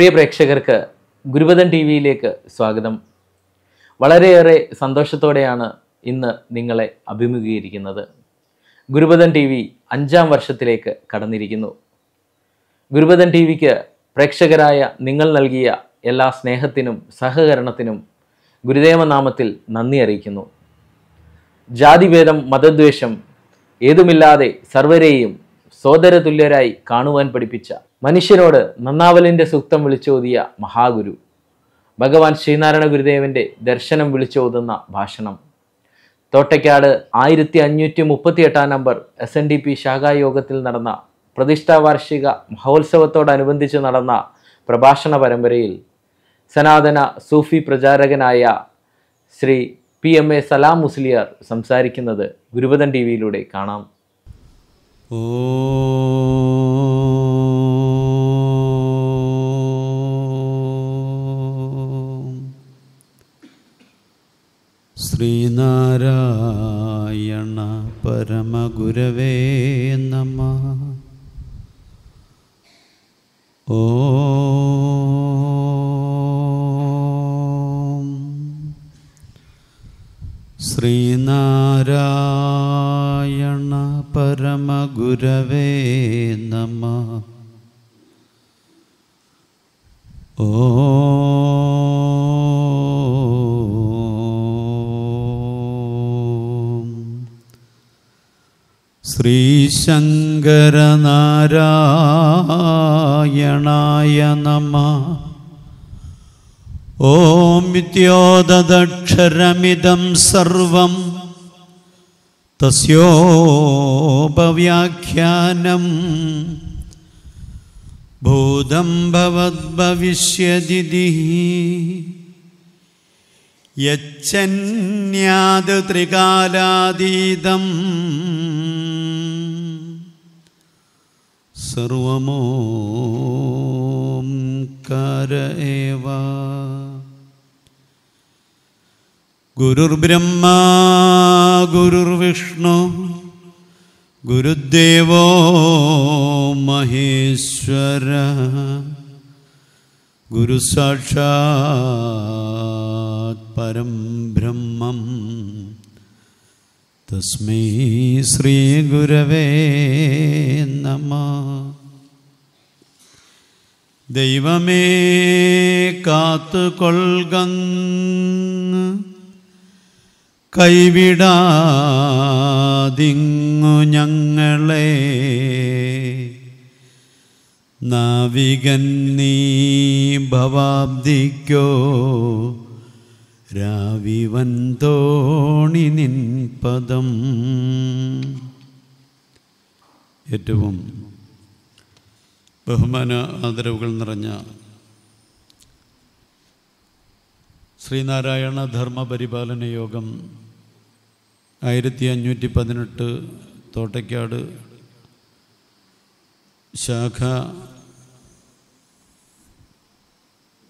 പ്രിയ പ്രേക്ഷകർക്ക് ഗുരുപദൻ ടി വിയിലേക്ക് സ്വാഗതം വളരെയേറെ സന്തോഷത്തോടെയാണ് ഇന്ന് നിങ്ങളെ അഭിമുഖീകരിക്കുന്നത് ഗുരുപദൻ ടി വി അഞ്ചാം വർഷത്തിലേക്ക് കടന്നിരിക്കുന്നു ഗുരുപദൻ ടി വിക്ക് പ്രേക്ഷകരായ നിങ്ങൾ നൽകിയ എല്ലാ സ്നേഹത്തിനും സഹകരണത്തിനും ഗുരുദേവനാമത്തിൽ നന്ദി അറിയിക്കുന്നു ജാതിഭേദം മതദ്വേഷം ഏതുമില്ലാതെ സർവരെയും സോദരതുല്യരായി കാണുവാൻ പഠിപ്പിച്ച മനുഷ്യനോട് നന്നാവലിൻ്റെ സൂക്തം വിളിച്ചോതിയ മഹാഗുരു ഭഗവാൻ ശ്രീനാരായണ ഗുരുദേവൻ്റെ ദർശനം വിളിച്ചോതുന്ന ഭാഷണം തോട്ടയ്ക്കാട് ആയിരത്തി അഞ്ഞൂറ്റി മുപ്പത്തി എട്ടാം number S N D P ശാഖായോഗത്തിൽ നടന്ന പ്രതിഷ്ഠാവാർഷിക മഹോത്സവത്തോടനുബന്ധിച്ച് നടന്ന പ്രഭാഷണ പരമ്പരയിൽ സനാതന സൂഫി പ്രചാരകനായ Shri P M A Salam Musliyar സംസാരിക്കുന്നത് ഗുരുപദൻ ടി വിയിലൂടെ കാണാം ഓ ശ്രീനാരായണ പരമഗുരവേ നമ ഓ ശ്രീനാരായണ പരമഗുരവേ നമ ഓ ശ്രീശങ്കരനാരായണായ നമ ഓം വിദ്യോദക്ഷരമിതം സർവം തസ്യോപവ്യാഖ്യാനം ഭൂതം ഭവത് ഭവിഷ്യതി യച്ഛന്യാത് ത്രികാലാതീതം സർവമോംകാര ഏവ ഗുരുർബ്രഹ്മ ഗുരുർവിഷ്ണു ഗുരുദേവോ മഹേശ്വര ഗുരുസാക്ഷാത് പരം ബ്രഹ്മം തസ്മൈ ശ്രീ ഗുരവേ നമ ദൈവമേ കാത്തുകൊൾകങ് കൈവിടാതിങ്ങു ഞങ്ങളേ നാവികൻ നീ ഭവാബ്ദിക്കോ രാവിവൻ തോണി നിൻ പദം ഏറ്റവും ബഹുമാന ആദരവുകൾ നിറഞ്ഞ ശ്രീനാരായണ ധർമ്മ പരിപാലന യോഗം ആയിരത്തി അഞ്ഞൂറ്റി പതിനെട്ട് തോട്ടയ്ക്കാട് ശാഖ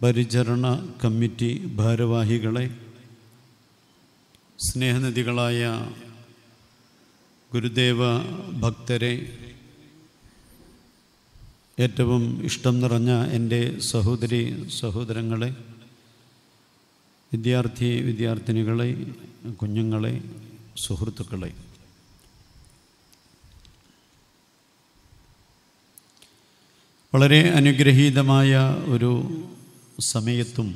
പരിചരണ കമ്മിറ്റി ഭാരവാഹികളെ സ്നേഹനിധികളായ ഗുരുദേവ ഭക്തരെ ഏറ്റവും ഇഷ്ടം നിറഞ്ഞ എൻ്റെ സഹോദരി സഹോദരങ്ങളെ വിദ്യാർത്ഥി വിദ്യാർത്ഥിനികളെ കുഞ്ഞുങ്ങളെ സുഹൃത്തുക്കളെ വളരെ അനുഗ്രഹീതമായ ഒരു സമയത്തും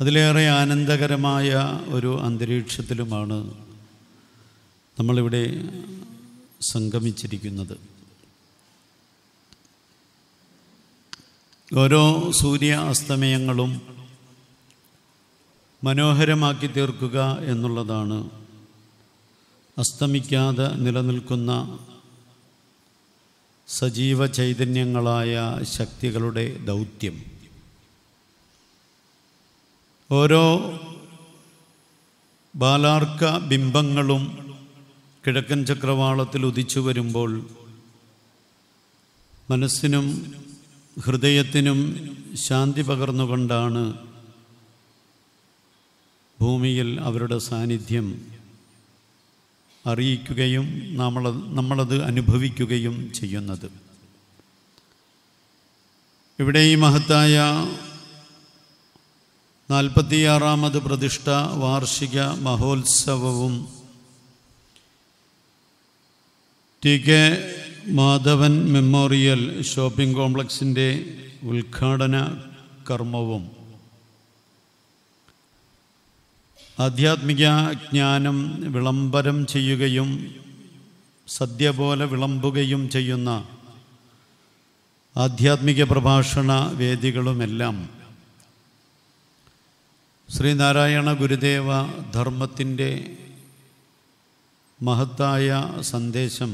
അതിലേറെ ആനന്ദകരമായ ഒരു അന്തരീക്ഷത്തിലുമാണ് നമ്മളിവിടെ സംഗമിച്ചിരിക്കുന്നത് ഓരോ സൂര്യ അസ്തമയങ്ങളും മനോഹരമാക്കി തീർക്കുക എന്നുള്ളതാണ് അസ്തമിക്കാതെ നിലനിൽക്കുന്ന സജീവ ചൈതന്യങ്ങളായ ശക്തികളുടെ ദൗത്യം ഓരോ ബാലാർക്ക ബിംബങ്ങളും കിഴക്കൻ ചക്രവാളത്തിൽ ഉദിച്ചു വരുമ്പോൾ മനസ്സിനും ഹൃദയത്തിനും ശാന്തി പകർന്നുകൊണ്ടാണ് ഭൂമിയിൽ അവരുടെ സാന്നിധ്യം അറിയിക്കുകയും നമ്മൾ നമ്മളത് അനുഭവിക്കുകയും ചെയ്യുന്നത് ഇവിടെ ഈ മഹത്തായ നാൽപ്പത്തിയാറാമത് പ്രതിഷ്ഠ വാർഷിക മഹോത്സവവും T K Madhavan memorial shopping കോംപ്ലക്സിൻ്റെ ഉദ്ഘാടന കർമ്മവും ആധ്യാത്മിക ജ്ഞാനം വിളംബരം ചെയ്യുകയും സദ്യ പോലെ വിളമ്പുകയും ചെയ്യുന്ന ആധ്യാത്മിക പ്രഭാഷണ വേദികളുമെല്ലാം ശ്രീനാരായണ ഗുരുദേവ ധർമ്മത്തിൻ്റെ മഹത്തായ സന്ദേശം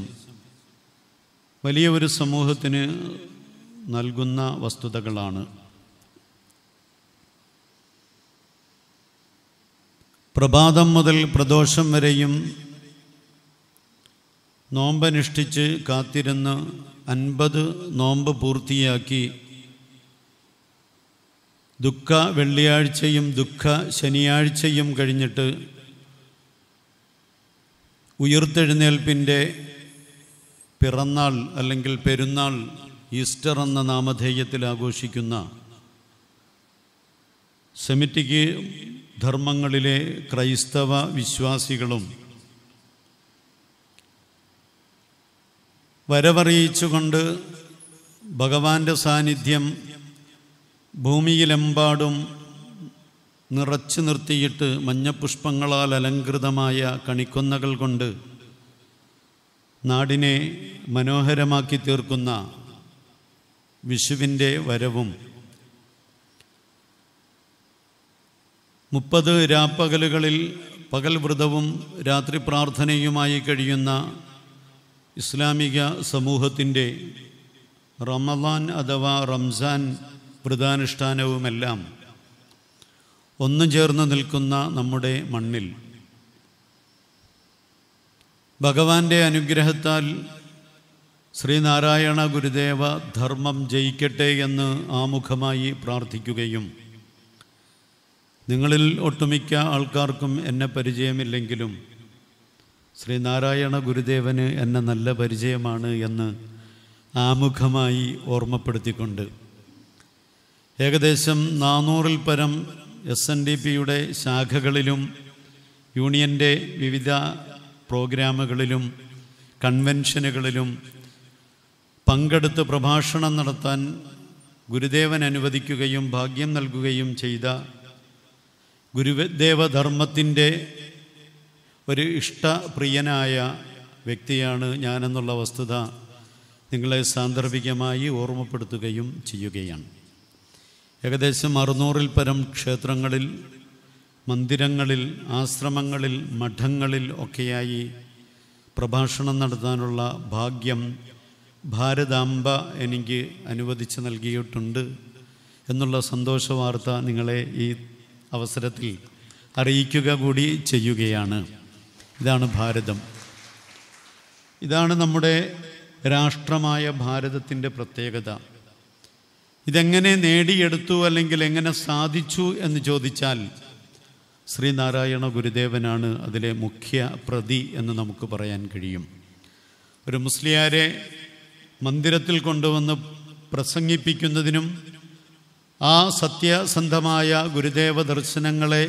വലിയ ഒരു സമൂഹത്തിന് നൽകുന്ന വസ്തുതകളാണ് പ്രഭാതം മുതൽ പ്രദോഷം വരെയും നോമ്പനുഷ്ഠിച്ച് കാത്തിരുന്ന് അൻപത് നോമ്പ് പൂർത്തിയാക്കി ദുഃഖ വെള്ളിയാഴ്ചയും ദുഃഖ ശനിയാഴ്ചയും കഴിഞ്ഞിട്ട് ഉയർത്തെഴുന്നേൽപ്പിൻ്റെ പിറന്നാൾ അല്ലെങ്കിൽ പെരുന്നാൾ ഈസ്റ്റർ എന്ന നാമധേയത്തിൽ ആഘോഷിക്കുന്ന സെമിറ്റിക്ക് ധർമ്മങ്ങളിലെ ക്രൈസ്തവ വിശ്വാസികളും വരവറിയിച്ചുകൊണ്ട് ഭഗവാന്റെ സാന്നിധ്യം ഭൂമിയിലെമ്പാടും നിറച്ചു നിർത്തിയിട്ട് മഞ്ഞപ്പുഷ്പങ്ങളാൽ അലങ്കൃതമായ കണിക്കൊന്നകൾ കൊണ്ട് നാടിനെ മനോഹരമാക്കി തീർക്കുന്ന വിഷുവിൻ്റെ വരവും മുപ്പത് രാപ്പകലുകളിൽ പകൽ വ്രതവും രാത്രി പ്രാർത്ഥനയുമായി കഴിയുന്ന ഇസ്ലാമിക സമൂഹത്തിൻ്റെ റമദാൻ അഥവാ റംസാൻ വ്രതാനുഷ്ഠാനവുമെല്ലാം ഒന്നു ചേർന്ന് നിൽക്കുന്ന നമ്മുടെ മണ്ണിൽ ഭഗവാന്റെ അനുഗ്രഹത്താൽ ശ്രീനാരായണ ഗുരുദേവ ധർമ്മം ജയിക്കട്ടെ എന്ന് ആമുഖമായി പ്രാർത്ഥിക്കുകയും നിങ്ങളിൽ ഒട്ടുമിക്ക ആൾക്കാർക്കും എന്നെ പരിചയമില്ലെങ്കിലും ശ്രീ നാരായണ ഗുരുദേവന് എന്നെ നല്ല പരിചയമാണ് എന്ന് ആമുഖമായി ഓർമ്മപ്പെടുത്തിക്കൊണ്ട് ഏകദേശം നാനൂറിൽ പരം എസ് എൻ ഡി പിയുടെ ശാഖകളിലും യൂണിയൻ്റെ വിവിധ പ്രോഗ്രാമുകളിലും കൺവെൻഷനുകളിലും പങ്കെടുത്ത് പ്രഭാഷണം നടത്താൻ ഗുരുദേവൻ അനുവദിക്കുകയും ഭാഗ്യം നൽകുകയും ചെയ്ത ഗുരുദേവധർമ്മത്തിൻ്റെ ഒരു ഇഷ്ടപ്രിയനായ വ്യക്തിയാണ് ഞാനെന്നുള്ള വസ്തുത നിങ്ങളെ സാന്ദർഭികമായി ഓർമ്മപ്പെടുത്തുകയും ചെയ്യുകയാണ് ഏകദേശം അറുന്നൂറിൽ പരം ക്ഷേത്രങ്ങളിൽ മന്ദിരങ്ങളിൽ ആശ്രമങ്ങളിൽ മഠങ്ങളിൽ ഒക്കെയായി പ്രഭാഷണം നടത്താനുള്ള ഭാഗ്യം ഭാരതാംബ എനിക്ക് അനുവദിച്ച് നൽകിയിട്ടുണ്ട് എന്നുള്ള സന്തോഷ വാർത്ത നിങ്ങളെ ഈ അവസരത്തിൽ അറിയിക്കുക കൂടി ചെയ്യുകയാണ് ഇതാണ് ഭാരതം ഇതാണ് നമ്മുടെ രാഷ്ട്രമായ ഭാരതത്തിൻ്റെ പ്രത്യേകത ഇതെങ്ങനെ നേടിയെടുത്തു അല്ലെങ്കിൽ എങ്ങനെ സാധിച്ചു എന്ന് ചോദിച്ചാൽ ശ്രീനാരായണ ഗുരുദേവനാണ് അതിലെ മുഖ്യ പ്രതി എന്ന് നമുക്ക് പറയാൻ കഴിയും ഒരു മുസ്ലിയാരെ മന്ദിരത്തിൽ കൊണ്ടുവന്ന് പ്രസംഗിപ്പിക്കുന്നതിനും ആ സത്യസന്ധമായ ഗുരുദേവ ദർശനങ്ങളെ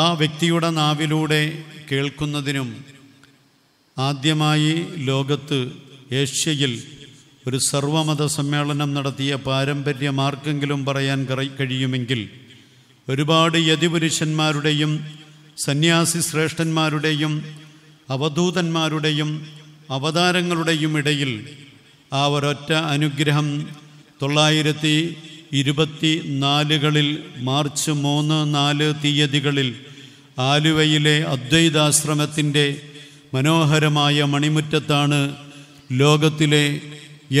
ആ വ്യക്തിയുടെ നാവിലൂടെ കേൾക്കുന്നതിനും ആദ്യമായി ലോകത്ത് ഏഷ്യയിൽ ഒരു സർവമത സമ്മേളനം നടത്തിയ പാരമ്പര്യ ആർക്കെങ്കിലും പറയാൻ കഴിയുമെങ്കിൽ ഒരുപാട് യതിപുരുഷന്മാരുടെയും സന്യാസി ശ്രേഷ്ഠന്മാരുടെയും അവധൂതന്മാരുടെയും അവതാരങ്ങളുടെയും ഇടയിൽ ആ ഒരൊറ്റ അനുഗ്രഹം തൊള്ളായിരത്തി ഇരുപത്തി നാലുകളിൽ മാർച്ച് മൂന്ന് നാല് തീയതികളിൽ ആലുവയിലെ അദ്വൈതാശ്രമത്തിൻ്റെ മനോഹരമായ മണിമുറ്റത്താണ് ലോകത്തിലെ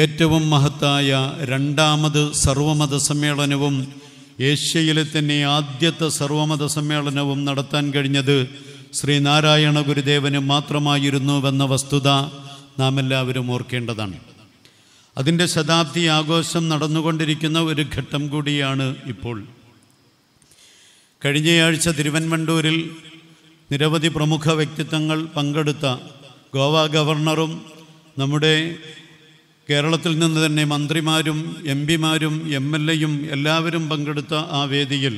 ഏറ്റവും മഹത്തായ രണ്ടാമത് സർവമത സമ്മേളനവും ഏഷ്യയിലെ തന്നെ ആദ്യത്തെ സർവമത സമ്മേളനവും നടത്താൻ കഴിഞ്ഞത് ശ്രീനാരായണ ഗുരുദേവന് മാത്രമായിരുന്നുവെന്ന വസ്തുത നാം എല്ലാവരും ഓർക്കേണ്ടതാണ് അതിൻ്റെ ശതാബ്ദി ആഘോഷം നടന്നുകൊണ്ടിരിക്കുന്ന ഒരു ഘട്ടം കൂടിയാണ് ഇപ്പോൾ കഴിഞ്ഞയാഴ്ച തിരുവൻവണ്ടൂരിൽ നിരവധി പ്രമുഖ വ്യക്തിത്വങ്ങൾ പങ്കെടുത്ത ഗോവ ഗവർണറും നമ്മുടെ കേരളത്തിൽ നിന്ന് തന്നെ മന്ത്രിമാരും എം പിമാരും എം എൽ എയും എല്ലാവരും പങ്കെടുത്ത ആ വേദിയിൽ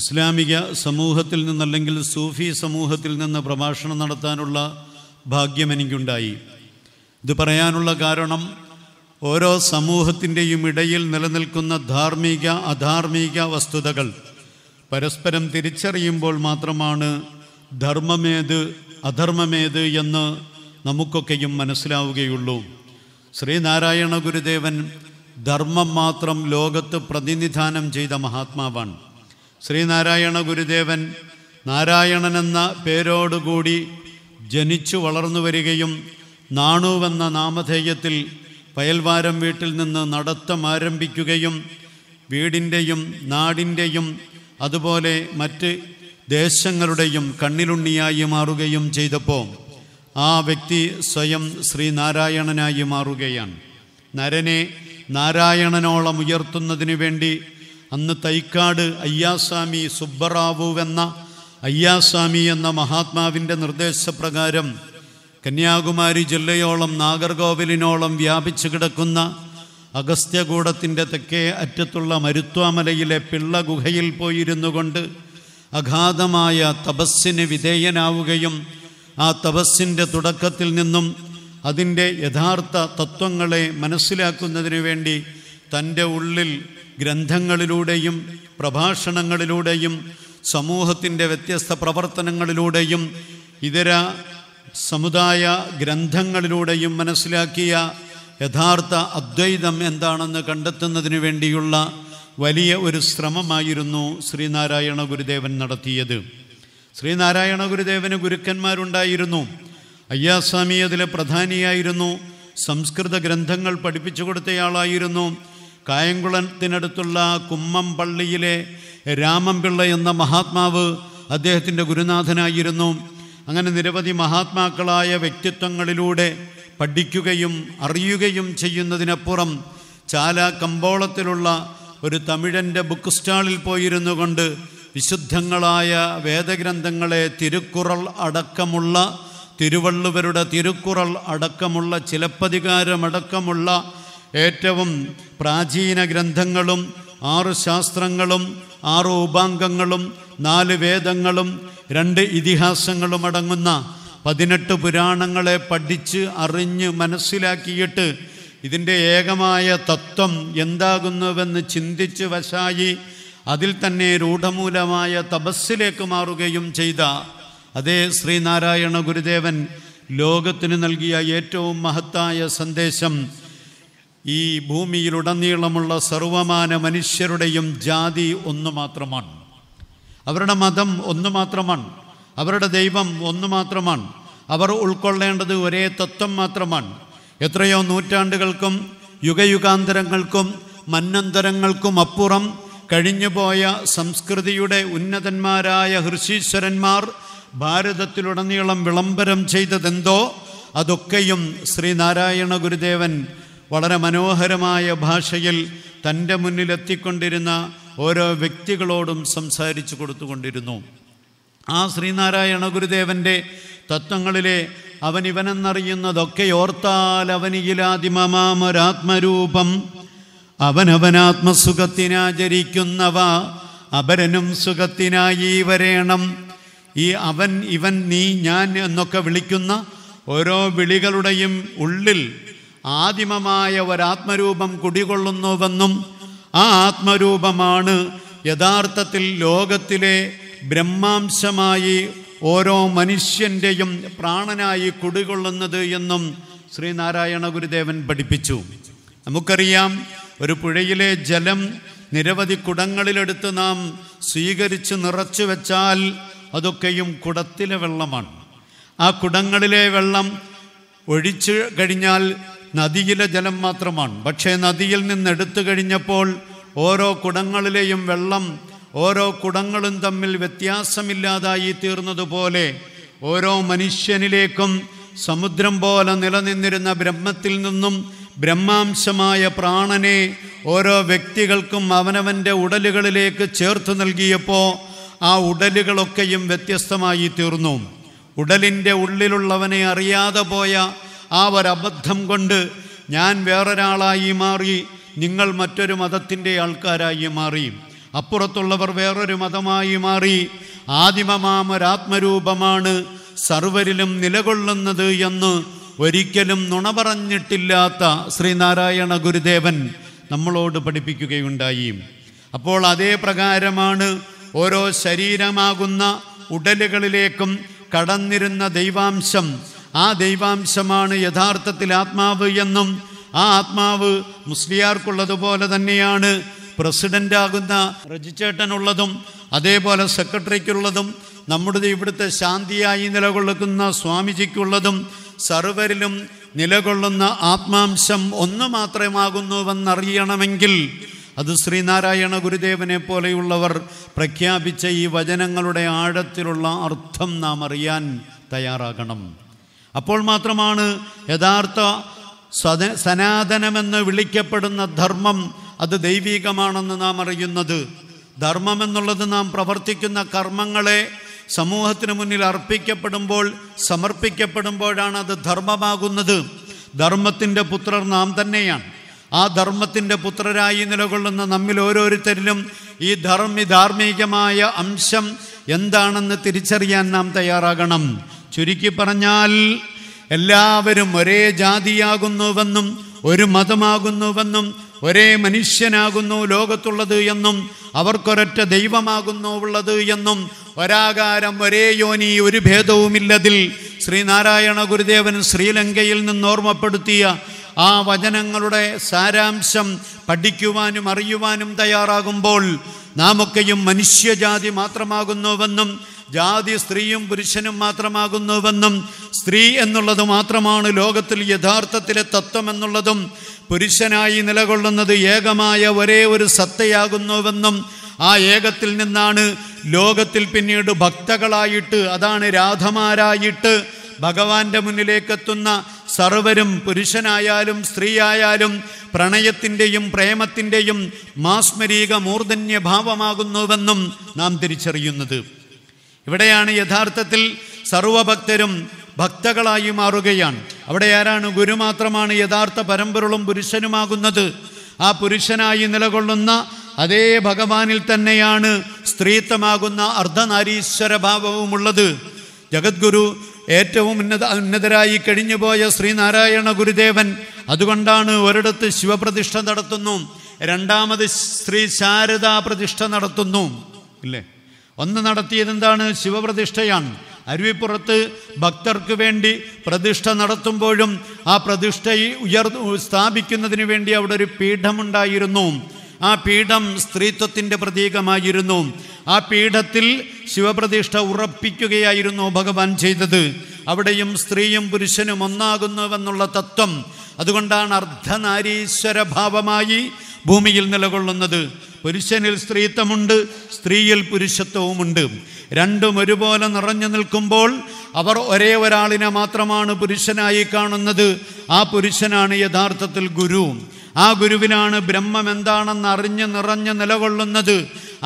ഇസ്ലാമിക സമൂഹത്തിൽ നിന്നല്ലെങ്കിൽ സൂഫി സമൂഹത്തിൽ നിന്ന് പ്രഭാഷണം നടത്താനുള്ള ഭാഗ്യം എനിക്കുണ്ടായി ഇത് പറയാനുള്ള കാരണം ഓരോ സമൂഹത്തിൻ്റെയും ഇടയിൽ നിലനിൽക്കുന്ന ധാർമ്മിക അധാർമിക വസ്തുതകൾ പരസ്പരം തിരിച്ചറിയുമ്പോൾ മാത്രമാണ് ധർമ്മമേത് അധർമ്മമേത് എന്ന് നമുക്കൊക്കെയും മനസ്സിലാവുകയുള്ളൂ ശ്രീനാരായണ ഗുരുദേവൻ ധർമ്മം മാത്രം ലോകത്ത് പ്രതിനിധാനം ചെയ്ത മഹാത്മാവാണ് ശ്രീനാരായണ ഗുരുദേവൻ നാരായണൻ എന്ന പേരോടുകൂടി ജനിച്ചു വളർന്നു വരികയും നാണുവെന്ന നാമധേയത്തിൽ പയൽവാരം വീട്ടിൽ നിന്ന് നടത്തം ആരംഭിക്കുകയും വീടിൻ്റെയും നാടിൻ്റെയും അതുപോലെ മറ്റ് ദേശങ്ങളുടെയും കണ്ണിലുണ്ണിയായി മാറുകയും ചെയ്തപ്പോൾ ആ വ്യക്തി സ്വയം ശ്രീനാരായണനായി മാറുകയാണ് നരനെ നാരായണനോളം ഉയർത്തുന്നതിനു വേണ്ടി അന്ന് തൈക്കാട് അയ്യാസ്വാമി സുബ്ബറാവു എന്ന അയ്യാസ്വാമി എന്ന മഹാത്മാവിൻ്റെ നിർദ്ദേശപ്രകാരം കന്യാകുമാരി ജില്ലയോളം നാഗർകോവിലിനോളം വ്യാപിച്ചു കിടക്കുന്ന അഗസ്ത്യകൂടത്തിൻ്റെ തെക്കേ അറ്റത്തുള്ള മരുത്വാമലയിലെ പിള്ള ഗുഹയിൽ പോയിരുന്നു കൊണ്ട് അഗാധമായ തപസ്സിന് വിധേയനാവുകയും ആ തപസ്സിൻ്റെ തുടക്കത്തിൽ നിന്നും അതിൻ്റെ യഥാർത്ഥ തത്വങ്ങളെ മനസ്സിലാക്കുന്നതിന് വേണ്ടി തൻ്റെ ഉള്ളിൽ ഗ്രന്ഥങ്ങളിലൂടെയും പ്രഭാഷണങ്ങളിലൂടെയും സമൂഹത്തിൻ്റെ വ്യത്യസ്ത പ്രവർത്തനങ്ങളിലൂടെയും ഇതര സമുദായ ഗ്രന്ഥങ്ങളിലൂടെയും മനസ്സിലാക്കിയ യഥാർത്ഥ അദ്വൈതം എന്താണെന്ന് കണ്ടെത്തുന്നതിന് വേണ്ടിയുള്ള വലിയ ഒരു ശ്രമമായിരുന്നു ശ്രീനാരായണ ഗുരുദേവൻ നടത്തിയത് ശ്രീനാരായണ ഗുരുദേവന് ഗുരുക്കന്മാരുണ്ടായിരുന്നു അയ്യാസ്വാമി അതിലെ പ്രധാനിയായിരുന്നു സംസ്കൃത ഗ്രന്ഥങ്ങൾ പഠിപ്പിച്ചു കൊടുത്തയാളായിരുന്നു കായംകുളത്തിനടുത്തുള്ള കുമ്മം പള്ളിയിലെ രാമംപിള്ള എന്ന മഹാത്മാവ് അദ്ദേഹത്തിൻ്റെ ഗുരുനാഥനായിരുന്നു അങ്ങനെ നിരവധി മഹാത്മാക്കളായ വ്യക്തിത്വങ്ങളിലൂടെ പഠിക്കുകയും അറിയുകയും ചെയ്യുന്നതിനപ്പുറം ചാല കമ്പോളത്തിലുള്ള ഒരു തമിഴൻ്റെ ബുക്ക് സ്റ്റാളിൽ പോയിരുന്നു കൊണ്ട് വിശുദ്ധങ്ങളായ വേദഗ്രന്ഥങ്ങളെ തിരുക്കുറൾ അടക്കമുള്ള തിരുവള്ളുവരുടെ തിരുക്കുറൾ അടക്കമുള്ള ചിലപ്പതികാരമടക്കമുള്ള ഏറ്റവും പ്രാചീന ഗ്രന്ഥങ്ങളും ആറ് ശാസ്ത്രങ്ങളും ആറ് ഉപാംഗങ്ങളും നാല് വേദങ്ങളും രണ്ട് ഇതിഹാസങ്ങളും അടങ്ങുന്ന പതിനെട്ട് പുരാണങ്ങളെ പഠിച്ച് അറിഞ്ഞ് മനസ്സിലാക്കിയിട്ട് ഇതിൻ്റെ ഏകമായ തത്വം എന്താകുന്നുവെന്ന് ചിന്തിച്ച് വശായി അതിൽ തന്നെ രൂഢമൂലമായ തപസ്സിലേക്ക് മാറുകയും ചെയ്ത അതേ ശ്രീനാരായണ ഗുരുദേവൻ ലോകത്തിന് നൽകിയ ഏറ്റവും മഹത്തായ സന്ദേശം ഈ ഭൂമിയിലുടനീളമുള്ള സർവമാന മനുഷ്യരുടെയും ജാതി ഒന്നു മാത്രമാണ് അവരുടെ മതം ഒന്നു മാത്രമാണ് അവരുടെ ദൈവം ഒന്നു മാത്രമാണ് അവർ ഉൾക്കൊള്ളേണ്ടത് ഒരേ തത്വം മാത്രമാണ് എത്രയോ നൂറ്റാണ്ടുകൾക്കും യുഗയുഗാന്തരങ്ങൾക്കും മന്നന്തരങ്ങൾക്കും അപ്പുറം കഴിഞ്ഞുപോയ സംസ്കൃതിയുടെ ഉന്നതന്മാരായ ഹൃഷീശ്വരന്മാർ ഭാരതത്തിലുടനീളം വിളംബരം ചെയ്തതെന്തോ അതൊക്കെയും ശ്രീനാരായണ ഗുരുദേവൻ വളരെ മനോഹരമായ ഭാഷയിൽ തൻ്റെ മുന്നിലെത്തിക്കൊണ്ടിരുന്ന ഓരോ വ്യക്തികളോടും സംസാരിച്ചു കൊടുത്തുകൊണ്ടിരുന്നു ആ ശ്രീനാരായണ ഗുരുദേവൻ്റെ തത്വങ്ങളിലെ അവൻ ഇവനെന്നറിയുന്നതൊക്കെ ഓർത്താൽ അവനികിലാതിമമാമൊരാത്മരൂപം അവനവനാത്മസുഖത്തിനാചരിക്കുന്നവ അപരനും സുഖത്തിനായി വരേണം ഈ അവൻ ഇവൻ നീ ഞാൻ എന്നൊക്കെ വിളിക്കുന്ന ഓരോ വിളികളുടെയും ഉള്ളിൽ ആദിമമായ ഒരാത്മരൂപം കുടികൊള്ളുന്നുവെന്നും ആ ആത്മരൂപമാണ് യഥാർത്ഥത്തിൽ ലോകത്തിലെ ബ്രഹ്മാംശമായി ഓരോ മനുഷ്യൻ്റെയും പ്രാണനായി കുടികൊള്ളുന്നത് എന്നും ശ്രീനാരായണ ഗുരുദേവൻ പഠിപ്പിച്ചു നമുക്കറിയാം ഒരു പുഴയിലെ ജലം നിരവധി കുടങ്ങളിലെടുത്ത് നാം സ്വീകരിച്ച് നിറച്ചു വെച്ചാൽ അതൊക്കെയും കുടത്തിലെ വെള്ളമാണ് ആ കുടങ്ങളിലെ വെള്ളം ഒഴിച്ചു കഴിഞ്ഞാൽ നദിയിലെ ജലം മാത്രമാണ് പക്ഷേ നദിയിൽ എടുത്തു കഴിഞ്ഞപ്പോൾ ഓരോ കുടങ്ങളിലെയും വെള്ളം ഓരോ കുടങ്ങളും തമ്മിൽ വ്യത്യാസമില്ലാതായി തീർന്നതുപോലെ ഓരോ മനുഷ്യനിലേക്കും സമുദ്രം പോലെ നിലനിന്നിരുന്ന ബ്രഹ്മത്തിൽ നിന്നും ബ്രഹ്മാംശമായ പ്രാണനെ ഓരോ വ്യക്തികൾക്കും അവനവൻ്റെ ഉടലുകളിലേക്ക് ചേർത്ത് നൽകിയപ്പോൾ ആ ഉടലുകളൊക്കെയും വ്യത്യസ്തമായി തീർന്നു ഉടലിൻ്റെ ഉള്ളിലുള്ളവനെ അറിയാതെ പോയ ആ ഒരബദ്ധം കൊണ്ട് ഞാൻ വേറൊരാളായി മാറി നിങ്ങൾ മറ്റൊരു മതത്തിൻ്റെ ആൾക്കാരായി മാറി അപ്പുറത്തുള്ളവർ വേറൊരു മതമായി മാറി ആദിമമാം ഒരാത്മരൂപമാണ് സർവരിലും നിലകൊള്ളുന്നത് എന്ന് ഒരിക്കലും നുണ പറഞ്ഞിട്ടില്ലാത്ത ശ്രീനാരായണ ഗുരുദേവൻ നമ്മളോട് പഠിപ്പിക്കുകയുണ്ടായി അപ്പോൾ അതേ പ്രകാരമാണ് ഓരോ ശരീരമാകുന്ന ഉടലുകളിലേക്കും കടന്നിരുന്ന ദൈവാംശം ആ ദൈവാംശമാണ് യഥാർത്ഥത്തിൽ ആത്മാവ് എന്നും ആ ആത്മാവ് മുസ്ലിയാർക്കുള്ളതുപോലെ തന്നെയാണ് പ്രസിഡൻ്റാകുന്ന രജിച്ചേട്ടനുള്ളതും അതേപോലെ സെക്രട്ടറിക്കുള്ളതും നമ്മുടെ ഇവിടുത്തെ ശാന്തിയായി നിലകൊള്ളുന്ന സ്വാമിജിക്കുള്ളതും സർവരിലും നിലകൊള്ളുന്ന ആത്മാംശം ഒന്ന് മാത്രമാകുന്നുവെന്നറിയണമെങ്കിൽ അത് ശ്രീനാരായണ ഗുരുദേവനെ പോലെയുള്ളവർ പ്രഖ്യാപിച്ച ഈ വചനങ്ങളുടെ ആഴത്തിലുള്ള അർത്ഥം നാം അറിയാൻ തയ്യാറാകണം അപ്പോൾ മാത്രമാണ് യഥാർത്ഥ സന സനാതനമെന്ന് വിളിക്കപ്പെടുന്ന ധർമ്മം അത് ദൈവീകമാണെന്ന് നാം അറിയുന്നത് ധർമ്മം എന്നുള്ളത് നാം പ്രവർത്തിക്കുന്ന കർമ്മങ്ങളെ സമൂഹത്തിന് മുന്നിൽ അർപ്പിക്കപ്പെടുമ്പോൾ സമർപ്പിക്കപ്പെടുമ്പോഴാണ് അത് ധർമ്മമാകുന്നത് ധർമ്മത്തിൻ്റെ പുത്രർ നാം തന്നെയാണ് ആ ധർമ്മത്തിൻ്റെ പുത്രരായി നിലകൊള്ളുന്ന നമ്മിൽ ഓരോരുത്തരിലും ഈ ധർമ്മി ധാർമ്മികമായ അംശം എന്താണെന്ന് തിരിച്ചറിയാൻ നാം തയ്യാറാകണം ചുരുക്കി പറഞ്ഞാൽ എല്ലാവരും ഒരേ ജാതിയാകുന്നുവെന്നും ഒരു മതമാകുന്നുവെന്നും ഒരേ മനുഷ്യനാകുന്നു ലോകത്തുള്ളത് എന്നും അവർക്കൊരൊറ്റ ദൈവമാകുന്നു ഉള്ളത് എന്നും ഒരാകാരം ഒരേ യോനി ഒരു ഭേദവുമില്ലതിൽ ശ്രീനാരായണ ഗുരുദേവൻ ശ്രീലങ്കയിൽ നിന്ന് ഓർമ്മപ്പെടുത്തിയ ആ വചനങ്ങളുടെ സാരാംശം പഠിക്കുവാനും അറിയുവാനും തയ്യാറാകുമ്പോൾ നാമൊക്കെയും മനുഷ്യജാതി മാത്രമാകുന്നുവെന്നും ജാതി സ്ത്രീയും പുരുഷനും മാത്രമാകുന്നുവെന്നും സ്ത്രീ എന്നുള്ളത് മാത്രമാണ് ലോകത്തിൽ യഥാർത്ഥത്തിലെ തത്വമെന്നുള്ളതും പുരുഷനായി നിലകൊള്ളുന്നത് ഏകമായ ഒരേ ഒരു സത്തയാകുന്നുവെന്നും ആ ഏകത്തിൽ നിന്നാണ് ലോകത്തിൽ പിന്നീട് ഭക്തകളായിട്ട് അതാണ് രാധമാരായിട്ട് ഭഗവാന്റെ മുന്നിലേക്കെത്തുന്ന സർവരും പുരുഷനായാലും സ്ത്രീയായാലും പ്രണയത്തിൻ്റെയും പ്രേമത്തിൻ്റെയും മാസ്മരീക മൂർധന്യ ഭാവമാകുന്നുവെന്നും നാം തിരിച്ചറിയുന്നത് ഇവിടെയാണ് യഥാർത്ഥത്തിൽ സർവഭക്തരും ഭക്തകളായി മാറുകയാണ് അവിടെ ആരാണ് ഗുരു മാത്രമാണ് യഥാർത്ഥ പരമ്പരളും പുരുഷനുമാകുന്നത് ആ പുരുഷനായി നിലകൊള്ളുന്ന അതേ ഭഗവാനിൽ തന്നെയാണ് സ്ത്രീത്വമാകുന്ന അർദ്ധനാരീശ്വര ഭാവവുമുള്ളത് ജഗദ്ഗുരു ഏറ്റവും ഉന്നത ഉന്നതരായി കഴിഞ്ഞുപോയ ശ്രീനാരായണ ഗുരുദേവൻ അതുകൊണ്ടാണ് ഒരിടത്ത് ശിവപ്രതിഷ്ഠ നടത്തുന്നു രണ്ടാമത് ശ്രീ ശാരദാ പ്രതിഷ്ഠ നടത്തുന്നു ഇല്ലേ ഒന്ന് എന്താണ് ശിവപ്രതിഷ്ഠയാണ് അരുവിപ്പുറത്ത് ഭക്തർക്ക് വേണ്ടി പ്രതിഷ്ഠ നടത്തുമ്പോഴും ആ പ്രതിഷ്ഠ ഉയർ സ്ഥാപിക്കുന്നതിന് വേണ്ടി അവിടെ ഒരു പീഠമുണ്ടായിരുന്നു ആ പീഠം സ്ത്രീത്വത്തിൻ്റെ പ്രതീകമായിരുന്നു ആ പീഠത്തിൽ ശിവപ്രതിഷ്ഠ ഉറപ്പിക്കുകയായിരുന്നു ഭഗവാൻ ചെയ്തത് അവിടെയും സ്ത്രീയും പുരുഷനും ഒന്നാകുന്നുവെന്നുള്ള തത്വം അതുകൊണ്ടാണ് ഭാവമായി ഭൂമിയിൽ നിലകൊള്ളുന്നത് പുരുഷനിൽ സ്ത്രീത്വമുണ്ട് സ്ത്രീയിൽ പുരുഷത്വവുമുണ്ട് രണ്ടും ഒരുപോലെ നിറഞ്ഞു നിൽക്കുമ്പോൾ അവർ ഒരേ ഒരാളിനെ മാത്രമാണ് പുരുഷനായി കാണുന്നത് ആ പുരുഷനാണ് യഥാർത്ഥത്തിൽ ഗുരു ആ ഗുരുവിനാണ് ബ്രഹ്മം എന്താണെന്ന് അറിഞ്ഞ് നിറഞ്ഞ് നിലകൊള്ളുന്നത്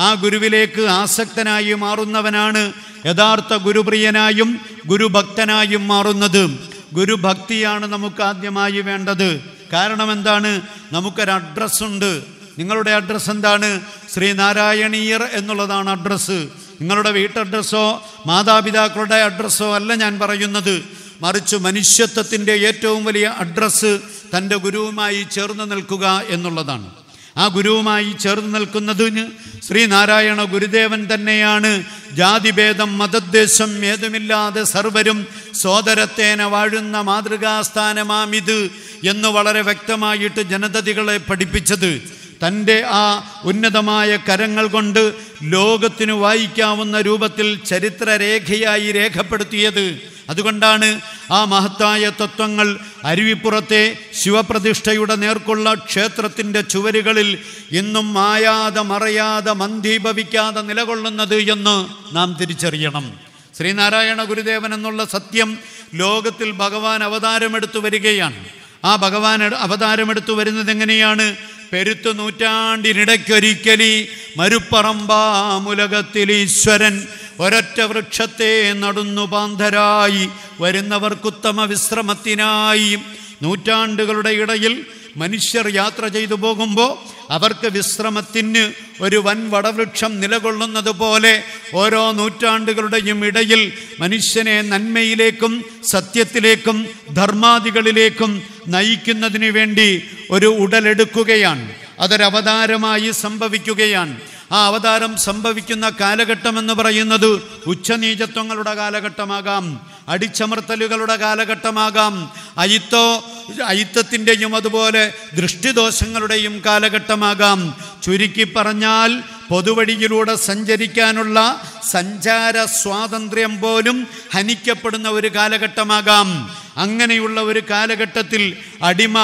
ആ ഗുരുവിലേക്ക് ആസക്തനായി മാറുന്നവനാണ് യഥാർത്ഥ ഗുരുപ്രിയനായും ഗുരുഭക്തനായും മാറുന്നത് ഗുരുഭക്തിയാണ് നമുക്ക് ആദ്യമായി വേണ്ടത് കാരണം എന്താണ് നമുക്കൊരു അഡ്രസ്സുണ്ട് നിങ്ങളുടെ അഡ്രസ്സ് എന്താണ് ശ്രീനാരായണീയർ എന്നുള്ളതാണ് അഡ്രസ്സ് നിങ്ങളുടെ വീട്ടഡ്രസ്സോ മാതാപിതാക്കളുടെ അഡ്രസ്സോ അല്ല ഞാൻ പറയുന്നത് മറിച്ച് മനുഷ്യത്വത്തിൻ്റെ ഏറ്റവും വലിയ അഡ്രസ്സ് തൻ്റെ ഗുരുവുമായി ചേർന്ന് നിൽക്കുക എന്നുള്ളതാണ് ആ ഗുരുവുമായി ചേർന്ന് നിൽക്കുന്നതിന് ശ്രീനാരായണ ഗുരുദേവൻ തന്നെയാണ് ജാതിഭേദം മതദ്ദേശം ഏതുമില്ലാതെ സർവരും സോദരത്തേന വാഴുന്ന മാതൃകാസ്ഥാനമാമിത് എന്ന് വളരെ വ്യക്തമായിട്ട് ജനതതികളെ പഠിപ്പിച്ചത് തൻ്റെ ആ ഉന്നതമായ കരങ്ങൾ കൊണ്ട് ലോകത്തിന് വായിക്കാവുന്ന രൂപത്തിൽ ചരിത്രരേഖയായി രേഖപ്പെടുത്തിയത് അതുകൊണ്ടാണ് ആ മഹത്തായ തത്വങ്ങൾ അരുവിപ്പുറത്തെ ശിവപ്രതിഷ്ഠയുടെ നേർക്കുള്ള ക്ഷേത്രത്തിൻ്റെ ചുവരുകളിൽ ഇന്നും മായാതെ മറയാതെ മന്ദീഭവിക്കാതെ നിലകൊള്ളുന്നത് എന്ന് നാം തിരിച്ചറിയണം ശ്രീനാരായണ ഗുരുദേവൻ എന്നുള്ള സത്യം ലോകത്തിൽ ഭഗവാൻ അവതാരമെടുത്തു വരികയാണ് ആ ഭഗവാൻ അവതാരമെടുത്തു വരുന്നത് എങ്ങനെയാണ് പെരുത്തു നൂറ്റാണ്ടിനിടയ്ക്കൊരിക്കലി മരുപ്പറമ്പാമുലകത്തിൽ ഈശ്വരൻ ഒരൊറ്റ വൃക്ഷത്തെ നടന്നു പാന്തരായി വരുന്നവർക്കുത്തമ വിശ്രമത്തിനായി നൂറ്റാണ്ടുകളുടെ ഇടയിൽ മനുഷ്യർ യാത്ര ചെയ്തു പോകുമ്പോൾ അവർക്ക് വിശ്രമത്തിന് ഒരു വൻ വടവൃക്ഷം നിലകൊള്ളുന്നത് പോലെ ഓരോ നൂറ്റാണ്ടുകളുടെയും ഇടയിൽ മനുഷ്യനെ നന്മയിലേക്കും സത്യത്തിലേക്കും ധർമാദികളിലേക്കും നയിക്കുന്നതിന് വേണ്ടി ഒരു ഉടലെടുക്കുകയാണ് അതൊരവതാരമായി സംഭവിക്കുകയാണ് ആ അവതാരം സംഭവിക്കുന്ന കാലഘട്ടം എന്ന് പറയുന്നത് ഉച്ചനീചത്വങ്ങളുടെ കാലഘട്ടമാകാം അടിച്ചമർത്തലുകളുടെ കാലഘട്ടമാകാം അയിത്തോ അയിത്തത്തിൻ്റെയും അതുപോലെ ദൃഷ്ടിദോഷങ്ങളുടെയും കാലഘട്ടമാകാം ചുരുക്കി പറഞ്ഞാൽ പൊതുവഴിയിലൂടെ സഞ്ചരിക്കാനുള്ള സഞ്ചാര സ്വാതന്ത്ര്യം പോലും ഹനിക്കപ്പെടുന്ന ഒരു കാലഘട്ടമാകാം അങ്ങനെയുള്ള ഒരു കാലഘട്ടത്തിൽ അടിമ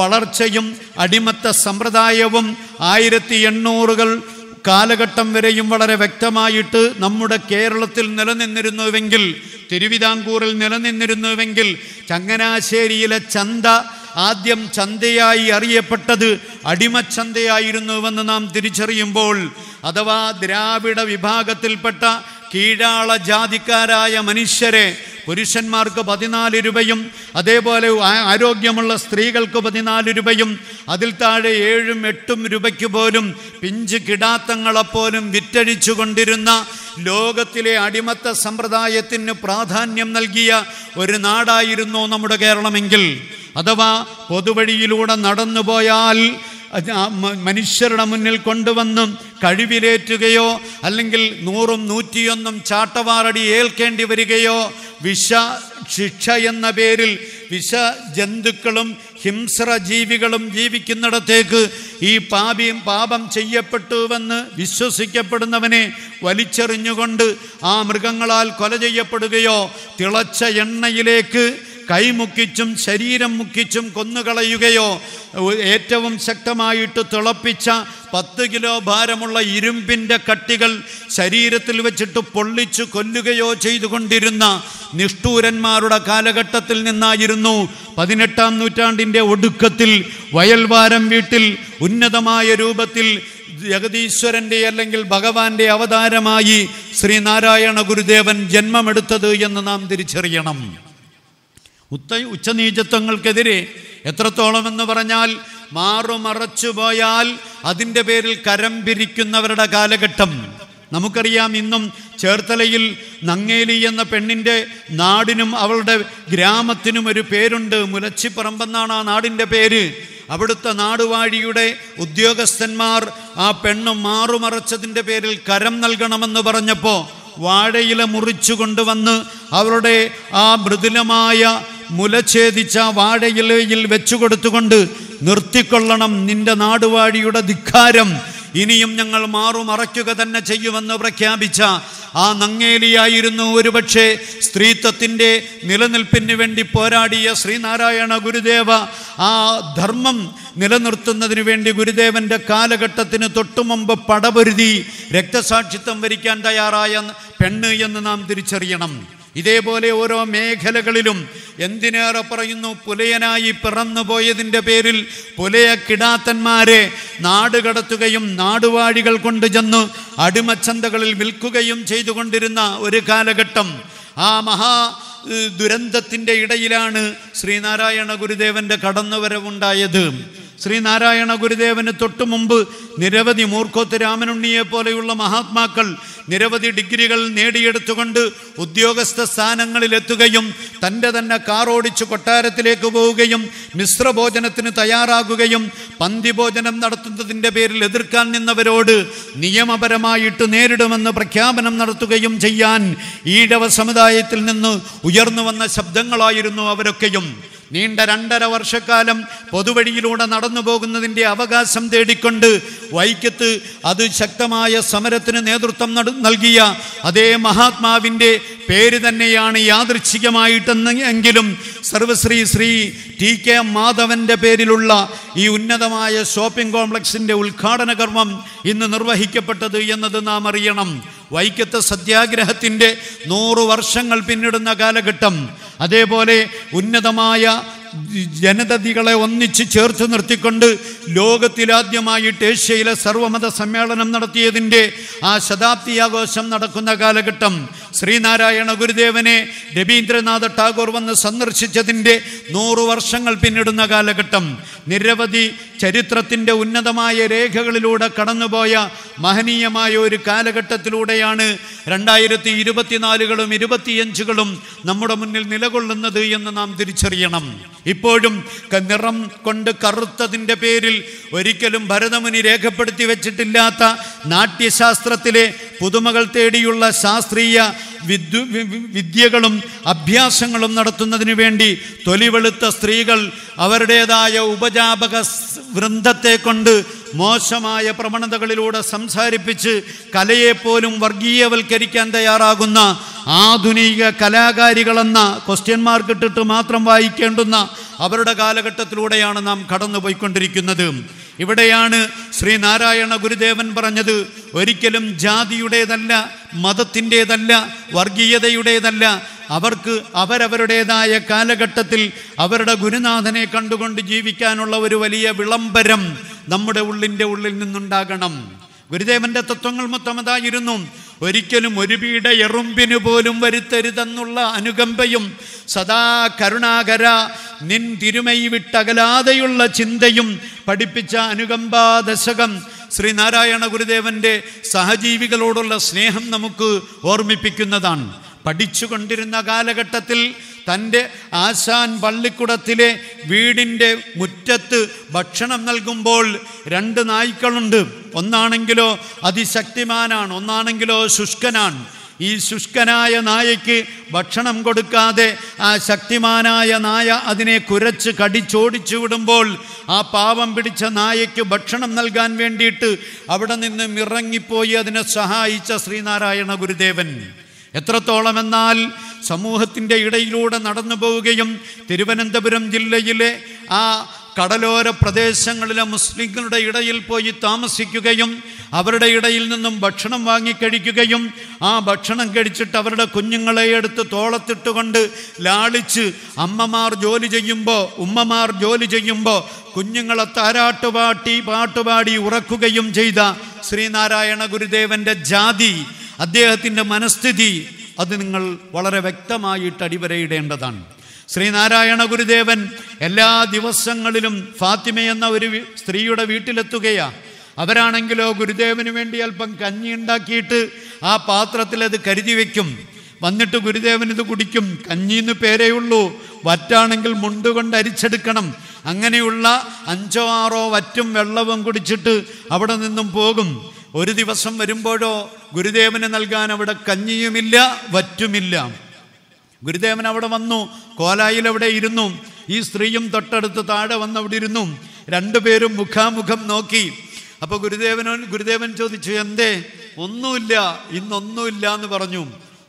വളർച്ചയും അടിമത്ത സമ്പ്രദായവും ആയിരത്തി എണ്ണൂറുകൾ കാലഘട്ടം വരെയും വളരെ വ്യക്തമായിട്ട് നമ്മുടെ കേരളത്തിൽ നിലനിന്നിരുന്നുവെങ്കിൽ തിരുവിതാംകൂറിൽ നിലനിന്നിരുന്നുവെങ്കിൽ ചങ്ങനാശ്ശേരിയിലെ ചന്ത ആദ്യം ചന്തയായി അറിയപ്പെട്ടത് അടിമച്ചന്തയായിരുന്നുവെന്ന് നാം തിരിച്ചറിയുമ്പോൾ അഥവാ ദ്രാവിഡ വിഭാഗത്തിൽപ്പെട്ട കീഴാള ജാതിക്കാരായ മനുഷ്യരെ പുരുഷന്മാർക്ക് പതിനാല് രൂപയും അതേപോലെ ആരോഗ്യമുള്ള സ്ത്രീകൾക്ക് പതിനാല് രൂപയും അതിൽ താഴെ ഏഴും എട്ടും രൂപയ്ക്ക് പോലും പിഞ്ച് കിടാത്തങ്ങളെപ്പോലും വിറ്റഴിച്ചു കൊണ്ടിരുന്ന ലോകത്തിലെ അടിമത്ത സമ്പ്രദായത്തിന് പ്രാധാന്യം നൽകിയ ഒരു നാടായിരുന്നു നമ്മുടെ കേരളമെങ്കിൽ അഥവാ പൊതുവഴിയിലൂടെ നടന്നു പോയാൽ മനുഷ്യരുടെ മുന്നിൽ കൊണ്ടുവന്നും കഴിവിലേറ്റുകയോ അല്ലെങ്കിൽ നൂറും നൂറ്റിയൊന്നും ചാട്ടവാറടി ഏൽക്കേണ്ടി വരികയോ വിഷ ശിക്ഷ എന്ന പേരിൽ വിഷ ജന്തുക്കളും ഹിംസ്ര ജീവികളും ജീവിക്കുന്നിടത്തേക്ക് ഈ പാപിയും പാപം ചെയ്യപ്പെട്ടുവെന്ന് വിശ്വസിക്കപ്പെടുന്നവനെ വലിച്ചെറിഞ്ഞുകൊണ്ട് ആ മൃഗങ്ങളാൽ കൊല ചെയ്യപ്പെടുകയോ തിളച്ച എണ്ണയിലേക്ക് കൈമുക്കിച്ചും ശരീരം മുക്കിച്ചും കൊന്നുകളയുകയോ ഏറ്റവും ശക്തമായിട്ട് തിളപ്പിച്ച പത്ത് കിലോ ഭാരമുള്ള ഇരുമ്പിൻ്റെ കട്ടികൾ ശരീരത്തിൽ വെച്ചിട്ട് പൊള്ളിച്ചു കൊല്ലുകയോ ചെയ്തുകൊണ്ടിരുന്ന നിഷ്ഠൂരന്മാരുടെ കാലഘട്ടത്തിൽ നിന്നായിരുന്നു പതിനെട്ടാം നൂറ്റാണ്ടിൻ്റെ ഒടുക്കത്തിൽ വയൽവാരം വീട്ടിൽ ഉന്നതമായ രൂപത്തിൽ ജഗതീശ്വരൻ്റെ അല്ലെങ്കിൽ ഭഗവാന്റെ അവതാരമായി ശ്രീനാരായണ ഗുരുദേവൻ ജന്മമെടുത്തത് എന്ന് നാം തിരിച്ചറിയണം ഉത്ത ഉച്ചനീചത്വങ്ങൾക്കെതിരെ എത്രത്തോളം എന്ന് പറഞ്ഞാൽ മാറുമറച്ചു പോയാൽ അതിൻ്റെ പേരിൽ കരം പിരിക്കുന്നവരുടെ കാലഘട്ടം നമുക്കറിയാം ഇന്നും ചേർത്തലയിൽ നങ്ങേലി എന്ന പെണ്ണിൻ്റെ നാടിനും അവളുടെ ഗ്രാമത്തിനും ഒരു പേരുണ്ട് മുലച്ചിപ്പറമ്പെന്നാണ് ആ നാടിൻ്റെ പേര് അവിടുത്തെ നാടുവാഴിയുടെ ഉദ്യോഗസ്ഥന്മാർ ആ പെണ്ണ് മാറുമറച്ചതിൻ്റെ പേരിൽ കരം നൽകണമെന്ന് പറഞ്ഞപ്പോൾ വാഴയില മുറിച്ചു കൊണ്ടുവന്ന് അവരുടെ ആ മൃദുലമായ മുലച്ഛേദിച്ച വാഴയിലയിൽ വെച്ചു കൊടുത്തുകൊണ്ട് നിർത്തിക്കൊള്ളണം നിന്റെ നാടുവാഴിയുടെ ധിക്കാരം ഇനിയും ഞങ്ങൾ മാറുമറയ്ക്കുക തന്നെ ചെയ്യുമെന്ന് പ്രഖ്യാപിച്ച ആ നങ്ങേലിയായിരുന്നു ഒരുപക്ഷെ സ്ത്രീത്വത്തിൻ്റെ നിലനിൽപ്പിന് വേണ്ടി പോരാടിയ ശ്രീനാരായണ ഗുരുദേവ ആ ധർമ്മം നിലനിർത്തുന്നതിന് വേണ്ടി ഗുരുദേവൻ്റെ കാലഘട്ടത്തിന് തൊട്ടുമുമ്പ് പടപൊരുതി രക്തസാക്ഷിത്വം വരിക്കാൻ തയ്യാറായ പെണ്ണ് എന്ന് നാം തിരിച്ചറിയണം ഇതേപോലെ ഓരോ മേഖലകളിലും എന്തിനേറെ പറയുന്നു പുലയനായി പിറന്നു പോയതിൻ്റെ പേരിൽ പുലയ കിടാത്തന്മാരെ നാടുകടത്തുകയും നാടുവാഴികൾ കൊണ്ട് ചെന്ന് അടിമച്ചന്തകളിൽ വിൽക്കുകയും ചെയ്തുകൊണ്ടിരുന്ന ഒരു കാലഘട്ടം ആ മഹാ ദുരന്തത്തിൻ്റെ ഇടയിലാണ് ശ്രീനാരായണ ഗുരുദേവൻ്റെ കടന്നുവരവുണ്ടായത് ശ്രീനാരായണ ഗുരുദേവന് തൊട്ടു മുമ്പ് നിരവധി മൂർഖോത്ത് രാമനുണ്ണിയെ പോലെയുള്ള മഹാത്മാക്കൾ നിരവധി ഡിഗ്രികൾ നേടിയെടുത്തുകൊണ്ട് ഉദ്യോഗസ്ഥ സ്ഥാനങ്ങളിലെത്തുകയും തൻ്റെ തന്നെ കാർ ഓടിച്ച് കൊട്ടാരത്തിലേക്ക് പോവുകയും മിശ്രഭോജനത്തിന് തയ്യാറാകുകയും പന്തിഭോജനം നടത്തുന്നതിൻ്റെ പേരിൽ എതിർക്കാൻ നിന്നവരോട് നിയമപരമായിട്ട് നേരിടുമെന്ന് പ്രഖ്യാപനം നടത്തുകയും ചെയ്യാൻ ഈഴവ സമുദായത്തിൽ നിന്ന് ഉയർന്നു വന്ന ശബ്ദങ്ങളായിരുന്നു അവരൊക്കെയും നീണ്ട രണ്ടര വർഷക്കാലം പൊതുവഴിയിലൂടെ നടന്നു പോകുന്നതിൻ്റെ അവകാശം തേടിക്കൊണ്ട് വൈക്കത്ത് അത് ശക്തമായ സമരത്തിന് നേതൃത്വം നൽകിയ അതേ മഹാത്മാവിൻ്റെ പേര് തന്നെയാണ് യാദൃച്ഛികമായിട്ടെന്ന് എങ്കിലും സർവശ്രീ ശ്രീ ടി കെ മാധവൻ്റെ പേരിലുള്ള ഈ ഉന്നതമായ ഷോപ്പിംഗ് കോംപ്ലക്സിൻ്റെ ഉദ്ഘാടന കർമ്മം ഇന്ന് നിർവഹിക്കപ്പെട്ടത് എന്നത് നാം അറിയണം വൈക്കത്തെ സത്യാഗ്രഹത്തിൻ്റെ നൂറ് വർഷങ്ങൾ പിന്നിടുന്ന കാലഘട്ടം അതേപോലെ ഉന്നതമായ ജനതതികളെ ഒന്നിച്ച് ചേർത്ത് നിർത്തിക്കൊണ്ട് ലോകത്തിലാദ്യമായിട്ട് ഏഷ്യയിലെ സർവമത സമ്മേളനം നടത്തിയതിൻ്റെ ആ ശതാബ്ദി ആഘോഷം നടക്കുന്ന കാലഘട്ടം ശ്രീനാരായണ ഗുരുദേവനെ രവീന്ദ്രനാഥ ടാഗോർ വന്ന് സന്ദർശിച്ചതിൻ്റെ നൂറു വർഷങ്ങൾ പിന്നിടുന്ന കാലഘട്ടം നിരവധി ചരിത്രത്തിൻ്റെ ഉന്നതമായ രേഖകളിലൂടെ കടന്നുപോയ മഹനീയമായ ഒരു കാലഘട്ടത്തിലൂടെയാണ് രണ്ടായിരത്തി ഇരുപത്തിനാലുകളും ഇരുപത്തിയഞ്ചുകളും നമ്മുടെ മുന്നിൽ നിലകൊള്ളുന്നത് എന്ന് നാം തിരിച്ചറിയണം ഇപ്പോഴും നിറം കൊണ്ട് കറുത്തതിൻ്റെ പേരിൽ ഒരിക്കലും ഭരതമുനി രേഖപ്പെടുത്തി വെച്ചിട്ടില്ലാത്ത നാട്യശാസ്ത്രത്തിലെ പുതുമകൾ തേടിയുള്ള ശാസ്ത്രീയ വിദ്യു വിദ്യകളും അഭ്യാസങ്ങളും നടത്തുന്നതിന് വേണ്ടി തൊലിവെളുത്ത സ്ത്രീകൾ അവരുടേതായ ഉപജാപക വൃന്ദത്തെ കൊണ്ട് മോശമായ പ്രവണതകളിലൂടെ സംസാരിപ്പിച്ച് കലയെപ്പോലും വർഗീയവൽക്കരിക്കാൻ തയ്യാറാകുന്ന ആധുനിക കലാകാരികളെന്ന ക്വസ്റ്റ്യൻ മാർക്ക് ഇട്ടിട്ട് മാത്രം വായിക്കേണ്ടുന്ന അവരുടെ കാലഘട്ടത്തിലൂടെയാണ് നാം കടന്നുപോയിക്കൊണ്ടിരിക്കുന്നത് ഇവിടെയാണ് ശ്രീനാരായണ ഗുരുദേവൻ പറഞ്ഞത് ഒരിക്കലും ജാതിയുടേതല്ല മതത്തിൻ്റെതല്ല വർഗീയതയുടേതല്ല അവർക്ക് അവരവരുടേതായ കാലഘട്ടത്തിൽ അവരുടെ ഗുരുനാഥനെ കണ്ടുകൊണ്ട് ജീവിക്കാനുള്ള ഒരു വലിയ വിളംബരം നമ്മുടെ ഉള്ളിൻ്റെ ഉള്ളിൽ നിന്നുണ്ടാകണം ഗുരുദേവന്റെ തത്വങ്ങൾ അതായിരുന്നു ഒരിക്കലും ഒരു പീഡ എറുമ്പിനു പോലും വരുത്തരുതെന്നുള്ള അനുകമ്പയും സദാ കരുണാകര നിൻ തിരുമൈ വിട്ടകലാതെയുള്ള ചിന്തയും പഠിപ്പിച്ച അനുകമ്പാ ദശകം ശ്രീനാരായണ ഗുരുദേവൻ്റെ സഹജീവികളോടുള്ള സ്നേഹം നമുക്ക് ഓർമ്മിപ്പിക്കുന്നതാണ് പഠിച്ചുകൊണ്ടിരുന്ന കാലഘട്ടത്തിൽ തൻ്റെ ആശാൻ പള്ളിക്കുടത്തിലെ വീടിൻ്റെ മുറ്റത്ത് ഭക്ഷണം നൽകുമ്പോൾ രണ്ട് നായ്ക്കളുണ്ട് ഒന്നാണെങ്കിലോ അതിശക്തിമാനാണ് ഒന്നാണെങ്കിലോ ശുഷ്കനാണ് ഈ ശുഷ്കനായ നായയ്ക്ക് ഭക്ഷണം കൊടുക്കാതെ ആ ശക്തിമാനായ നായ അതിനെ കുരച്ച് കടിച്ചോടിച്ചു വിടുമ്പോൾ ആ പാവം പിടിച്ച നായയ്ക്ക് ഭക്ഷണം നൽകാൻ വേണ്ടിയിട്ട് അവിടെ നിന്നും ഇറങ്ങിപ്പോയി അതിനെ സഹായിച്ച ശ്രീനാരായണ ഗുരുദേവൻ എത്രത്തോളം എന്നാൽ സമൂഹത്തിൻ്റെ ഇടയിലൂടെ നടന്നു പോവുകയും തിരുവനന്തപുരം ജില്ലയിലെ ആ കടലോര പ്രദേശങ്ങളിലെ മുസ്ലിങ്ങളുടെ ഇടയിൽ പോയി താമസിക്കുകയും അവരുടെ ഇടയിൽ നിന്നും ഭക്ഷണം വാങ്ങിക്കഴിക്കുകയും ആ ഭക്ഷണം കഴിച്ചിട്ട് അവരുടെ കുഞ്ഞുങ്ങളെ എടുത്ത് തോളത്തിട്ടുകൊണ്ട് ലാളിച്ച് അമ്മമാർ ജോലി ചെയ്യുമ്പോൾ ഉമ്മമാർ ജോലി ചെയ്യുമ്പോൾ കുഞ്ഞുങ്ങളെ താരാട്ടുപാട്ടി പാട്ടുപാടി ഉറക്കുകയും ചെയ്ത ശ്രീനാരായണ ഗുരുദേവൻ്റെ ജാതി അദ്ദേഹത്തിൻ്റെ മനസ്ഥിതി അത് നിങ്ങൾ വളരെ വ്യക്തമായിട്ട് അടിവരയിടേണ്ടതാണ് ശ്രീനാരായണ ഗുരുദേവൻ എല്ലാ ദിവസങ്ങളിലും ഫാത്തിമ എന്ന ഒരു സ്ത്രീയുടെ വീട്ടിലെത്തുകയാണ് അവരാണെങ്കിലോ ഗുരുദേവന് വേണ്ടി അല്പം കഞ്ഞി ഉണ്ടാക്കിയിട്ട് ആ പാത്രത്തിൽ അത് കരുതി വയ്ക്കും വന്നിട്ട് ഗുരുദേവൻ ഇത് കുടിക്കും കഞ്ഞിന്ന് ഉള്ളൂ വറ്റാണെങ്കിൽ മുണ്ടുകൊണ്ട് അരിച്ചെടുക്കണം അങ്ങനെയുള്ള അഞ്ചോ ആറോ വറ്റും വെള്ളവും കുടിച്ചിട്ട് അവിടെ നിന്നും പോകും ഒരു ദിവസം വരുമ്പോഴോ ഗുരുദേവന് നൽകാൻ അവിടെ കഞ്ഞിയുമില്ല വറ്റുമില്ല ഗുരുദേവൻ അവിടെ വന്നു കോലായിൽ അവിടെ ഇരുന്നു ഈ സ്ത്രീയും തൊട്ടടുത്ത് താഴെ വന്ന് അവിടെ ഇരുന്നു രണ്ടുപേരും മുഖാമുഖം നോക്കി അപ്പോൾ ഗുരുദേവനോ ഗുരുദേവൻ ചോദിച്ചു എന്തേ ഒന്നുമില്ല ഇന്നൊന്നുമില്ല എന്ന് പറഞ്ഞു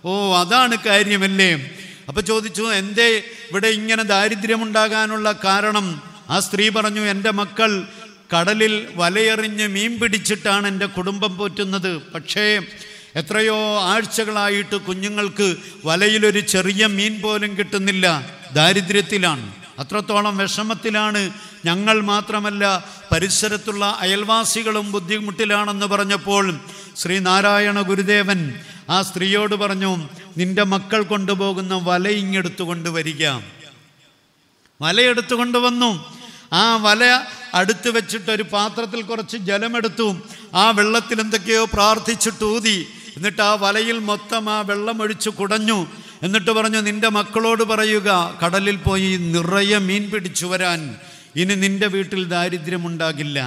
ഓ അതാണ് കാര്യമല്ലേ അപ്പോൾ ചോദിച്ചു എന്തേ ഇവിടെ ഇങ്ങനെ ദാരിദ്ര്യമുണ്ടാകാനുള്ള കാരണം ആ സ്ത്രീ പറഞ്ഞു എൻ്റെ മക്കൾ കടലിൽ വലയെറിഞ്ഞ് മീൻ പിടിച്ചിട്ടാണ് എൻ്റെ കുടുംബം പോറ്റുന്നത് പക്ഷേ എത്രയോ ആഴ്ചകളായിട്ട് കുഞ്ഞുങ്ങൾക്ക് വലയിലൊരു ചെറിയ മീൻ പോലും കിട്ടുന്നില്ല ദാരിദ്ര്യത്തിലാണ് അത്രത്തോളം വിഷമത്തിലാണ് ഞങ്ങൾ മാത്രമല്ല പരിസരത്തുള്ള അയൽവാസികളും ബുദ്ധിമുട്ടിലാണെന്ന് പറഞ്ഞപ്പോൾ ശ്രീനാരായണ ഗുരുദേവൻ ആ സ്ത്രീയോട് പറഞ്ഞു നിന്റെ മക്കൾ കൊണ്ടുപോകുന്ന വല ഇങ്ങെടുത്തു കൊണ്ടുവരിക വലയെടുത്തു കൊണ്ടുവന്നു ആ വല അടുത്ത് വെച്ചിട്ട് ഒരു പാത്രത്തിൽ കുറച്ച് ജലമെടുത്തു ആ വെള്ളത്തിൽ എന്തൊക്കെയോ പ്രാർത്ഥിച്ചിട്ടൂതി എന്നിട്ട് ആ വലയിൽ മൊത്തം ആ വെള്ളം ഒഴിച്ച് കുടഞ്ഞു എന്നിട്ട് പറഞ്ഞു നിന്റെ മക്കളോട് പറയുക കടലിൽ പോയി നിറയെ മീൻ പിടിച്ചു വരാൻ ഇനി നിന്റെ വീട്ടിൽ ദാരിദ്ര്യമുണ്ടാകില്ല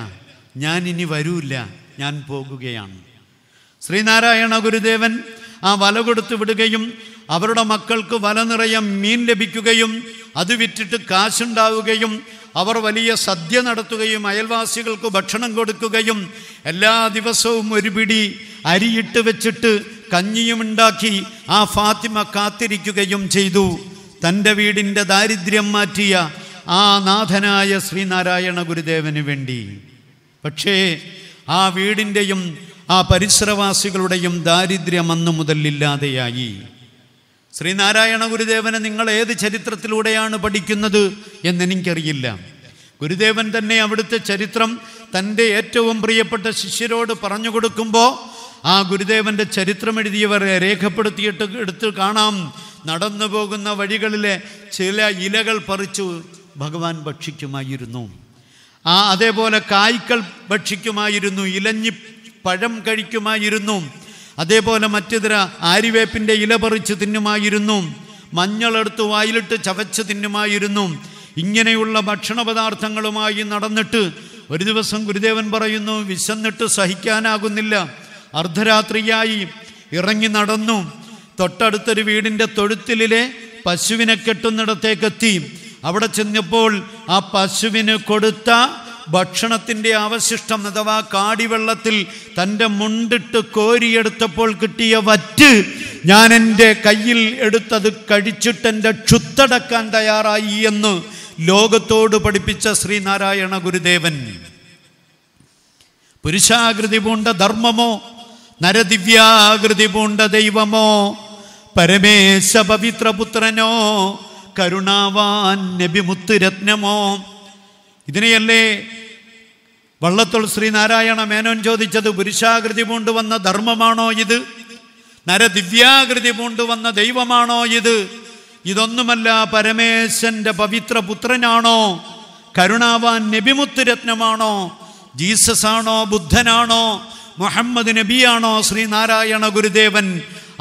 ഞാൻ ഇനി വരൂല്ല ഞാൻ പോകുകയാണ് ശ്രീനാരായണ ഗുരുദേവൻ ആ വല കൊടുത്തു വിടുകയും അവരുടെ മക്കൾക്ക് വല നിറയെ മീൻ ലഭിക്കുകയും അത് വിറ്റിട്ട് കാശുണ്ടാവുകയും അവർ വലിയ സദ്യ നടത്തുകയും അയൽവാസികൾക്ക് ഭക്ഷണം കൊടുക്കുകയും എല്ലാ ദിവസവും ഒരു പിടി അരിയിട്ട് വെച്ചിട്ട് കഞ്ഞിയും ഉണ്ടാക്കി ആ ഫാത്തിമ കാത്തിരിക്കുകയും ചെയ്തു തൻ്റെ വീടിൻ്റെ ദാരിദ്ര്യം മാറ്റിയ ആ നാഥനായ ശ്രീനാരായണ ഗുരുദേവന് വേണ്ടി പക്ഷേ ആ വീടിൻ്റെയും ആ പരിസരവാസികളുടെയും ദാരിദ്ര്യം അന്നു മുതൽ ശ്രീനാരായണ ഗുരുദേവനെ നിങ്ങൾ ഏത് ചരിത്രത്തിലൂടെയാണ് പഠിക്കുന്നത് എന്നെനിക്കറിയില്ല ഗുരുദേവൻ തന്നെ അവിടുത്തെ ചരിത്രം തൻ്റെ ഏറ്റവും പ്രിയപ്പെട്ട ശിഷ്യരോട് പറഞ്ഞു കൊടുക്കുമ്പോൾ ആ ഗുരുദേവൻ്റെ ചരിത്രം എഴുതിയവരെ രേഖപ്പെടുത്തിയിട്ട് എടുത്ത് കാണാം നടന്നു പോകുന്ന വഴികളിലെ ചില ഇലകൾ പറിച്ചു ഭഗവാൻ ഭക്ഷിക്കുമായിരുന്നു ആ അതേപോലെ കായ്ക്കൾ ഭക്ഷിക്കുമായിരുന്നു ഇലഞ്ഞി പഴം കഴിക്കുമായിരുന്നു അതേപോലെ മറ്റു ചില ആരിവേപ്പിൻ്റെ ഇല പറിച്ച് തിന്നുമായിരുന്നു മഞ്ഞളെടുത്ത് വായിലിട്ട് ചവച്ച് തിന്നുമായിരുന്നു ഇങ്ങനെയുള്ള ഭക്ഷണ പദാർത്ഥങ്ങളുമായി നടന്നിട്ട് ഒരു ദിവസം ഗുരുദേവൻ പറയുന്നു വിശന്നിട്ട് സഹിക്കാനാകുന്നില്ല അർദ്ധരാത്രിയായി ഇറങ്ങി നടന്നു തൊട്ടടുത്തൊരു വീടിൻ്റെ തൊഴുത്തിലെ പശുവിനെ കെട്ടുന്നിടത്തേക്കെത്തി അവിടെ ചെന്നപ്പോൾ ആ പശുവിന് കൊടുത്ത ഭക്ഷണത്തിൻ്റെ അവശിഷ്ടം അഥവാ കാടിവെള്ളത്തിൽ തൻ്റെ മുണ്ടിട്ട് കോരിയെടുത്തപ്പോൾ കിട്ടിയ വറ്റ് ഞാൻ എൻ്റെ കയ്യിൽ എടുത്തത് കഴിച്ചിട്ട് എൻ്റെ ക്ഷുത്തടക്കാൻ തയ്യാറായി എന്ന് ലോകത്തോട് പഠിപ്പിച്ച ശ്രീനാരായണ ഗുരുദേവൻ പുരുഷാകൃതി പൂണ്ട ധർമ്മമോ നരദിവ്യാകൃതി പൂണ്ട ദൈവമോ പരമേശ പവിത്രപുത്രനോ കരുണാവാൻ നബിമുത്തുരത്നമോ ഇതിനെയല്ലേ വള്ളത്തോൾ ശ്രീനാരായണ മേനോൻ ചോദിച്ചത് പുരുഷാകൃതി പൂണ്ടുവന്ന ധർമ്മമാണോ ഇത് നരദിവ്യാകൃതി പൂണ്ടുവന്ന ദൈവമാണോ ഇത് ഇതൊന്നുമല്ല പരമേശന്റെ പവിത്ര പുത്രനാണോ കരുണാവാൻ നബിമുത്ത് രത്നമാണോ ജീസസ് ആണോ ബുദ്ധനാണോ മുഹമ്മദ് നബിയാണോ ശ്രീനാരായണ ഗുരുദേവൻ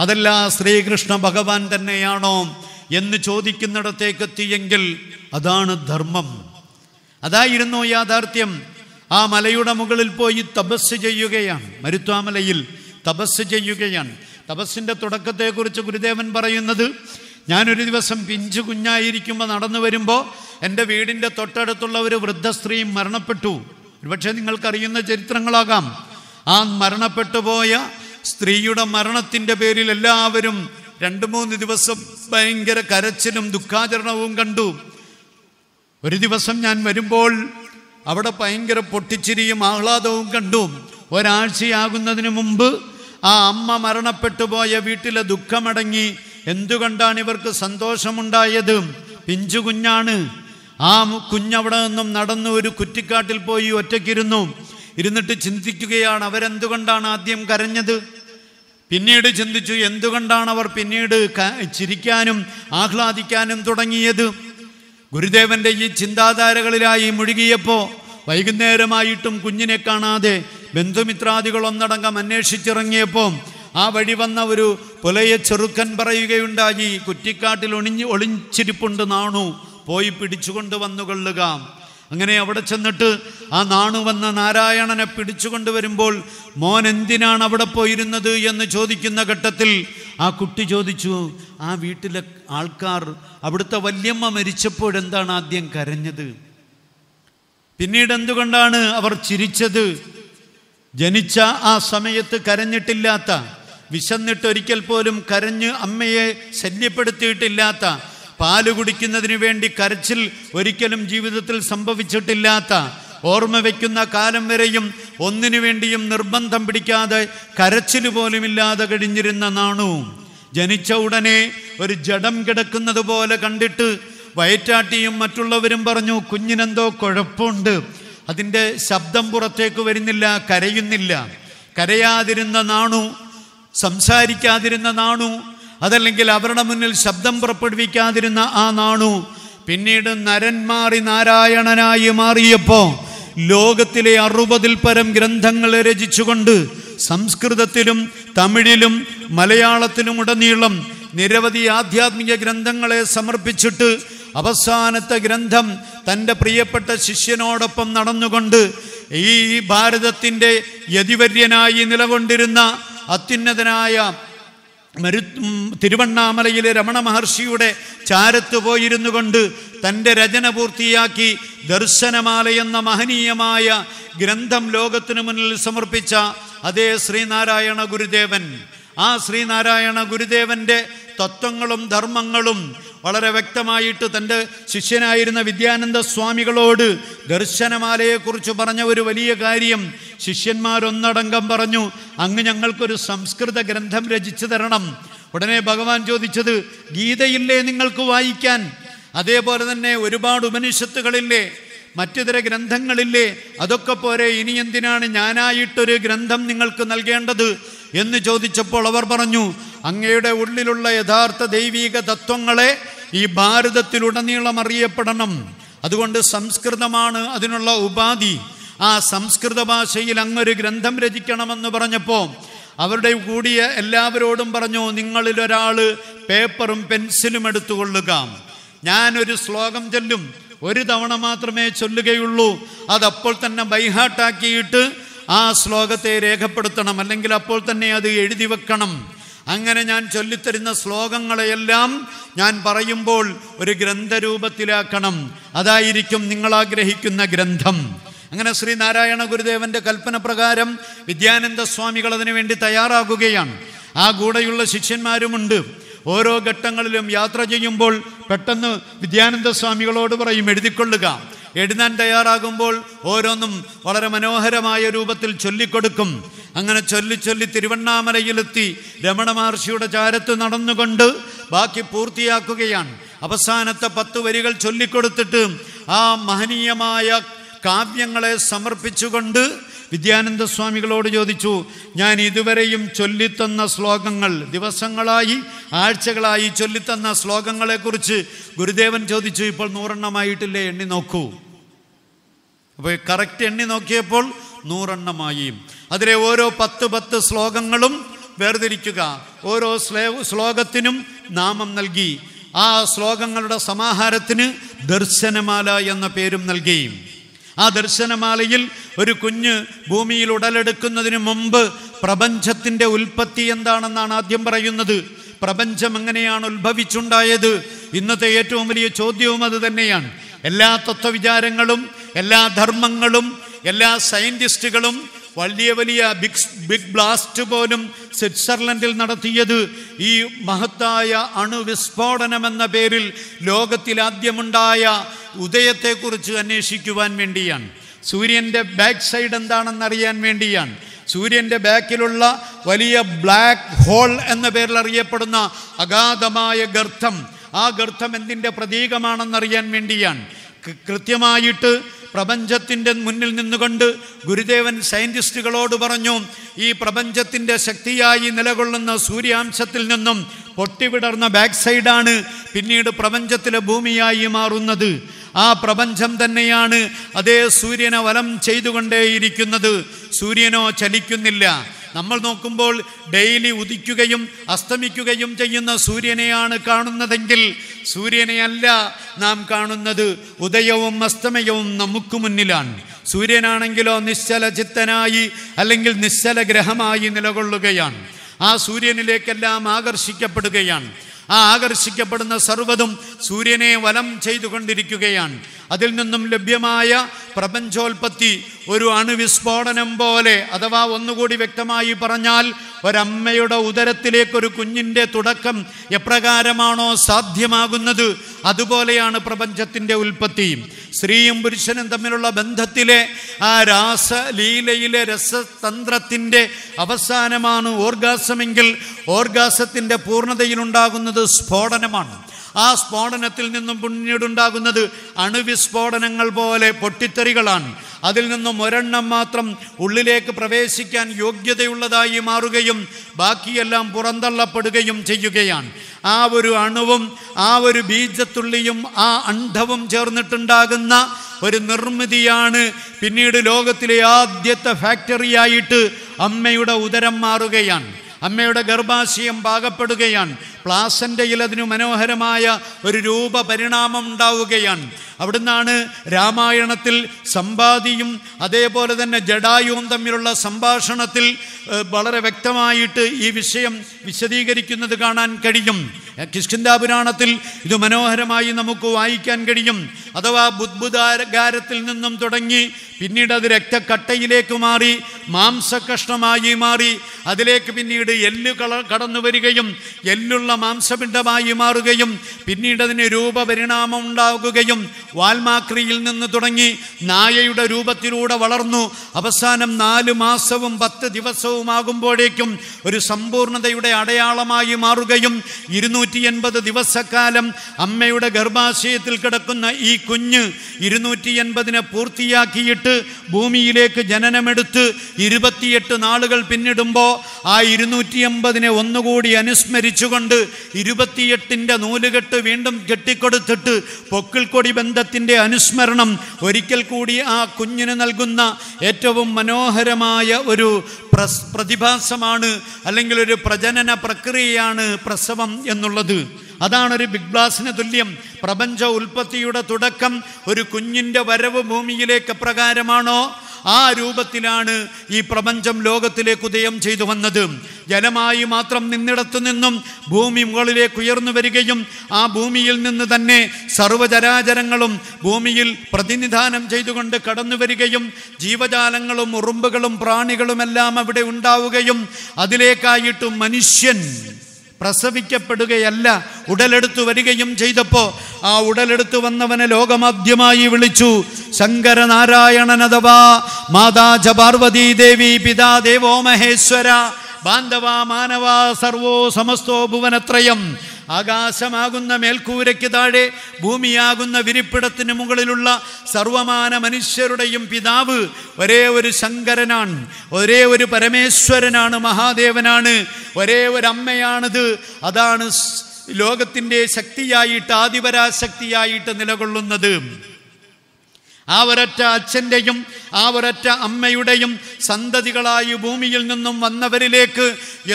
അതല്ല ശ്രീകൃഷ്ണ ഭഗവാൻ തന്നെയാണോ എന്ന് ചോദിക്കുന്നിടത്തേക്കെത്തിയെങ്കിൽ അതാണ് ധർമ്മം അതായിരുന്നു യാഥാർത്ഥ്യം ആ മലയുടെ മുകളിൽ പോയി തപസ് ചെയ്യുകയാണ് മരുത്വാമലയിൽ തപസ് ചെയ്യുകയാണ് തപസ്സിൻ്റെ തുടക്കത്തെക്കുറിച്ച് ഗുരുദേവൻ പറയുന്നത് ഞാനൊരു ദിവസം പിഞ്ചു കുഞ്ഞായിരിക്കുമ്പോൾ നടന്നു വരുമ്പോൾ എൻ്റെ വീടിൻ്റെ തൊട്ടടുത്തുള്ള ഒരു വൃദ്ധ സ്ത്രീ മരണപ്പെട്ടു ഒരുപക്ഷെ നിങ്ങൾക്കറിയുന്ന ചരിത്രങ്ങളാകാം ആ മരണപ്പെട്ടു പോയ സ്ത്രീയുടെ മരണത്തിൻ്റെ പേരിൽ എല്ലാവരും രണ്ട് മൂന്ന് ദിവസം ഭയങ്കര കരച്ചിലും ദുഃഖാചരണവും കണ്ടു ഒരു ദിവസം ഞാൻ വരുമ്പോൾ അവിടെ ഭയങ്കര പൊട്ടിച്ചിരിയും ആഹ്ലാദവും കണ്ടു ഒരാഴ്ചയാകുന്നതിന് മുമ്പ് ആ അമ്മ മരണപ്പെട്ടു പോയ വീട്ടിലെ ദുഃഖമടങ്ങി എന്തുകൊണ്ടാണ് ഇവർക്ക് സന്തോഷമുണ്ടായത് പിഞ്ചു കുഞ്ഞാണ് ആ കുഞ്ഞവിടെ നിന്നും നടന്നു ഒരു കുറ്റിക്കാട്ടിൽ പോയി ഒറ്റയ്ക്കിരുന്നു ഇരുന്നിട്ട് ചിന്തിക്കുകയാണ് അവരെന്തുകൊണ്ടാണ് ആദ്യം കരഞ്ഞത് പിന്നീട് ചിന്തിച്ചു എന്തുകൊണ്ടാണ് അവർ പിന്നീട് ചിരിക്കാനും ആഹ്ലാദിക്കാനും തുടങ്ങിയത് ഗുരുദേവന്റെ ഈ ചിന്താധാരകളിലായി മുഴുകിയപ്പോൾ വൈകുന്നേരമായിട്ടും കുഞ്ഞിനെ കാണാതെ ബന്ധുമിത്രാദികൾ ഒന്നടങ്കം അന്വേഷിച്ചിറങ്ങിയപ്പോൾ ആ വഴി വന്ന ഒരു പുലയ ചെറുക്കൻ പറയുകയുണ്ടായി കുറ്റിക്കാട്ടിൽ ഒളിഞ്ഞ് ഒളിഞ്ചിരിപ്പുണ്ട് നാണു പോയി പിടിച്ചുകൊണ്ട് വന്നുകൊള്ളുക അങ്ങനെ അവിടെ ചെന്നിട്ട് ആ നാണു വന്ന നാരായണനെ പിടിച്ചു കൊണ്ടുവരുമ്പോൾ മോൻ എന്തിനാണ് അവിടെ പോയിരുന്നത് എന്ന് ചോദിക്കുന്ന ഘട്ടത്തിൽ ആ കുട്ടി ചോദിച്ചു ആ വീട്ടിലെ ആൾക്കാർ അവിടുത്തെ വല്യമ്മ മരിച്ചപ്പോഴെന്താണ് ആദ്യം കരഞ്ഞത് പിന്നീട് എന്തുകൊണ്ടാണ് അവർ ചിരിച്ചത് ജനിച്ച ആ സമയത്ത് കരഞ്ഞിട്ടില്ലാത്ത വിശന്നിട്ടൊരിക്കൽ പോലും കരഞ്ഞ് അമ്മയെ ശല്യപ്പെടുത്തിയിട്ടില്ലാത്ത പാല് കുടിക്കുന്നതിന് വേണ്ടി കരച്ചിൽ ഒരിക്കലും ജീവിതത്തിൽ സംഭവിച്ചിട്ടില്ലാത്ത ഓർമ്മ വയ്ക്കുന്ന കാലം വരെയും ഒന്നിനു വേണ്ടിയും നിർബന്ധം പിടിക്കാതെ കരച്ചിൽ പോലുമില്ലാതെ കഴിഞ്ഞിരുന്ന നാണു ജനിച്ച ഉടനെ ഒരു ജഡം കിടക്കുന്നത് പോലെ കണ്ടിട്ട് വയറ്റാട്ടിയും മറ്റുള്ളവരും പറഞ്ഞു കുഞ്ഞിനെന്തോ കുഴപ്പമുണ്ട് അതിൻ്റെ ശബ്ദം പുറത്തേക്ക് വരുന്നില്ല കരയുന്നില്ല കരയാതിരുന്ന നാണു സംസാരിക്കാതിരുന്ന നാണു അതല്ലെങ്കിൽ അവരുടെ മുന്നിൽ ശബ്ദം പുറപ്പെടുവിക്കാതിരുന്ന ആ നാണു പിന്നീട് നരൻ മാറി നാരായണനായി മാറിയപ്പോൾ ലോകത്തിലെ അറുപതിൽ പരം ഗ്രന്ഥങ്ങൾ രചിച്ചുകൊണ്ട് സംസ്കൃതത്തിലും തമിഴിലും മലയാളത്തിലും ഉടനീളം നിരവധി ആധ്യാത്മിക ഗ്രന്ഥങ്ങളെ സമർപ്പിച്ചിട്ട് അവസാനത്തെ ഗ്രന്ഥം തൻ്റെ പ്രിയപ്പെട്ട ശിഷ്യനോടൊപ്പം നടന്നുകൊണ്ട് ഈ ഭാരതത്തിൻ്റെ യതിവര്യനായി നിലകൊണ്ടിരുന്ന അത്യുന്നതനായ മരു തിരുവണ്ണാമലയിലെ രമണ മഹർഷിയുടെ ചാരത്ത് പോയിരുന്നു കൊണ്ട് തൻ്റെ രചന പൂർത്തിയാക്കി ദർശനമാല എന്ന മഹനീയമായ ഗ്രന്ഥം ലോകത്തിനു മുന്നിൽ സമർപ്പിച്ച അതേ ശ്രീനാരായണ ഗുരുദേവൻ ആ ശ്രീനാരായണ ഗുരുദേവൻ്റെ തത്വങ്ങളും ധർമ്മങ്ങളും വളരെ വ്യക്തമായിട്ട് തൻ്റെ ശിഷ്യനായിരുന്ന വിദ്യാനന്ദ സ്വാമികളോട് ദർശനമാലയെക്കുറിച്ച് പറഞ്ഞ ഒരു വലിയ കാര്യം ശിഷ്യന്മാരൊന്നടങ്കം പറഞ്ഞു അങ്ങ് ഞങ്ങൾക്കൊരു സംസ്കൃത ഗ്രന്ഥം രചിച്ചു തരണം ഉടനെ ഭഗവാൻ ചോദിച്ചത് ഗീതയില്ലേ നിങ്ങൾക്ക് വായിക്കാൻ അതേപോലെ തന്നെ ഒരുപാട് ഉപനിഷത്തുകളില്ലേ മറ്റിതര ഗ്രന്ഥങ്ങളില്ലേ അതൊക്കെ പോരെ ഇനി എന്തിനാണ് ഞാനായിട്ടൊരു ഗ്രന്ഥം നിങ്ങൾക്ക് നൽകേണ്ടത് എന്ന് ചോദിച്ചപ്പോൾ അവർ പറഞ്ഞു അങ്ങയുടെ ഉള്ളിലുള്ള യഥാർത്ഥ ദൈവീക തത്വങ്ങളെ ഈ ഭാരതത്തിലുടനീളം അറിയപ്പെടണം അതുകൊണ്ട് സംസ്കൃതമാണ് അതിനുള്ള ഉപാധി ആ സംസ്കൃത ഭാഷയിൽ അങ്ങൊരു ഗ്രന്ഥം രചിക്കണമെന്ന് പറഞ്ഞപ്പോൾ അവരുടെ കൂടിയ എല്ലാവരോടും പറഞ്ഞു നിങ്ങളിലൊരാൾ പേപ്പറും പെൻസിലും എടുത്തുകൊള്ളുക ഞാനൊരു ശ്ലോകം ചൊല്ലും ഒരു തവണ മാത്രമേ ചൊല്ലുകയുള്ളൂ അതപ്പോൾ തന്നെ ബൈഹാട്ടാക്കിയിട്ട് ആ ശ്ലോകത്തെ രേഖപ്പെടുത്തണം അല്ലെങ്കിൽ അപ്പോൾ തന്നെ അത് എഴുതി വെക്കണം അങ്ങനെ ഞാൻ ചൊല്ലിത്തരുന്ന ശ്ലോകങ്ങളെയെല്ലാം ഞാൻ പറയുമ്പോൾ ഒരു ഗ്രന്ഥരൂപത്തിലാക്കണം അതായിരിക്കും നിങ്ങൾ ആഗ്രഹിക്കുന്ന ഗ്രന്ഥം അങ്ങനെ ശ്രീനാരായണ ഗുരുദേവന്റെ കൽപ്പന പ്രകാരം വിദ്യാനന്ദ സ്വാമികൾ അതിനുവേണ്ടി തയ്യാറാകുകയാണ് ആ കൂടെയുള്ള ശിഷ്യന്മാരുമുണ്ട് ഓരോ ഘട്ടങ്ങളിലും യാത്ര ചെയ്യുമ്പോൾ പെട്ടെന്ന് വിദ്യാനന്ദ സ്വാമികളോട് പറയും എഴുതിക്കൊള്ളുക എഴുതാൻ തയ്യാറാകുമ്പോൾ ഓരോന്നും വളരെ മനോഹരമായ രൂപത്തിൽ ചൊല്ലിക്കൊടുക്കും അങ്ങനെ ചൊല്ലി ചൊല്ലി തിരുവണ്ണാമലയിലെത്തി രമണ മഹർഷിയുടെ ചാരത്ത് നടന്നുകൊണ്ട് ബാക്കി പൂർത്തിയാക്കുകയാണ് അവസാനത്തെ പത്ത് വരികൾ ചൊല്ലിക്കൊടുത്തിട്ട് ആ മഹനീയമായ കാവ്യങ്ങളെ സമർപ്പിച്ചുകൊണ്ട് വിദ്യാനന്ദ സ്വാമികളോട് ചോദിച്ചു ഞാൻ ഇതുവരെയും ചൊല്ലിത്തന്ന ശ്ലോകങ്ങൾ ദിവസങ്ങളായി ആഴ്ചകളായി ചൊല്ലിത്തന്ന ശ്ലോകങ്ങളെക്കുറിച്ച് ഗുരുദേവൻ ചോദിച്ചു ഇപ്പോൾ നൂറെണ്ണമായിട്ടില്ലേ എണ്ണി നോക്കൂ അപ്പോൾ കറക്റ്റ് എണ്ണി നോക്കിയപ്പോൾ നൂറെണ്ണമായി അതിലെ ഓരോ പത്ത് പത്ത് ശ്ലോകങ്ങളും വേർതിരിക്കുക ഓരോ ശ്ലോകത്തിനും നാമം നൽകി ആ ശ്ലോകങ്ങളുടെ സമാഹാരത്തിന് ദർശനമാല എന്ന പേരും നൽകി ആ ദർശനമാലയിൽ ഒരു കുഞ്ഞ് ഭൂമിയിൽ ഉടലെടുക്കുന്നതിന് മുമ്പ് പ്രപഞ്ചത്തിൻ്റെ ഉൽപ്പത്തി എന്താണെന്നാണ് ആദ്യം പറയുന്നത് പ്രപഞ്ചം എങ്ങനെയാണ് ഉത്ഭവിച്ചുണ്ടായത് ഇന്നത്തെ ഏറ്റവും വലിയ ചോദ്യവും അത് തന്നെയാണ് എല്ലാ തത്വവിചാരങ്ങളും എല്ലാ ധർമ്മങ്ങളും എല്ലാ സയൻറ്റിസ്റ്റുകളും വലിയ വലിയ ബിഗ് ബിഗ് ബ്ലാസ്റ്റ് പോലും സ്വിറ്റ്സർലൻഡിൽ നടത്തിയത് ഈ മഹത്തായ അണുവിസ്ഫോടനം എന്ന പേരിൽ ലോകത്തിലാദ്യമുണ്ടായ ഉദയത്തെക്കുറിച്ച് അന്വേഷിക്കുവാൻ വേണ്ടിയാണ് സൂര്യൻ്റെ ബാക്ക് സൈഡ് എന്താണെന്നറിയാൻ വേണ്ടിയാണ് സൂര്യൻ്റെ ബാക്കിലുള്ള വലിയ ബ്ലാക്ക് ഹോൾ എന്ന പേരിൽ അറിയപ്പെടുന്ന അഗാധമായ ഗർത്തം ആ ഗർത്തം എന്തിൻ്റെ പ്രതീകമാണെന്നറിയാൻ വേണ്ടിയാണ് കൃത്യമായിട്ട് പ്രപഞ്ചത്തിൻ്റെ മുന്നിൽ നിന്നുകൊണ്ട് ഗുരുദേവൻ സയൻറ്റിസ്റ്റുകളോട് പറഞ്ഞു ഈ പ്രപഞ്ചത്തിൻ്റെ ശക്തിയായി നിലകൊള്ളുന്ന സൂര്യാംശത്തിൽ നിന്നും പൊട്ടിവിടർന്ന ബാക്ക് സൈഡാണ് പിന്നീട് പ്രപഞ്ചത്തിലെ ഭൂമിയായി മാറുന്നത് ആ പ്രപഞ്ചം തന്നെയാണ് അതേ സൂര്യനെ വലം ചെയ്തുകൊണ്ടേയിരിക്കുന്നത് സൂര്യനോ ചലിക്കുന്നില്ല നമ്മൾ നോക്കുമ്പോൾ ഡെയിലി ഉദിക്കുകയും അസ്തമിക്കുകയും ചെയ്യുന്ന സൂര്യനെയാണ് കാണുന്നതെങ്കിൽ സൂര്യനെയല്ല നാം കാണുന്നത് ഉദയവും അസ്തമയവും നമുക്ക് മുന്നിലാണ് സൂര്യനാണെങ്കിലോ നിശ്ചല ചിത്തനായി അല്ലെങ്കിൽ നിശ്ചല ഗ്രഹമായി നിലകൊള്ളുകയാണ് ആ സൂര്യനിലേക്കെല്ലാം ആകർഷിക്കപ്പെടുകയാണ് ആ ആകർഷിക്കപ്പെടുന്ന സർവ്വതും സൂര്യനെ വലം ചെയ്തുകൊണ്ടിരിക്കുകയാണ് അതിൽ നിന്നും ലഭ്യമായ പ്രപഞ്ചോൽപത്തി ഒരു അണുവിസ്ഫോടനം പോലെ അഥവാ ഒന്നുകൂടി വ്യക്തമായി പറഞ്ഞാൽ ഒരമ്മയുടെ ഉദരത്തിലേക്ക് ഒരു കുഞ്ഞിൻ്റെ തുടക്കം എപ്രകാരമാണോ സാധ്യമാകുന്നത് അതുപോലെയാണ് പ്രപഞ്ചത്തിൻ്റെ ഉൽപ്പത്തിയും സ്ത്രീയും പുരുഷനും തമ്മിലുള്ള ബന്ധത്തിലെ ആ രാസലീലയിലെ രസതന്ത്രത്തിൻ്റെ അവസാനമാണ് ഓർഗാസമെങ്കിൽ ഓർഗാസത്തിൻ്റെ പൂർണ്ണതയിലുണ്ടാകുന്നത് സ്ഫോടനമാണ് ആ സ്ഫോടനത്തിൽ നിന്നും പിന്നീടുണ്ടാകുന്നത് അണുവിസ്ഫോടനങ്ങൾ പോലെ പൊട്ടിത്തെറികളാണ് അതിൽ നിന്നും ഒരെണ്ണം മാത്രം ഉള്ളിലേക്ക് പ്രവേശിക്കാൻ യോഗ്യതയുള്ളതായി മാറുകയും ബാക്കിയെല്ലാം പുറന്തള്ളപ്പെടുകയും ചെയ്യുകയാണ് ആ ഒരു അണുവും ആ ഒരു ബീജത്തുള്ളിയും ആ അണ്ഡവും ചേർന്നിട്ടുണ്ടാകുന്ന ഒരു നിർമ്മിതിയാണ് പിന്നീട് ലോകത്തിലെ ആദ്യത്തെ ഫാക്ടറിയായിട്ട് അമ്മയുടെ ഉദരം മാറുകയാണ് അമ്മയുടെ ഗർഭാശയം പാകപ്പെടുകയാണ് പ്ലാസൻ്റെയിൽ അതിനു മനോഹരമായ ഒരു രൂപപരിണാമം ഉണ്ടാവുകയാണ് അവിടുന്നാണ് രാമായണത്തിൽ സമ്പാദിയും അതേപോലെ തന്നെ ജഡായുവും തമ്മിലുള്ള സംഭാഷണത്തിൽ വളരെ വ്യക്തമായിട്ട് ഈ വിഷയം വിശദീകരിക്കുന്നത് കാണാൻ കഴിയും പുരാണത്തിൽ ഇത് മനോഹരമായി നമുക്ക് വായിക്കാൻ കഴിയും അഥവാ ബുദ്ബുദാരകാരത്തിൽ നിന്നും തുടങ്ങി പിന്നീട് അത് രക്തക്കട്ടയിലേക്ക് മാറി മാംസകഷ്ണമായി മാറി അതിലേക്ക് പിന്നീട് എല്ല് കടന്നു വരികയും എല്ലുള്ള മാംസപിണ്ഡമായി മാറുകയും പിന്നീട് അതിന് രൂപപരിണാമം ഉണ്ടാകുകയും വാൽമാക്രിയിൽ നിന്ന് തുടങ്ങി നായയുടെ രൂപത്തിലൂടെ വളർന്നു അവസാനം നാല് മാസവും പത്ത് ദിവസവുമാകുമ്പോഴേക്കും ഒരു സമ്പൂർണതയുടെ അടയാളമായി മാറുകയും ഇരുന്നൂറ്റി എൺപത് ദിവസക്കാലം അമ്മയുടെ ഗർഭാശയത്തിൽ കിടക്കുന്ന ഈ കുഞ്ഞ് ഇരുന്നൂറ്റി എൺപതിനെ പൂർത്തിയാക്കിയിട്ട് ഭൂമിയിലേക്ക് ജനനമെടുത്ത് ഇരുപത്തിയെട്ട് നാളുകൾ പിന്നിടുമ്പോൾ ആ ഇരുന്നൂറ്റി എൺപതിനെ ഒന്നുകൂടി അനുസ്മരിച്ചുകൊണ്ട് കൊണ്ട് ഇരുപത്തിയെട്ടിൻ്റെ നൂലുകെട്ട് വീണ്ടും കെട്ടിക്കൊടുത്തിട്ട് പൊക്കിൾക്കൊടി ബന്ധത്തിൻ്റെ അനുസ്മരണം ഒരിക്കൽ കൂടി ആ കുഞ്ഞിന് നൽകുന്ന ഏറ്റവും മനോഹരമായ ഒരു പ്രതിഭാസമാണ് അല്ലെങ്കിൽ ഒരു പ്രജനന പ്രക്രിയയാണ് പ്രസവം എന്നുള്ളത് അതാണ് ഒരു ബിഗ് ബ്ലാസ്റ്റിന് തുല്യം പ്രപഞ്ച ഉൽപ്പത്തിയുടെ തുടക്കം ഒരു കുഞ്ഞിൻ്റെ വരവ് ഭൂമിയിലേക്ക് പ്രകാരമാണോ ആ രൂപത്തിലാണ് ഈ പ്രപഞ്ചം ലോകത്തിലേക്ക് ഉദയം ചെയ്തു വന്നത് ജലമായി മാത്രം നിന്നിടത്തു നിന്നും ഭൂമി മുകളിലേക്ക് ഉയർന്നു വരികയും ആ ഭൂമിയിൽ നിന്ന് തന്നെ സർവ്വചരാചരങ്ങളും ഭൂമിയിൽ പ്രതിനിധാനം ചെയ്തുകൊണ്ട് കടന്നു വരികയും ജീവജാലങ്ങളും ഉറുമ്പുകളും പ്രാണികളുമെല്ലാം അവിടെ ഉണ്ടാവുകയും അതിലേക്കായിട്ടും മനുഷ്യൻ പ്രസവിക്കപ്പെടുകയല്ല ഉടലെടുത്തു വരികയും ചെയ്തപ്പോൾ ആ ഉടലെടുത്തു വന്നവനെ ലോകമാദ്യമായി വിളിച്ചു ശങ്കരനാരായണൻ അഥവാ മാതാ ജപാർവതി ദേവി പിതാ ദേവോ മഹേശ്വര ബാന്ധവാ മാനവ സർവോ സമസ്തോ ഭുവനത്രയം ആകാശമാകുന്ന മേൽക്കൂരയ്ക്ക് താഴെ ഭൂമിയാകുന്ന വിരിപ്പിടത്തിന് മുകളിലുള്ള സർവമാന മനുഷ്യരുടെയും പിതാവ് ഒരേ ഒരു ശങ്കരനാണ് ഒരേ ഒരു പരമേശ്വരനാണ് മഹാദേവനാണ് ഒരേ ഒരു അമ്മയാണിത് അതാണ് ലോകത്തിൻ്റെ ശക്തിയായിട്ട് ആദിപരാശക്തിയായിട്ട് നിലകൊള്ളുന്നത് ആ ഒരൊറ്റ അച്ഛൻ്റെയും ആ ഒരൊറ്റ അമ്മയുടെയും സന്തതികളായി ഭൂമിയിൽ നിന്നും വന്നവരിലേക്ക്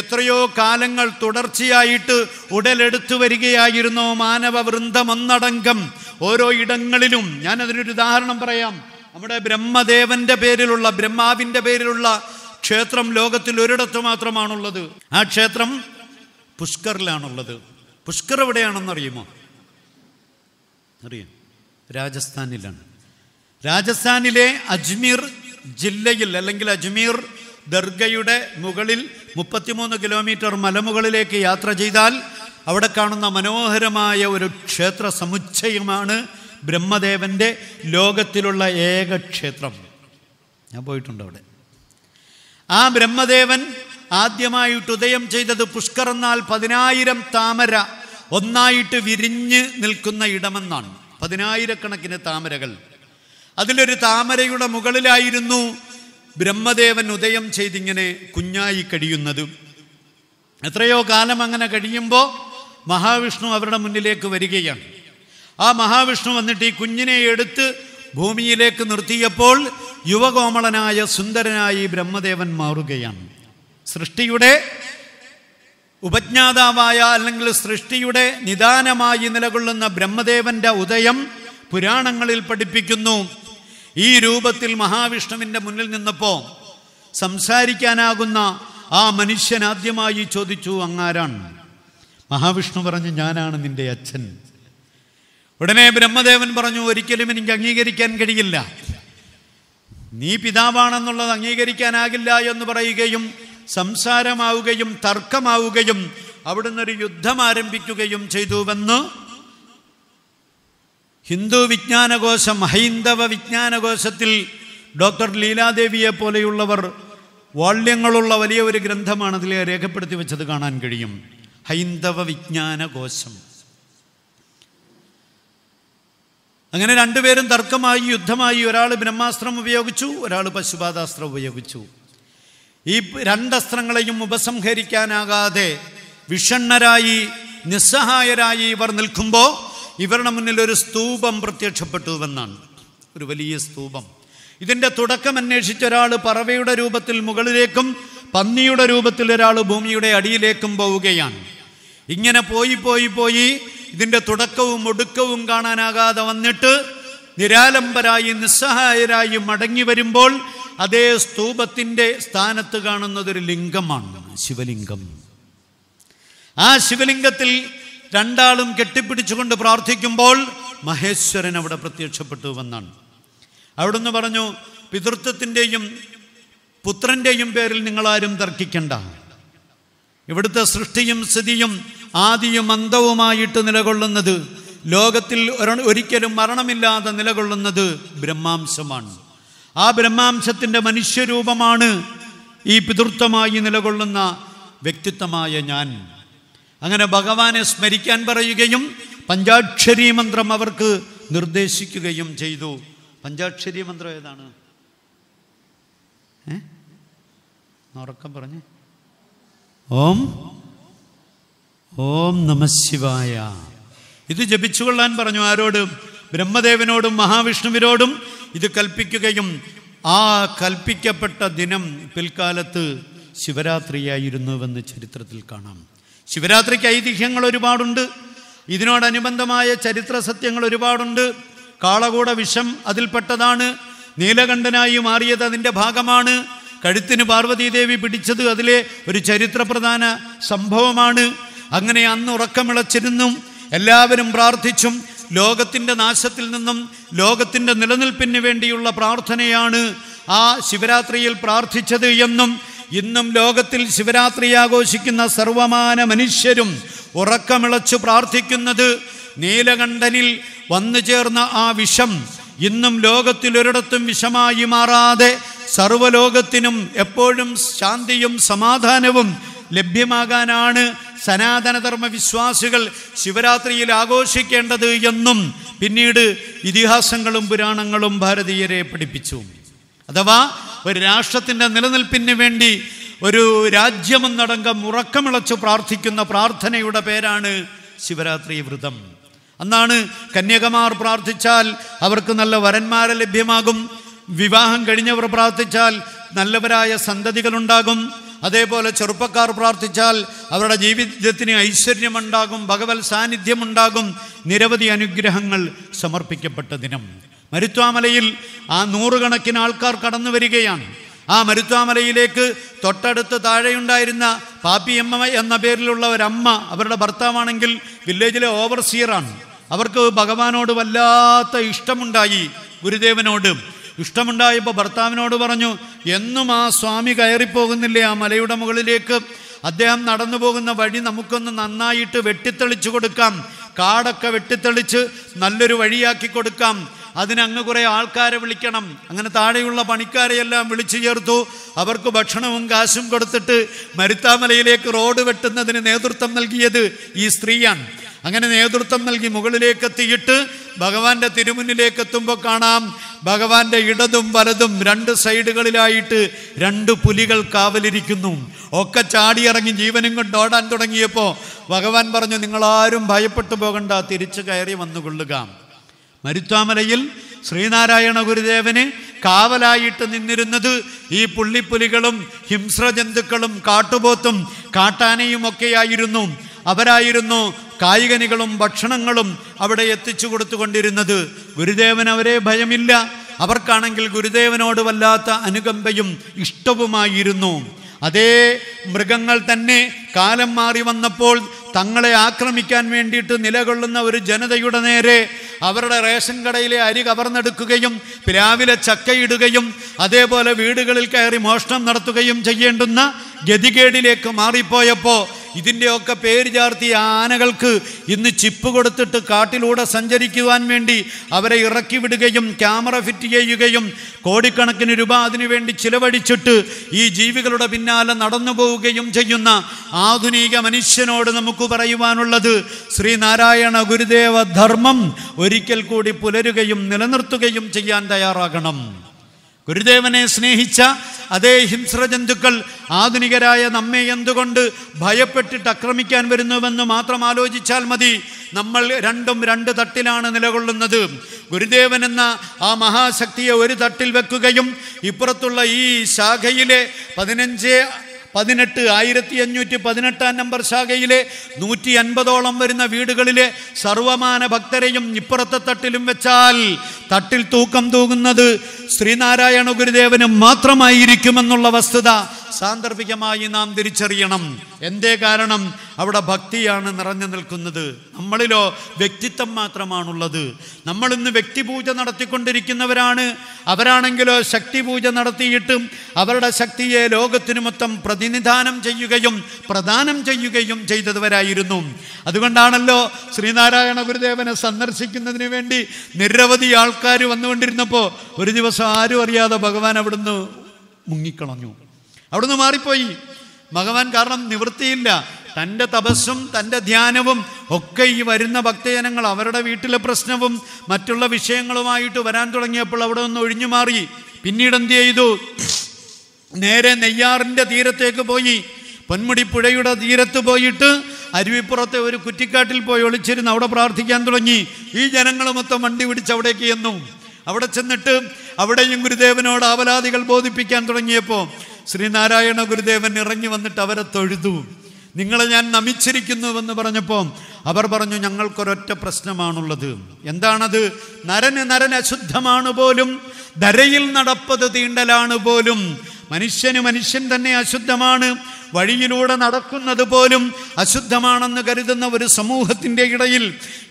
എത്രയോ കാലങ്ങൾ തുടർച്ചയായിട്ട് ഉടലെടുത്തു വരികയായിരുന്നു മാനവ വൃന്ദമെന്നടങ്കം ഓരോ ഇടങ്ങളിലും ഞാൻ അതിനൊരു ഉദാഹരണം പറയാം നമ്മുടെ ബ്രഹ്മദേവന്റെ പേരിലുള്ള ബ്രഹ്മാവിൻ്റെ പേരിലുള്ള ക്ഷേത്രം ലോകത്തിൽ ഒരിടത്ത് മാത്രമാണുള്ളത് ആ ക്ഷേത്രം പുഷ്കറിലാണുള്ളത് പുഷ്കർ അറിയുമോ അറിയാം രാജസ്ഥാനിലാണ് രാജസ്ഥാനിലെ അജ്മീർ ജില്ലയിൽ അല്ലെങ്കിൽ അജ്മീർ ദർഗയുടെ മുകളിൽ മുപ്പത്തിമൂന്ന് കിലോമീറ്റർ മലമുകളിലേക്ക് യാത്ര ചെയ്താൽ അവിടെ കാണുന്ന മനോഹരമായ ഒരു ക്ഷേത്ര സമുച്ചയമാണ് ബ്രഹ്മദേവൻ്റെ ലോകത്തിലുള്ള ഏക ക്ഷേത്രം ഞാൻ പോയിട്ടുണ്ട് അവിടെ ആ ബ്രഹ്മദേവൻ ആദ്യമായിട്ട് ഉദയം ചെയ്തത് പുഷ്കറന്നാൽ പതിനായിരം താമര ഒന്നായിട്ട് വിരിഞ്ഞ് നിൽക്കുന്ന ഇടമെന്നാണ് പതിനായിരക്കണക്കിന് താമരകൾ അതിലൊരു താമരയുടെ മുകളിലായിരുന്നു ബ്രഹ്മദേവൻ ഉദയം ചെയ്തിങ്ങനെ കുഞ്ഞായി കഴിയുന്നത് എത്രയോ കാലം അങ്ങനെ കഴിയുമ്പോൾ മഹാവിഷ്ണു അവരുടെ മുന്നിലേക്ക് വരികയാണ് ആ മഹാവിഷ്ണു വന്നിട്ട് ഈ കുഞ്ഞിനെ എടുത്ത് ഭൂമിയിലേക്ക് നിർത്തിയപ്പോൾ യുവകോമളനായ സുന്ദരനായി ബ്രഹ്മദേവൻ മാറുകയാണ് സൃഷ്ടിയുടെ ഉപജ്ഞാതാവായ അല്ലെങ്കിൽ സൃഷ്ടിയുടെ നിദാനമായി നിലകൊള്ളുന്ന ബ്രഹ്മദേവന്റെ ഉദയം പുരാണങ്ങളിൽ പഠിപ്പിക്കുന്നു ഈ രൂപത്തിൽ മഹാവിഷ്ണുവിൻ്റെ മുന്നിൽ നിന്നപ്പോൾ സംസാരിക്കാനാകുന്ന ആ മനുഷ്യൻ ആദ്യമായി ചോദിച്ചു അങ്ങാരാണ് മഹാവിഷ്ണു പറഞ്ഞു ഞാനാണ് നിന്റെ അച്ഛൻ ഉടനെ ബ്രഹ്മദേവൻ പറഞ്ഞു ഒരിക്കലും എനിക്ക് അംഗീകരിക്കാൻ കഴിയില്ല നീ പിതാവാണെന്നുള്ളത് അംഗീകരിക്കാനാകില്ല എന്ന് പറയുകയും സംസാരമാവുകയും തർക്കമാവുകയും അവിടുന്ന് ഒരു യുദ്ധം ആരംഭിക്കുകയും ചെയ്തുവെന്ന് ഹിന്ദു വിജ്ഞാനകോശം ഹൈന്ദവ വിജ്ഞാനകോശത്തിൽ ഡോക്ടർ ലീലാദേവിയെ പോലെയുള്ളവർ വാള്യങ്ങളുള്ള വലിയ ഒരു ഗ്രന്ഥമാണ് അതിലെ രേഖപ്പെടുത്തി വെച്ചത് കാണാൻ കഴിയും ഹൈന്ദവ വിജ്ഞാനകോശം അങ്ങനെ രണ്ടുപേരും തർക്കമായി യുദ്ധമായി ഒരാൾ ബ്രഹ്മാസ്ത്രം ഉപയോഗിച്ചു ഒരാൾ പശുപാതാസ്ത്രം ഉപയോഗിച്ചു ഈ രണ്ടസ്ത്രങ്ങളെയും ഉപസംഹരിക്കാനാകാതെ വിഷണ്ണരായി നിസ്സഹായരായി ഇവർ നിൽക്കുമ്പോൾ ഇവരുടെ മുന്നിൽ ഒരു സ്തൂപം പ്രത്യക്ഷപ്പെട്ടു എന്നാണ് ഒരു വലിയ സ്തൂപം ഇതിൻ്റെ തുടക്കം അന്വേഷിച്ച ഒരാൾ പറവയുടെ രൂപത്തിൽ മുകളിലേക്കും പന്നിയുടെ രൂപത്തിൽ ഒരാൾ ഭൂമിയുടെ അടിയിലേക്കും പോവുകയാണ് ഇങ്ങനെ പോയി പോയി പോയി ഇതിൻ്റെ തുടക്കവും ഒടുക്കവും കാണാനാകാതെ വന്നിട്ട് നിരാലംബരായി നിസ്സഹായരായി മടങ്ങി വരുമ്പോൾ അതേ സ്തൂപത്തിൻ്റെ സ്ഥാനത്ത് കാണുന്നതൊരു ലിംഗമാണ് ശിവലിംഗം ആ ശിവലിംഗത്തിൽ രണ്ടാളും കെട്ടിപ്പിടിച്ചുകൊണ്ട് പ്രാർത്ഥിക്കുമ്പോൾ മഹേശ്വരൻ അവിടെ പ്രത്യക്ഷപ്പെട്ടു എന്നാണ് അവിടുന്ന് പറഞ്ഞു പിതൃത്വത്തിൻ്റെയും പുത്രൻ്റെയും പേരിൽ നിങ്ങളാരും തർക്കിക്കണ്ട ഇവിടുത്തെ സൃഷ്ടിയും സ്ഥിതിയും ആദിയും അന്തവുമായിട്ട് നിലകൊള്ളുന്നത് ലോകത്തിൽ ഒരിക്കലും മരണമില്ലാതെ നിലകൊള്ളുന്നത് ബ്രഹ്മാംശമാണ് ആ ബ്രഹ്മാംശത്തിൻ്റെ മനുഷ്യരൂപമാണ് ഈ പിതൃത്വമായി നിലകൊള്ളുന്ന വ്യക്തിത്വമായ ഞാൻ അങ്ങനെ ഭഗവാനെ സ്മരിക്കാൻ പറയുകയും പഞ്ചാക്ഷരി മന്ത്രം അവർക്ക് നിർദ്ദേശിക്കുകയും ചെയ്തു പഞ്ചാക്ഷരി മന്ത്രം ഏതാണ് ഏ ഉറക്കം ഓം ഓം നമശിവായ ഇത് ജപിച്ചുകൊള്ളാൻ പറഞ്ഞു ആരോട് ബ്രഹ്മദേവനോടും മഹാവിഷ്ണുവിനോടും ഇത് കൽപ്പിക്കുകയും ആ കൽപ്പിക്കപ്പെട്ട ദിനം പിൽക്കാലത്ത് ശിവരാത്രിയായിരുന്നുവെന്ന് ചരിത്രത്തിൽ കാണാം ശിവരാത്രിക്ക് ഐതിഹ്യങ്ങൾ ഒരുപാടുണ്ട് ഇതിനോടനുബന്ധമായ ചരിത്ര സത്യങ്ങൾ ഒരുപാടുണ്ട് കാളകൂട വിഷം അതിൽപ്പെട്ടതാണ് നീലകണ്ഠനായി മാറിയത് അതിൻ്റെ ഭാഗമാണ് കഴുത്തിന് പാർവതീദേവി പിടിച്ചത് അതിലെ ഒരു ചരിത്രപ്രധാന സംഭവമാണ് അങ്ങനെ അന്ന് ഉറക്കമിളച്ചിരുന്നും എല്ലാവരും പ്രാർത്ഥിച്ചും ലോകത്തിൻ്റെ നാശത്തിൽ നിന്നും ലോകത്തിൻ്റെ നിലനിൽപ്പിന് വേണ്ടിയുള്ള പ്രാർത്ഥനയാണ് ആ ശിവരാത്രിയിൽ പ്രാർത്ഥിച്ചത് എന്നും ഇന്നും ലോകത്തിൽ ശിവരാത്രി ആഘോഷിക്കുന്ന സർവമാന മനുഷ്യരും ഉറക്കമിളച്ചു പ്രാർത്ഥിക്കുന്നത് നീലകണ്ഠനിൽ വന്നു ചേർന്ന ആ വിഷം ഇന്നും ലോകത്തിലൊരിടത്തും വിഷമായി മാറാതെ സർവലോകത്തിനും എപ്പോഴും ശാന്തിയും സമാധാനവും ലഭ്യമാകാനാണ് സനാതനധർമ്മ വിശ്വാസികൾ ശിവരാത്രിയിൽ ആഘോഷിക്കേണ്ടത് എന്നും പിന്നീട് ഇതിഹാസങ്ങളും പുരാണങ്ങളും ഭാരതീയരെ പഠിപ്പിച്ചു അഥവാ ഒരു രാഷ്ട്രത്തിൻ്റെ നിലനിൽപ്പിന് വേണ്ടി ഒരു രാജ്യമെന്നടങ്കം ഉറക്കമിളച്ചു പ്രാർത്ഥിക്കുന്ന പ്രാർത്ഥനയുടെ പേരാണ് ശിവരാത്രി വ്രതം അന്നാണ് കന്യകമാർ പ്രാർത്ഥിച്ചാൽ അവർക്ക് നല്ല വരന്മാരെ ലഭ്യമാകും വിവാഹം കഴിഞ്ഞവർ പ്രാർത്ഥിച്ചാൽ നല്ലവരായ സന്തതികളുണ്ടാകും അതേപോലെ ചെറുപ്പക്കാർ പ്രാർത്ഥിച്ചാൽ അവരുടെ ജീവിതത്തിന് ഐശ്വര്യമുണ്ടാകും ഭഗവത് സാന്നിധ്യമുണ്ടാകും നിരവധി അനുഗ്രഹങ്ങൾ സമർപ്പിക്കപ്പെട്ട ദിനം മരുത്വാമലയിൽ ആ നൂറുകണക്കിന് ആൾക്കാർ കടന്നു വരികയാണ് ആ മരുത്വാമലയിലേക്ക് തൊട്ടടുത്ത് താഴെയുണ്ടായിരുന്ന പാപ്പിയമ്മ എന്ന പേരിലുള്ള ഒരമ്മ അവരുടെ ഭർത്താവാണെങ്കിൽ വില്ലേജിലെ ഓവർസിയറാണ് അവർക്ക് ഭഗവാനോട് വല്ലാത്ത ഇഷ്ടമുണ്ടായി ഗുരുദേവനോട് ഇഷ്ടമുണ്ടായപ്പോൾ ഭർത്താവിനോട് പറഞ്ഞു എന്നും ആ സ്വാമി കയറിപ്പോകുന്നില്ലേ ആ മലയുടെ മുകളിലേക്ക് അദ്ദേഹം നടന്നു പോകുന്ന വഴി നമുക്കൊന്ന് നന്നായിട്ട് വെട്ടിത്തെളിച്ചു കൊടുക്കാം കാടൊക്കെ വെട്ടിത്തെളിച്ച് നല്ലൊരു വഴിയാക്കി കൊടുക്കാം അതിനങ്ങ് കുറേ ആൾക്കാരെ വിളിക്കണം അങ്ങനെ താഴെയുള്ള പണിക്കാരെയെല്ലാം വിളിച്ചു ചേർത്തു അവർക്ക് ഭക്ഷണവും കാശും കൊടുത്തിട്ട് മരുത്താമലയിലേക്ക് റോഡ് വെട്ടുന്നതിന് നേതൃത്വം നൽകിയത് ഈ സ്ത്രീയാണ് അങ്ങനെ നേതൃത്വം നൽകി മുകളിലേക്ക് എത്തിയിട്ട് ഭഗവാന്റെ തിരുമുന്നിലേക്ക് എത്തുമ്പോൾ കാണാം ഭഗവാന്റെ ഇടതും വലതും രണ്ട് സൈഡുകളിലായിട്ട് രണ്ട് പുലികൾ കാവലിരിക്കുന്നു ഒക്കെ ചാടിയിറങ്ങി ജീവനും കൊണ്ട് ഓടാൻ തുടങ്ങിയപ്പോൾ ഭഗവാൻ പറഞ്ഞു നിങ്ങളാരും ഭയപ്പെട്ടു പോകണ്ട തിരിച്ചു കയറി വന്നുകൊള്ളുക മരുത്വാമലയിൽ ശ്രീനാരായണ ഗുരുദേവന് കാവലായിട്ട് നിന്നിരുന്നത് ഈ പുള്ളിപ്പുലികളും ഹിംസ്രജന്തുക്കളും കാട്ടുപോത്തും കാട്ടാനയും ഒക്കെയായിരുന്നു അവരായിരുന്നു കായികനികളും ഭക്ഷണങ്ങളും അവിടെ എത്തിച്ചു കൊടുത്തുകൊണ്ടിരുന്നത് ഗുരുദേവൻ അവരെ ഭയമില്ല അവർക്കാണെങ്കിൽ ഗുരുദേവനോട് വല്ലാത്ത അനുകമ്പയും ഇഷ്ടവുമായിരുന്നു അതേ മൃഗങ്ങൾ തന്നെ കാലം മാറി വന്നപ്പോൾ തങ്ങളെ ആക്രമിക്കാൻ വേണ്ടിയിട്ട് നിലകൊള്ളുന്ന ഒരു ജനതയുടെ നേരെ അവരുടെ റേഷൻ കടയിലെ അരി കവർന്നെടുക്കുകയും രാവിലെ ചക്കയിടുകയും അതേപോലെ വീടുകളിൽ കയറി മോഷണം നടത്തുകയും ചെയ്യേണ്ടുന്ന ഗതികേടിലേക്ക് മാറിപ്പോയപ്പോൾ ഇതിൻ്റെയൊക്കെ പേര് ചാർത്തി ആനകൾക്ക് ഇന്ന് ചിപ്പ് കൊടുത്തിട്ട് കാട്ടിലൂടെ സഞ്ചരിക്കുവാൻ വേണ്ടി അവരെ ഇറക്കി വിടുകയും ക്യാമറ ഫിറ്റ് ചെയ്യുകയും കോടിക്കണക്കിന് രൂപ അതിനുവേണ്ടി ചിലവഴിച്ചിട്ട് ഈ ജീവികളുടെ പിന്നാലെ നടന്നു പോവുകയും ചെയ്യുന്ന ആധുനിക മനുഷ്യനോട് നമുക്ക് പറയുവാനുള്ളത് ശ്രീനാരായണ ഗുരുദേവ ധർമ്മം ഒരിക്കൽ കൂടി പുലരുകയും നിലനിർത്തുകയും ചെയ്യാൻ തയ്യാറാകണം ഗുരുദേവനെ സ്നേഹിച്ച അതേ ഹിംസ്രജന്തുക്കൾ ആധുനികരായ നമ്മെ എന്തുകൊണ്ട് ഭയപ്പെട്ടിട്ട് ആക്രമിക്കാൻ വരുന്നുവെന്ന് മാത്രം ആലോചിച്ചാൽ മതി നമ്മൾ രണ്ടും രണ്ട് തട്ടിലാണ് നിലകൊള്ളുന്നത് ഗുരുദേവൻ എന്ന ആ മഹാശക്തിയെ ഒരു തട്ടിൽ വെക്കുകയും ഇപ്പുറത്തുള്ള ഈ ശാഖയിലെ പതിനഞ്ച് പതിനെട്ട് ആയിരത്തി അഞ്ഞൂറ്റി പതിനെട്ടാം നമ്പർ ശാഖയിലെ നൂറ്റി അൻപതോളം വരുന്ന വീടുകളിലെ സർവമാന ഭക്തരെയും ഇപ്പുറത്തെ തട്ടിലും വെച്ചാൽ തട്ടിൽ തൂക്കം തൂങ്ങുന്നത് ശ്രീനാരായണ ഗുരുദേവന് മാത്രമായിരിക്കുമെന്നുള്ള വസ്തുത സാന്ദർഭികമായി നാം തിരിച്ചറിയണം എന്തേ കാരണം അവിടെ ഭക്തിയാണ് നിറഞ്ഞു നിൽക്കുന്നത് നമ്മളിലോ വ്യക്തിത്വം മാത്രമാണുള്ളത് നമ്മൾ ഇന്ന് വ്യക്തിപൂജ നടത്തിക്കൊണ്ടിരിക്കുന്നവരാണ് അവരാണെങ്കിലോ ശക്തിപൂജ നടത്തിയിട്ടും അവരുടെ ശക്തിയെ ലോകത്തിന് മൊത്തം പ്രതിനിധാനം ചെയ്യുകയും പ്രദാനം ചെയ്യുകയും ചെയ്തതുവരായിരുന്നു അതുകൊണ്ടാണല്ലോ ശ്രീനാരായണ ഗുരുദേവനെ സന്ദർശിക്കുന്നതിന് വേണ്ടി നിരവധി ആൾക്കാർ വന്നുകൊണ്ടിരുന്നപ്പോൾ ഒരു ദിവസം ആരും അറിയാതെ ഭഗവാൻ അവിടുന്ന് മുങ്ങിക്കളഞ്ഞു അവിടുന്ന് മാറിപ്പോയി ഭഗവാൻ കാരണം നിവൃത്തിയില്ല തൻ്റെ തപസ്സും തൻ്റെ ധ്യാനവും ഒക്കെ ഈ വരുന്ന ഭക്തജനങ്ങൾ അവരുടെ വീട്ടിലെ പ്രശ്നവും മറ്റുള്ള വിഷയങ്ങളുമായിട്ട് വരാൻ തുടങ്ങിയപ്പോൾ അവിടെ ഒന്ന് ഒഴിഞ്ഞു മാറി പിന്നീട് എന്ത് ചെയ്തു നേരെ നെയ്യാറിൻ്റെ തീരത്തേക്ക് പോയി പൊന്മുടി പുഴയുടെ തീരത്ത് പോയിട്ട് അരുവിപ്പുറത്തെ ഒരു കുറ്റിക്കാട്ടിൽ പോയി ഒളിച്ചിരുന്ന് അവിടെ പ്രാർത്ഥിക്കാൻ തുടങ്ങി ഈ ജനങ്ങൾ മൊത്തം വണ്ടി പിടിച്ച് അവിടേക്ക് ചെന്നു അവിടെ ചെന്നിട്ട് അവിടെയും ഗുരുദേവനോട് ആവലാദികൾ ബോധിപ്പിക്കാൻ തുടങ്ങിയപ്പോൾ ശ്രീനാരായണ ഗുരുദേവൻ ഇറങ്ങി വന്നിട്ട് അവരെ തൊഴുതു നിങ്ങളെ ഞാൻ എന്ന് പറഞ്ഞപ്പോൾ അവർ പറഞ്ഞു ഞങ്ങൾക്കൊരൊറ്റ പ്രശ്നമാണുള്ളത് എന്താണത് നരന് നരൻ അശുദ്ധമാണ് പോലും ധരയിൽ നടപ്പത് തീണ്ടലാണ് പോലും മനുഷ്യന് മനുഷ്യൻ തന്നെ അശുദ്ധമാണ് വഴിയിലൂടെ നടക്കുന്നത് പോലും അശുദ്ധമാണെന്ന് കരുതുന്ന ഒരു സമൂഹത്തിൻ്റെ ഇടയിൽ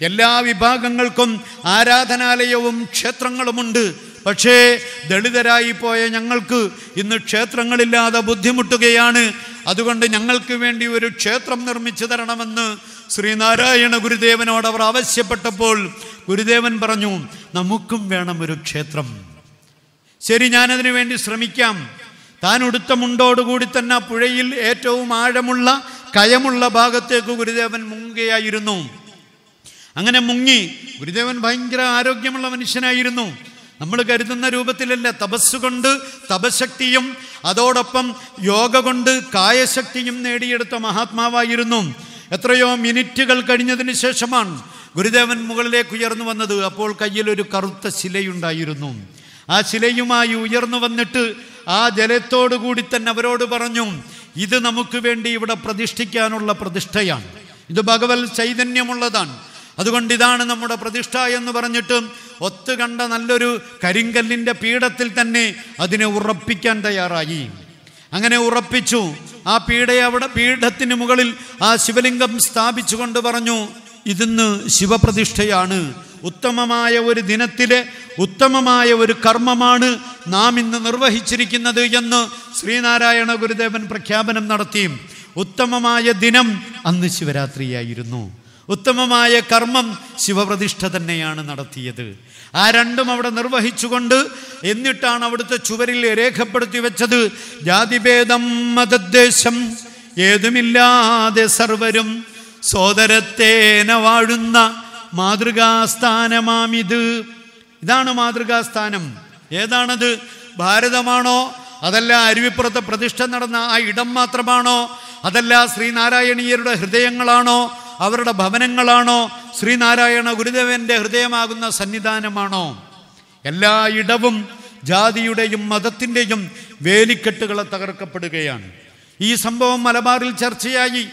എല്ലാ വിഭാഗങ്ങൾക്കും ആരാധനാലയവും ക്ഷേത്രങ്ങളുമുണ്ട് പക്ഷേ ദളിതരായി പോയ ഞങ്ങൾക്ക് ഇന്ന് ക്ഷേത്രങ്ങളില്ലാതെ ബുദ്ധിമുട്ടുകയാണ് അതുകൊണ്ട് ഞങ്ങൾക്ക് വേണ്ടി ഒരു ക്ഷേത്രം നിർമ്മിച്ചു തരണമെന്ന് ശ്രീനാരായണ ഗുരുദേവനോട് അവർ ആവശ്യപ്പെട്ടപ്പോൾ ഗുരുദേവൻ പറഞ്ഞു നമുക്കും വേണം ഒരു ക്ഷേത്രം ശരി ഞാനതിനു വേണ്ടി ശ്രമിക്കാം താൻ ഉടുത്ത മുണ്ടോടുകൂടി തന്നെ പുഴയിൽ ഏറ്റവും ആഴമുള്ള കയമുള്ള ഭാഗത്തേക്ക് ഗുരുദേവൻ മുങ്ങുകയായിരുന്നു അങ്ങനെ മുങ്ങി ഗുരുദേവൻ ഭയങ്കര ആരോഗ്യമുള്ള മനുഷ്യനായിരുന്നു നമ്മൾ കരുതുന്ന രൂപത്തിലല്ല തപസ്സുകൊണ്ട് തപശക്തിയും അതോടൊപ്പം യോഗ കൊണ്ട് കായശക്തിയും നേടിയെടുത്ത മഹാത്മാവായിരുന്നു എത്രയോ മിനിറ്റുകൾ കഴിഞ്ഞതിന് ശേഷമാണ് ഗുരുദേവൻ മുകളിലേക്ക് ഉയർന്നു വന്നത് അപ്പോൾ ഒരു കറുത്ത ശിലയുണ്ടായിരുന്നു ആ ശിലയുമായി ഉയർന്നു വന്നിട്ട് ആ ജലത്തോടു കൂടി തന്നെ അവരോട് പറഞ്ഞു ഇത് നമുക്ക് വേണ്ടി ഇവിടെ പ്രതിഷ്ഠിക്കാനുള്ള പ്രതിഷ്ഠയാണ് ഇത് ഭഗവത് ചൈതന്യമുള്ളതാണ് അതുകൊണ്ട് ഇതാണ് നമ്മുടെ പ്രതിഷ്ഠ എന്ന് പറഞ്ഞിട്ട് ഒത്തുകണ്ട നല്ലൊരു കരിങ്കല്ലിൻ്റെ പീഠത്തിൽ തന്നെ അതിനെ ഉറപ്പിക്കാൻ തയ്യാറായി അങ്ങനെ ഉറപ്പിച്ചു ആ പീഡയെ അവിടെ പീഠത്തിന് മുകളിൽ ആ ശിവലിംഗം സ്ഥാപിച്ചുകൊണ്ട് പറഞ്ഞു ഇതിന്ന് ശിവപ്രതിഷ്ഠയാണ് ഉത്തമമായ ഒരു ദിനത്തിലെ ഉത്തമമായ ഒരു കർമ്മമാണ് നാം ഇന്ന് നിർവഹിച്ചിരിക്കുന്നത് എന്ന് ശ്രീനാരായണ ഗുരുദേവൻ പ്രഖ്യാപനം നടത്തിയും ഉത്തമമായ ദിനം അന്ന് ശിവരാത്രിയായിരുന്നു ഉത്തമമായ കർമ്മം ശിവപ്രതിഷ്ഠ തന്നെയാണ് നടത്തിയത് ആ രണ്ടും അവിടെ നിർവഹിച്ചുകൊണ്ട് എന്നിട്ടാണ് അവിടുത്തെ ചുവരിൽ രേഖപ്പെടുത്തി വെച്ചത് ജാതിഭേദം മതദ്ദേശം ഏതുമില്ലാതെ സർവരും സോദരത്തേന വാഴുന്ന മാതൃകാസ്ഥാനമാമിത് ഇതാണ് മാതൃകാസ്ഥാനം ഏതാണത് ഭാരതമാണോ അതല്ല അരുവിപ്പുറത്ത് പ്രതിഷ്ഠ നടന്ന ആ ഇടം മാത്രമാണോ അതല്ല ശ്രീനാരായണീയരുടെ ഹൃദയങ്ങളാണോ അവരുടെ ഭവനങ്ങളാണോ ശ്രീനാരായണ ഗുരുദേവന്റെ ഹൃദയമാകുന്ന സന്നിധാനമാണോ എല്ലായിടവും ജാതിയുടെയും മതത്തിൻ്റെയും വേലിക്കെട്ടുകളെ തകർക്കപ്പെടുകയാണ് ഈ സംഭവം മലബാറിൽ ചർച്ചയായി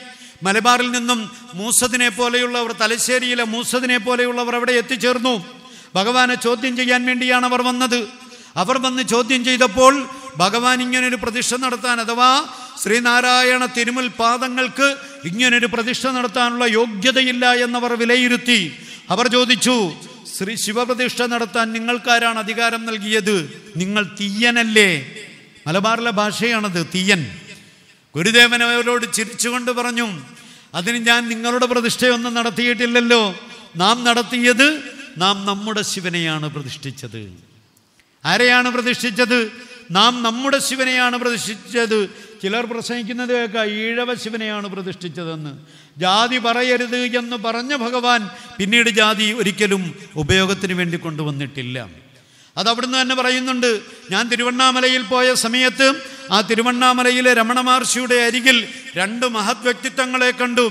മലബാറിൽ നിന്നും മൂസദിനെ പോലെയുള്ളവർ തലശ്ശേരിയിലെ മൂസദിനെ പോലെയുള്ളവർ അവിടെ എത്തിച്ചേർന്നു ഭഗവാനെ ചോദ്യം ചെയ്യാൻ വേണ്ടിയാണ് അവർ വന്നത് അവർ വന്ന് ചോദ്യം ചെയ്തപ്പോൾ ഭഗവാൻ ഇങ്ങനൊരു പ്രതിഷ്ഠ നടത്താൻ അഥവാ ശ്രീനാരായണ തിരുമുൽ പാദങ്ങൾക്ക് ഇങ്ങനൊരു പ്രതിഷ്ഠ നടത്താനുള്ള യോഗ്യതയില്ല എന്നവർ വിലയിരുത്തി അവർ ചോദിച്ചു ശ്രീ ശിവപ്രതിഷ്ഠ നടത്താൻ നിങ്ങൾക്കാരാണ് അധികാരം നൽകിയത് നിങ്ങൾ തീയനല്ലേ മലബാറിലെ ഭാഷയാണത് തീയൻ ഗുരുദേവൻ അവരോട് ചിരിച്ചുകൊണ്ട് പറഞ്ഞു അതിന് ഞാൻ നിങ്ങളുടെ പ്രതിഷ്ഠയൊന്നും നടത്തിയിട്ടില്ലല്ലോ നാം നടത്തിയത് നാം നമ്മുടെ ശിവനെയാണ് പ്രതിഷ്ഠിച്ചത് ആരെയാണ് പ്രതിഷ്ഠിച്ചത് നാം നമ്മുടെ ശിവനെയാണ് പ്രതിഷ്ഠിച്ചത് ചിലർ പ്രസംഗിക്കുന്നത് കേൾക്കാം ഈഴവ ശിവനെയാണ് പ്രതിഷ്ഠിച്ചതെന്ന് ജാതി പറയരുത് എന്ന് പറഞ്ഞ ഭഗവാൻ പിന്നീട് ജാതി ഒരിക്കലും ഉപയോഗത്തിന് വേണ്ടി കൊണ്ടുവന്നിട്ടില്ല അത് തന്നെ പറയുന്നുണ്ട് ഞാൻ തിരുവണ്ണാമലയിൽ പോയ സമയത്ത് ആ തിരുവണ്ണാമലയിലെ മഹർഷിയുടെ അരികിൽ രണ്ട് മഹത് വ്യക്തിത്വങ്ങളെ കണ്ടു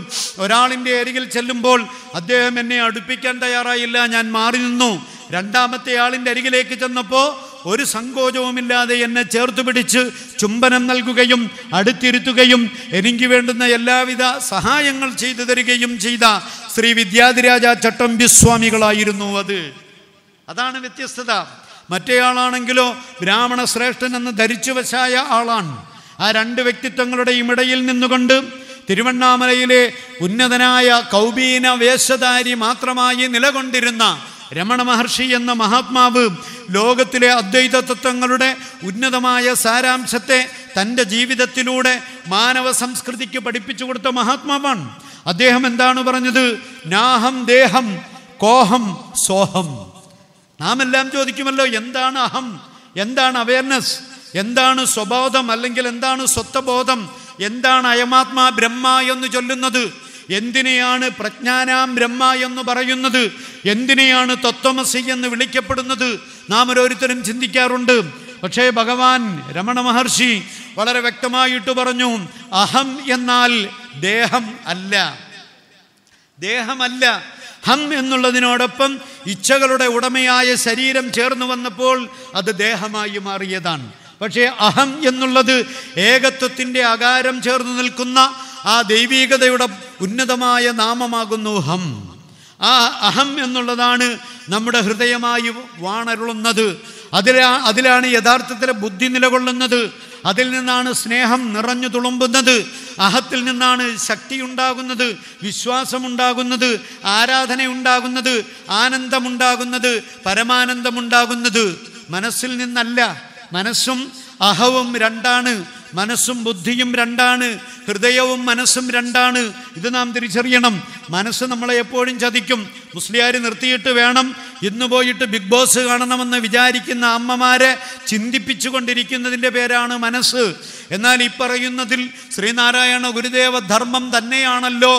ഒരാളിൻ്റെ അരികിൽ ചെല്ലുമ്പോൾ അദ്ദേഹം എന്നെ അടുപ്പിക്കാൻ തയ്യാറായില്ല ഞാൻ മാറി നിന്നു രണ്ടാമത്തെ ആളിൻ്റെ അരികിലേക്ക് ചെന്നപ്പോൾ ഒരു സങ്കോചവുമില്ലാതെ എന്നെ ചേർത്ത് പിടിച്ച് ചുംബനം നൽകുകയും അടുത്തിരുത്തുകയും എനിക്ക് വേണ്ടുന്ന എല്ലാവിധ സഹായങ്ങൾ ചെയ്തു തരികയും ചെയ്ത ശ്രീ വിദ്യാധിരാജ ചട്ടമ്പിസ്വാമികളായിരുന്നു അത് അതാണ് വ്യത്യസ്തത മറ്റേയാളാണെങ്കിലോ ബ്രാഹ്മണ ശ്രേഷ്ഠൻ എന്ന് വശായ ആളാണ് ആ രണ്ട് വ്യക്തിത്വങ്ങളുടെയും ഇടയിൽ നിന്നുകൊണ്ട് തിരുവണ്ണാമലയിലെ ഉന്നതനായ കൗബീന വേഷധാരി മാത്രമായി നിലകൊണ്ടിരുന്ന രമണ മഹർഷി എന്ന മഹാത്മാവ് ലോകത്തിലെ അദ്വൈത തത്വങ്ങളുടെ ഉന്നതമായ സാരാംശത്തെ തൻ്റെ ജീവിതത്തിലൂടെ മാനവ സംസ്കൃതിക്ക് പഠിപ്പിച്ചു കൊടുത്ത മഹാത്മാവാണ് അദ്ദേഹം എന്താണ് പറഞ്ഞത് നാഹം ദേഹം കോഹം സോഹം നാം എല്ലാം ചോദിക്കുമല്ലോ എന്താണ് അഹം എന്താണ് അവയർനെസ് എന്താണ് സ്വബോധം അല്ലെങ്കിൽ എന്താണ് സ്വത്വബോധം എന്താണ് അയമാത്മാ ബ്രഹ്മ എന്ന് ചൊല്ലുന്നത് എന്തിനെയാണ് പ്രജ്ഞാനാം ബ്രഹ്മ എന്ന് പറയുന്നത് എന്തിനെയാണ് തത്വമസി എന്ന് വിളിക്കപ്പെടുന്നത് നാം ഓരോരുത്തരും ചിന്തിക്കാറുണ്ട് പക്ഷേ ഭഗവാൻ രമണ മഹർഷി വളരെ വ്യക്തമായിട്ട് പറഞ്ഞു അഹം എന്നാൽ ദേഹം അല്ല ദേഹമല്ല ഹം എന്നുള്ളതിനോടൊപ്പം ഇച്ഛകളുടെ ഉടമയായ ശരീരം ചേർന്നു വന്നപ്പോൾ അത് ദേഹമായി മാറിയതാണ് പക്ഷേ അഹം എന്നുള്ളത് ഏകത്വത്തിൻ്റെ അകാരം ചേർന്ന് നിൽക്കുന്ന ആ ദൈവീകതയുടെ ഉന്നതമായ നാമമാകുന്നു ഹം ആ അഹം എന്നുള്ളതാണ് നമ്മുടെ ഹൃദയമായി വാണരുളുന്നത് അതിലാ അതിലാണ് യഥാർത്ഥത്തിലെ ബുദ്ധി നിലകൊള്ളുന്നത് അതിൽ നിന്നാണ് സ്നേഹം നിറഞ്ഞു തുളുമ്പുന്നത് അഹത്തിൽ നിന്നാണ് ശക്തിയുണ്ടാകുന്നത് വിശ്വാസമുണ്ടാകുന്നത് ആരാധനയുണ്ടാകുന്നത് ആനന്ദമുണ്ടാകുന്നത് പരമാനന്ദമുണ്ടാകുന്നത് മനസ്സിൽ നിന്നല്ല മനസ്സും അഹവും രണ്ടാണ് മനസ്സും ബുദ്ധിയും രണ്ടാണ് ഹൃദയവും മനസ്സും രണ്ടാണ് ഇത് നാം തിരിച്ചറിയണം മനസ്സ് നമ്മളെ എപ്പോഴും ചതിക്കും മുസ്ലിയാർ നിർത്തിയിട്ട് വേണം ഇന്ന് പോയിട്ട് ബിഗ് ബോസ് കാണണമെന്ന് വിചാരിക്കുന്ന അമ്മമാരെ ചിന്തിപ്പിച്ചു കൊണ്ടിരിക്കുന്നതിൻ്റെ പേരാണ് മനസ്സ് എന്നാൽ ഈ പറയുന്നതിൽ ശ്രീനാരായണ ഗുരുദേവ ധർമ്മം തന്നെയാണല്ലോ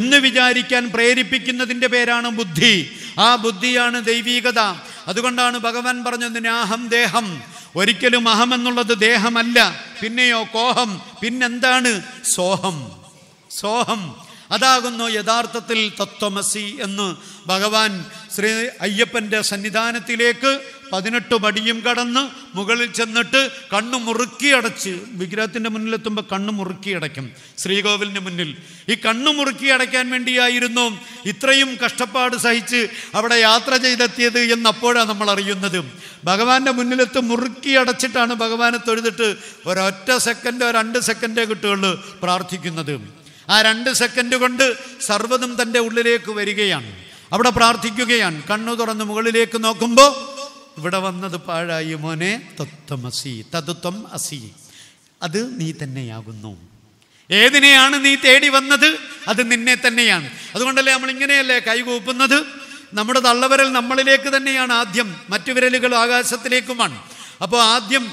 എന്ന് വിചാരിക്കാൻ പ്രേരിപ്പിക്കുന്നതിൻ്റെ പേരാണ് ബുദ്ധി ആ ബുദ്ധിയാണ് ദൈവീകത അതുകൊണ്ടാണ് ഭഗവാൻ പറഞ്ഞത് നാഹം ദേഹം ഒരിക്കലും അഹം എന്നുള്ളത് ദേഹമല്ല പിന്നെയോ കോഹം പിന്നെന്താണ് സോഹം സോഹം അതാകുന്നു യഥാർത്ഥത്തിൽ തത്വമസി എന്ന് ഭഗവാൻ ശ്രീ അയ്യപ്പൻ്റെ സന്നിധാനത്തിലേക്ക് പതിനെട്ട് പടിയും കടന്ന് മുകളിൽ ചെന്നിട്ട് കണ്ണു അടച്ച് വിഗ്രഹത്തിൻ്റെ മുന്നിലെത്തുമ്പോൾ കണ്ണ് അടയ്ക്കും ശ്രീകോവിലിന് മുന്നിൽ ഈ കണ്ണു അടയ്ക്കാൻ വേണ്ടിയായിരുന്നു ഇത്രയും കഷ്ടപ്പാട് സഹിച്ച് അവിടെ യാത്ര ചെയ്തെത്തിയത് എന്നപ്പോഴാണ് നമ്മൾ അറിയുന്നത് ഭഗവാന്റെ മുന്നിലെത്ത് അടച്ചിട്ടാണ് ഭഗവാനെ തൊഴുതിട്ട് ഒരൊറ്റ സെക്കൻഡോ രണ്ട് സെക്കൻഡോ കിട്ടുകയുള്ളൂ പ്രാർത്ഥിക്കുന്നത് ആ രണ്ട് സെക്കൻഡ് കൊണ്ട് സർവ്വതും തൻ്റെ ഉള്ളിലേക്ക് വരികയാണ് അവിടെ പ്രാർത്ഥിക്കുകയാണ് കണ്ണു തുറന്ന് മുകളിലേക്ക് നോക്കുമ്പോൾ ഇവിടെ വന്നത് പാഴായി മോനെ തത്വം അസി തത്വം അസി അത് നീ തന്നെയാകുന്നു ഏതിനെയാണ് നീ തേടി വന്നത് അത് നിന്നെ തന്നെയാണ് അതുകൊണ്ടല്ലേ നമ്മൾ ഇങ്ങനെയല്ലേ കൈകൂപ്പുന്നത് നമ്മുടെ തള്ളവരൽ നമ്മളിലേക്ക് തന്നെയാണ് ആദ്യം മറ്റു വിരലുകൾ ആകാശത്തിലേക്കുമാണ് അപ്പോൾ ആദ്യം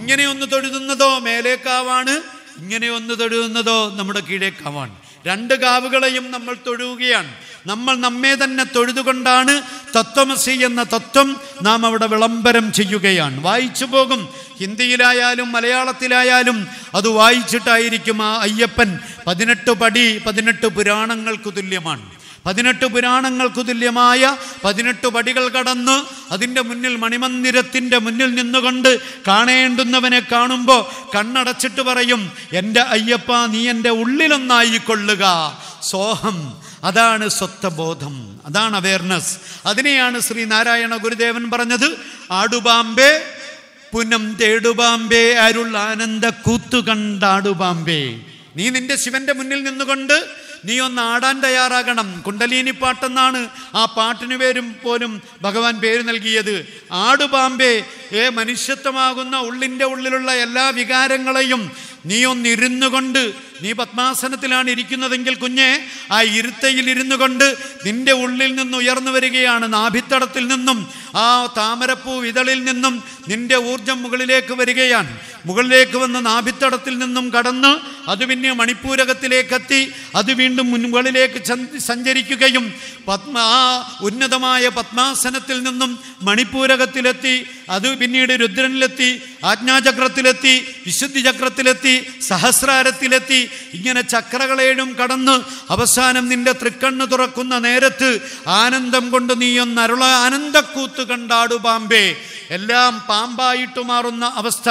ഇങ്ങനെ ഒന്ന് തൊഴുതുന്നതോ മേലേക്കാവാണ് ഇങ്ങനെ ഒന്ന് തൊഴുതുന്നതോ നമ്മുടെ കീഴേക്കാവാണ് രണ്ട് കാവുകളെയും നമ്മൾ തൊഴുകയാണ് നമ്മൾ നമ്മെ തന്നെ തൊഴുതുകൊണ്ടാണ് തത്വമസി എന്ന തത്വം നാം അവിടെ വിളംബരം ചെയ്യുകയാണ് വായിച്ചു പോകും ഹിന്ദിയിലായാലും മലയാളത്തിലായാലും അത് വായിച്ചിട്ടായിരിക്കും ആ അയ്യപ്പൻ പതിനെട്ട് പടി പതിനെട്ട് പുരാണങ്ങൾക്ക് തുല്യമാണ് പതിനെട്ട് പുരാണങ്ങൾക്ക് തുല്യമായ പതിനെട്ട് പടികൾ കടന്ന് അതിൻ്റെ മുന്നിൽ മണിമന്ദിരത്തിൻ്റെ മുന്നിൽ നിന്നുകൊണ്ട് കാണേണ്ടുന്നവനെ കാണുമ്പോൾ കണ്ണടച്ചിട്ട് പറയും എൻ്റെ അയ്യപ്പ നീ എൻ്റെ ഉള്ളിലൊന്നായിക്കൊള്ളുക സോഹം അതാണ് സ്വത്വബോധം അതാണ് അവയർനെസ് അതിനെയാണ് ശ്രീ നാരായണ ഗുരുദേവൻ പറഞ്ഞത് ആടുപാമ്പേ പുനം തേടുപാമ്പേ അരുൾ ആനന്ദ കൂത്തുകണ്ടാടുപാമ്പേ നീ നിന്റെ ശിവന്റെ മുന്നിൽ നിന്നുകൊണ്ട് നീ ഒന്ന് ആടാൻ തയ്യാറാകണം കുണ്ടലീനി പാട്ടെന്നാണ് ആ പാട്ടിന് പേരും പോലും ഭഗവാൻ പേര് നൽകിയത് ആടുപാമ്പേ ഏ മനുഷ്യത്വമാകുന്ന ഉള്ളിൻ്റെ ഉള്ളിലുള്ള എല്ലാ വികാരങ്ങളെയും നീ ഒന്നിരുന്നു കൊണ്ട് നീ പത്മാസനത്തിലാണ് ഇരിക്കുന്നതെങ്കിൽ കുഞ്ഞെ ആ ഇരുത്തയിൽ ഇരുന്നു കൊണ്ട് നിന്റെ ഉള്ളിൽ നിന്ന് ഉയർന്നു വരികയാണ് നാഭിത്തടത്തിൽ നിന്നും ആ താമരപ്പൂ ഇതളിൽ നിന്നും നിന്റെ ഊർജം മുകളിലേക്ക് വരികയാണ് മുകളിലേക്ക് വന്ന നാഭിത്തടത്തിൽ നിന്നും കടന്ന് അത് പിന്നെ മണിപ്പൂരകത്തിലേക്ക് എത്തി അത് വീണ്ടും മുകളിലേക്ക് സഞ്ചരിക്കുകയും പത്മ ആ ഉന്നതമായ പത്മാസനത്തിൽ നിന്നും മണിപ്പൂരകത്തിലെത്തി അത് പിന്നീട് രുദ്രനിലെത്തി ആജ്ഞാചക്രത്തിലെത്തി വിശുദ്ധി ചക്രത്തിലെത്തി സഹസ്രാരത്തിലെത്തി ഇങ്ങനെ ചക്രകളേഴും കടന്ന് അവസാനം നിന്റെ തൃക്കണ്ണ് തുറക്കുന്ന നേരത്ത് ആനന്ദം കൊണ്ട് നീയൊന്നരുള ആനന്ദക്കൂത്ത് കണ്ടാടു പാമ്പേ എല്ലാം പാമ്പായിട്ട് മാറുന്ന അവസ്ഥ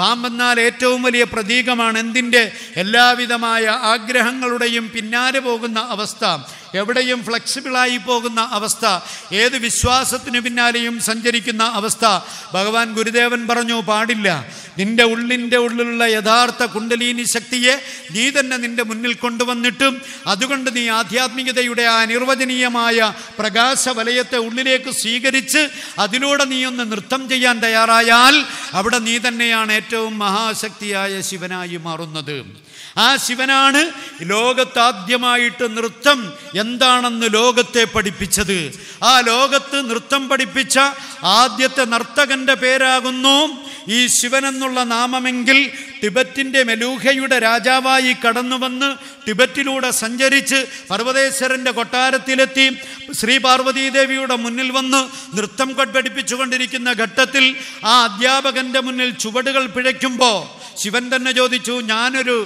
പാമ്പെന്നാൽ ഏറ്റവും വലിയ പ്രതീകമാണ് എന്തിൻ്റെ എല്ലാവിധമായ ആഗ്രഹങ്ങളുടെയും പിന്നാലെ പോകുന്ന അവസ്ഥ എവിടെയും ഫ്ലെക്സിബിളായി പോകുന്ന അവസ്ഥ ഏത് വിശ്വാസത്തിന് പിന്നാലെയും സഞ്ചരിക്കുന്ന അവസ്ഥ ഭഗവാൻ ഗുരുദേവൻ പറഞ്ഞു പാടില്ല നിന്റെ ഉള്ളിൻ്റെ ഉള്ളിലുള്ള യഥാർത്ഥ കുണ്ടലീനി ശക്തിയെ നീ തന്നെ നിന്റെ മുന്നിൽ കൊണ്ടുവന്നിട്ടും അതുകൊണ്ട് നീ ആധ്യാത്മികതയുടെ ആ നിർവചനീയമായ പ്രകാശ വലയത്തെ ഉള്ളിലേക്ക് സ്വീകരിച്ച് അതിലൂടെ നീ ഒന്ന് നൃത്തം ചെയ്യാൻ തയ്യാറായാൽ അവിടെ നീ തന്നെയാണ് ഏറ്റവും മഹാശക്തിയായ ശിവനായി മാറുന്നത് ആ ശിവനാണ് ലോകത്താദ്യമായിട്ട് നൃത്തം എന്താണെന്ന് ലോകത്തെ പഠിപ്പിച്ചത് ആ ലോകത്ത് നൃത്തം പഠിപ്പിച്ച ആദ്യത്തെ നർത്തകന്റെ പേരാകുന്നു ഈ ശിവനെന്നുള്ള നാമമെങ്കിൽ ടിബറ്റിൻ്റെ മെലൂഹയുടെ രാജാവായി കടന്നു വന്ന് ടിബറ്റിലൂടെ സഞ്ചരിച്ച് പർവ്വതേശ്വരൻ്റെ കൊട്ടാരത്തിലെത്തി ശ്രീ പാർവതീദേവിയുടെ മുന്നിൽ വന്ന് നൃത്തം പഠിപ്പിച്ചുകൊണ്ടിരിക്കുന്ന ഘട്ടത്തിൽ ആ അധ്യാപകൻ്റെ മുന്നിൽ ചുവടുകൾ പിഴയ്ക്കുമ്പോൾ ശിവൻ തന്നെ ചോദിച്ചു ഞാനൊരു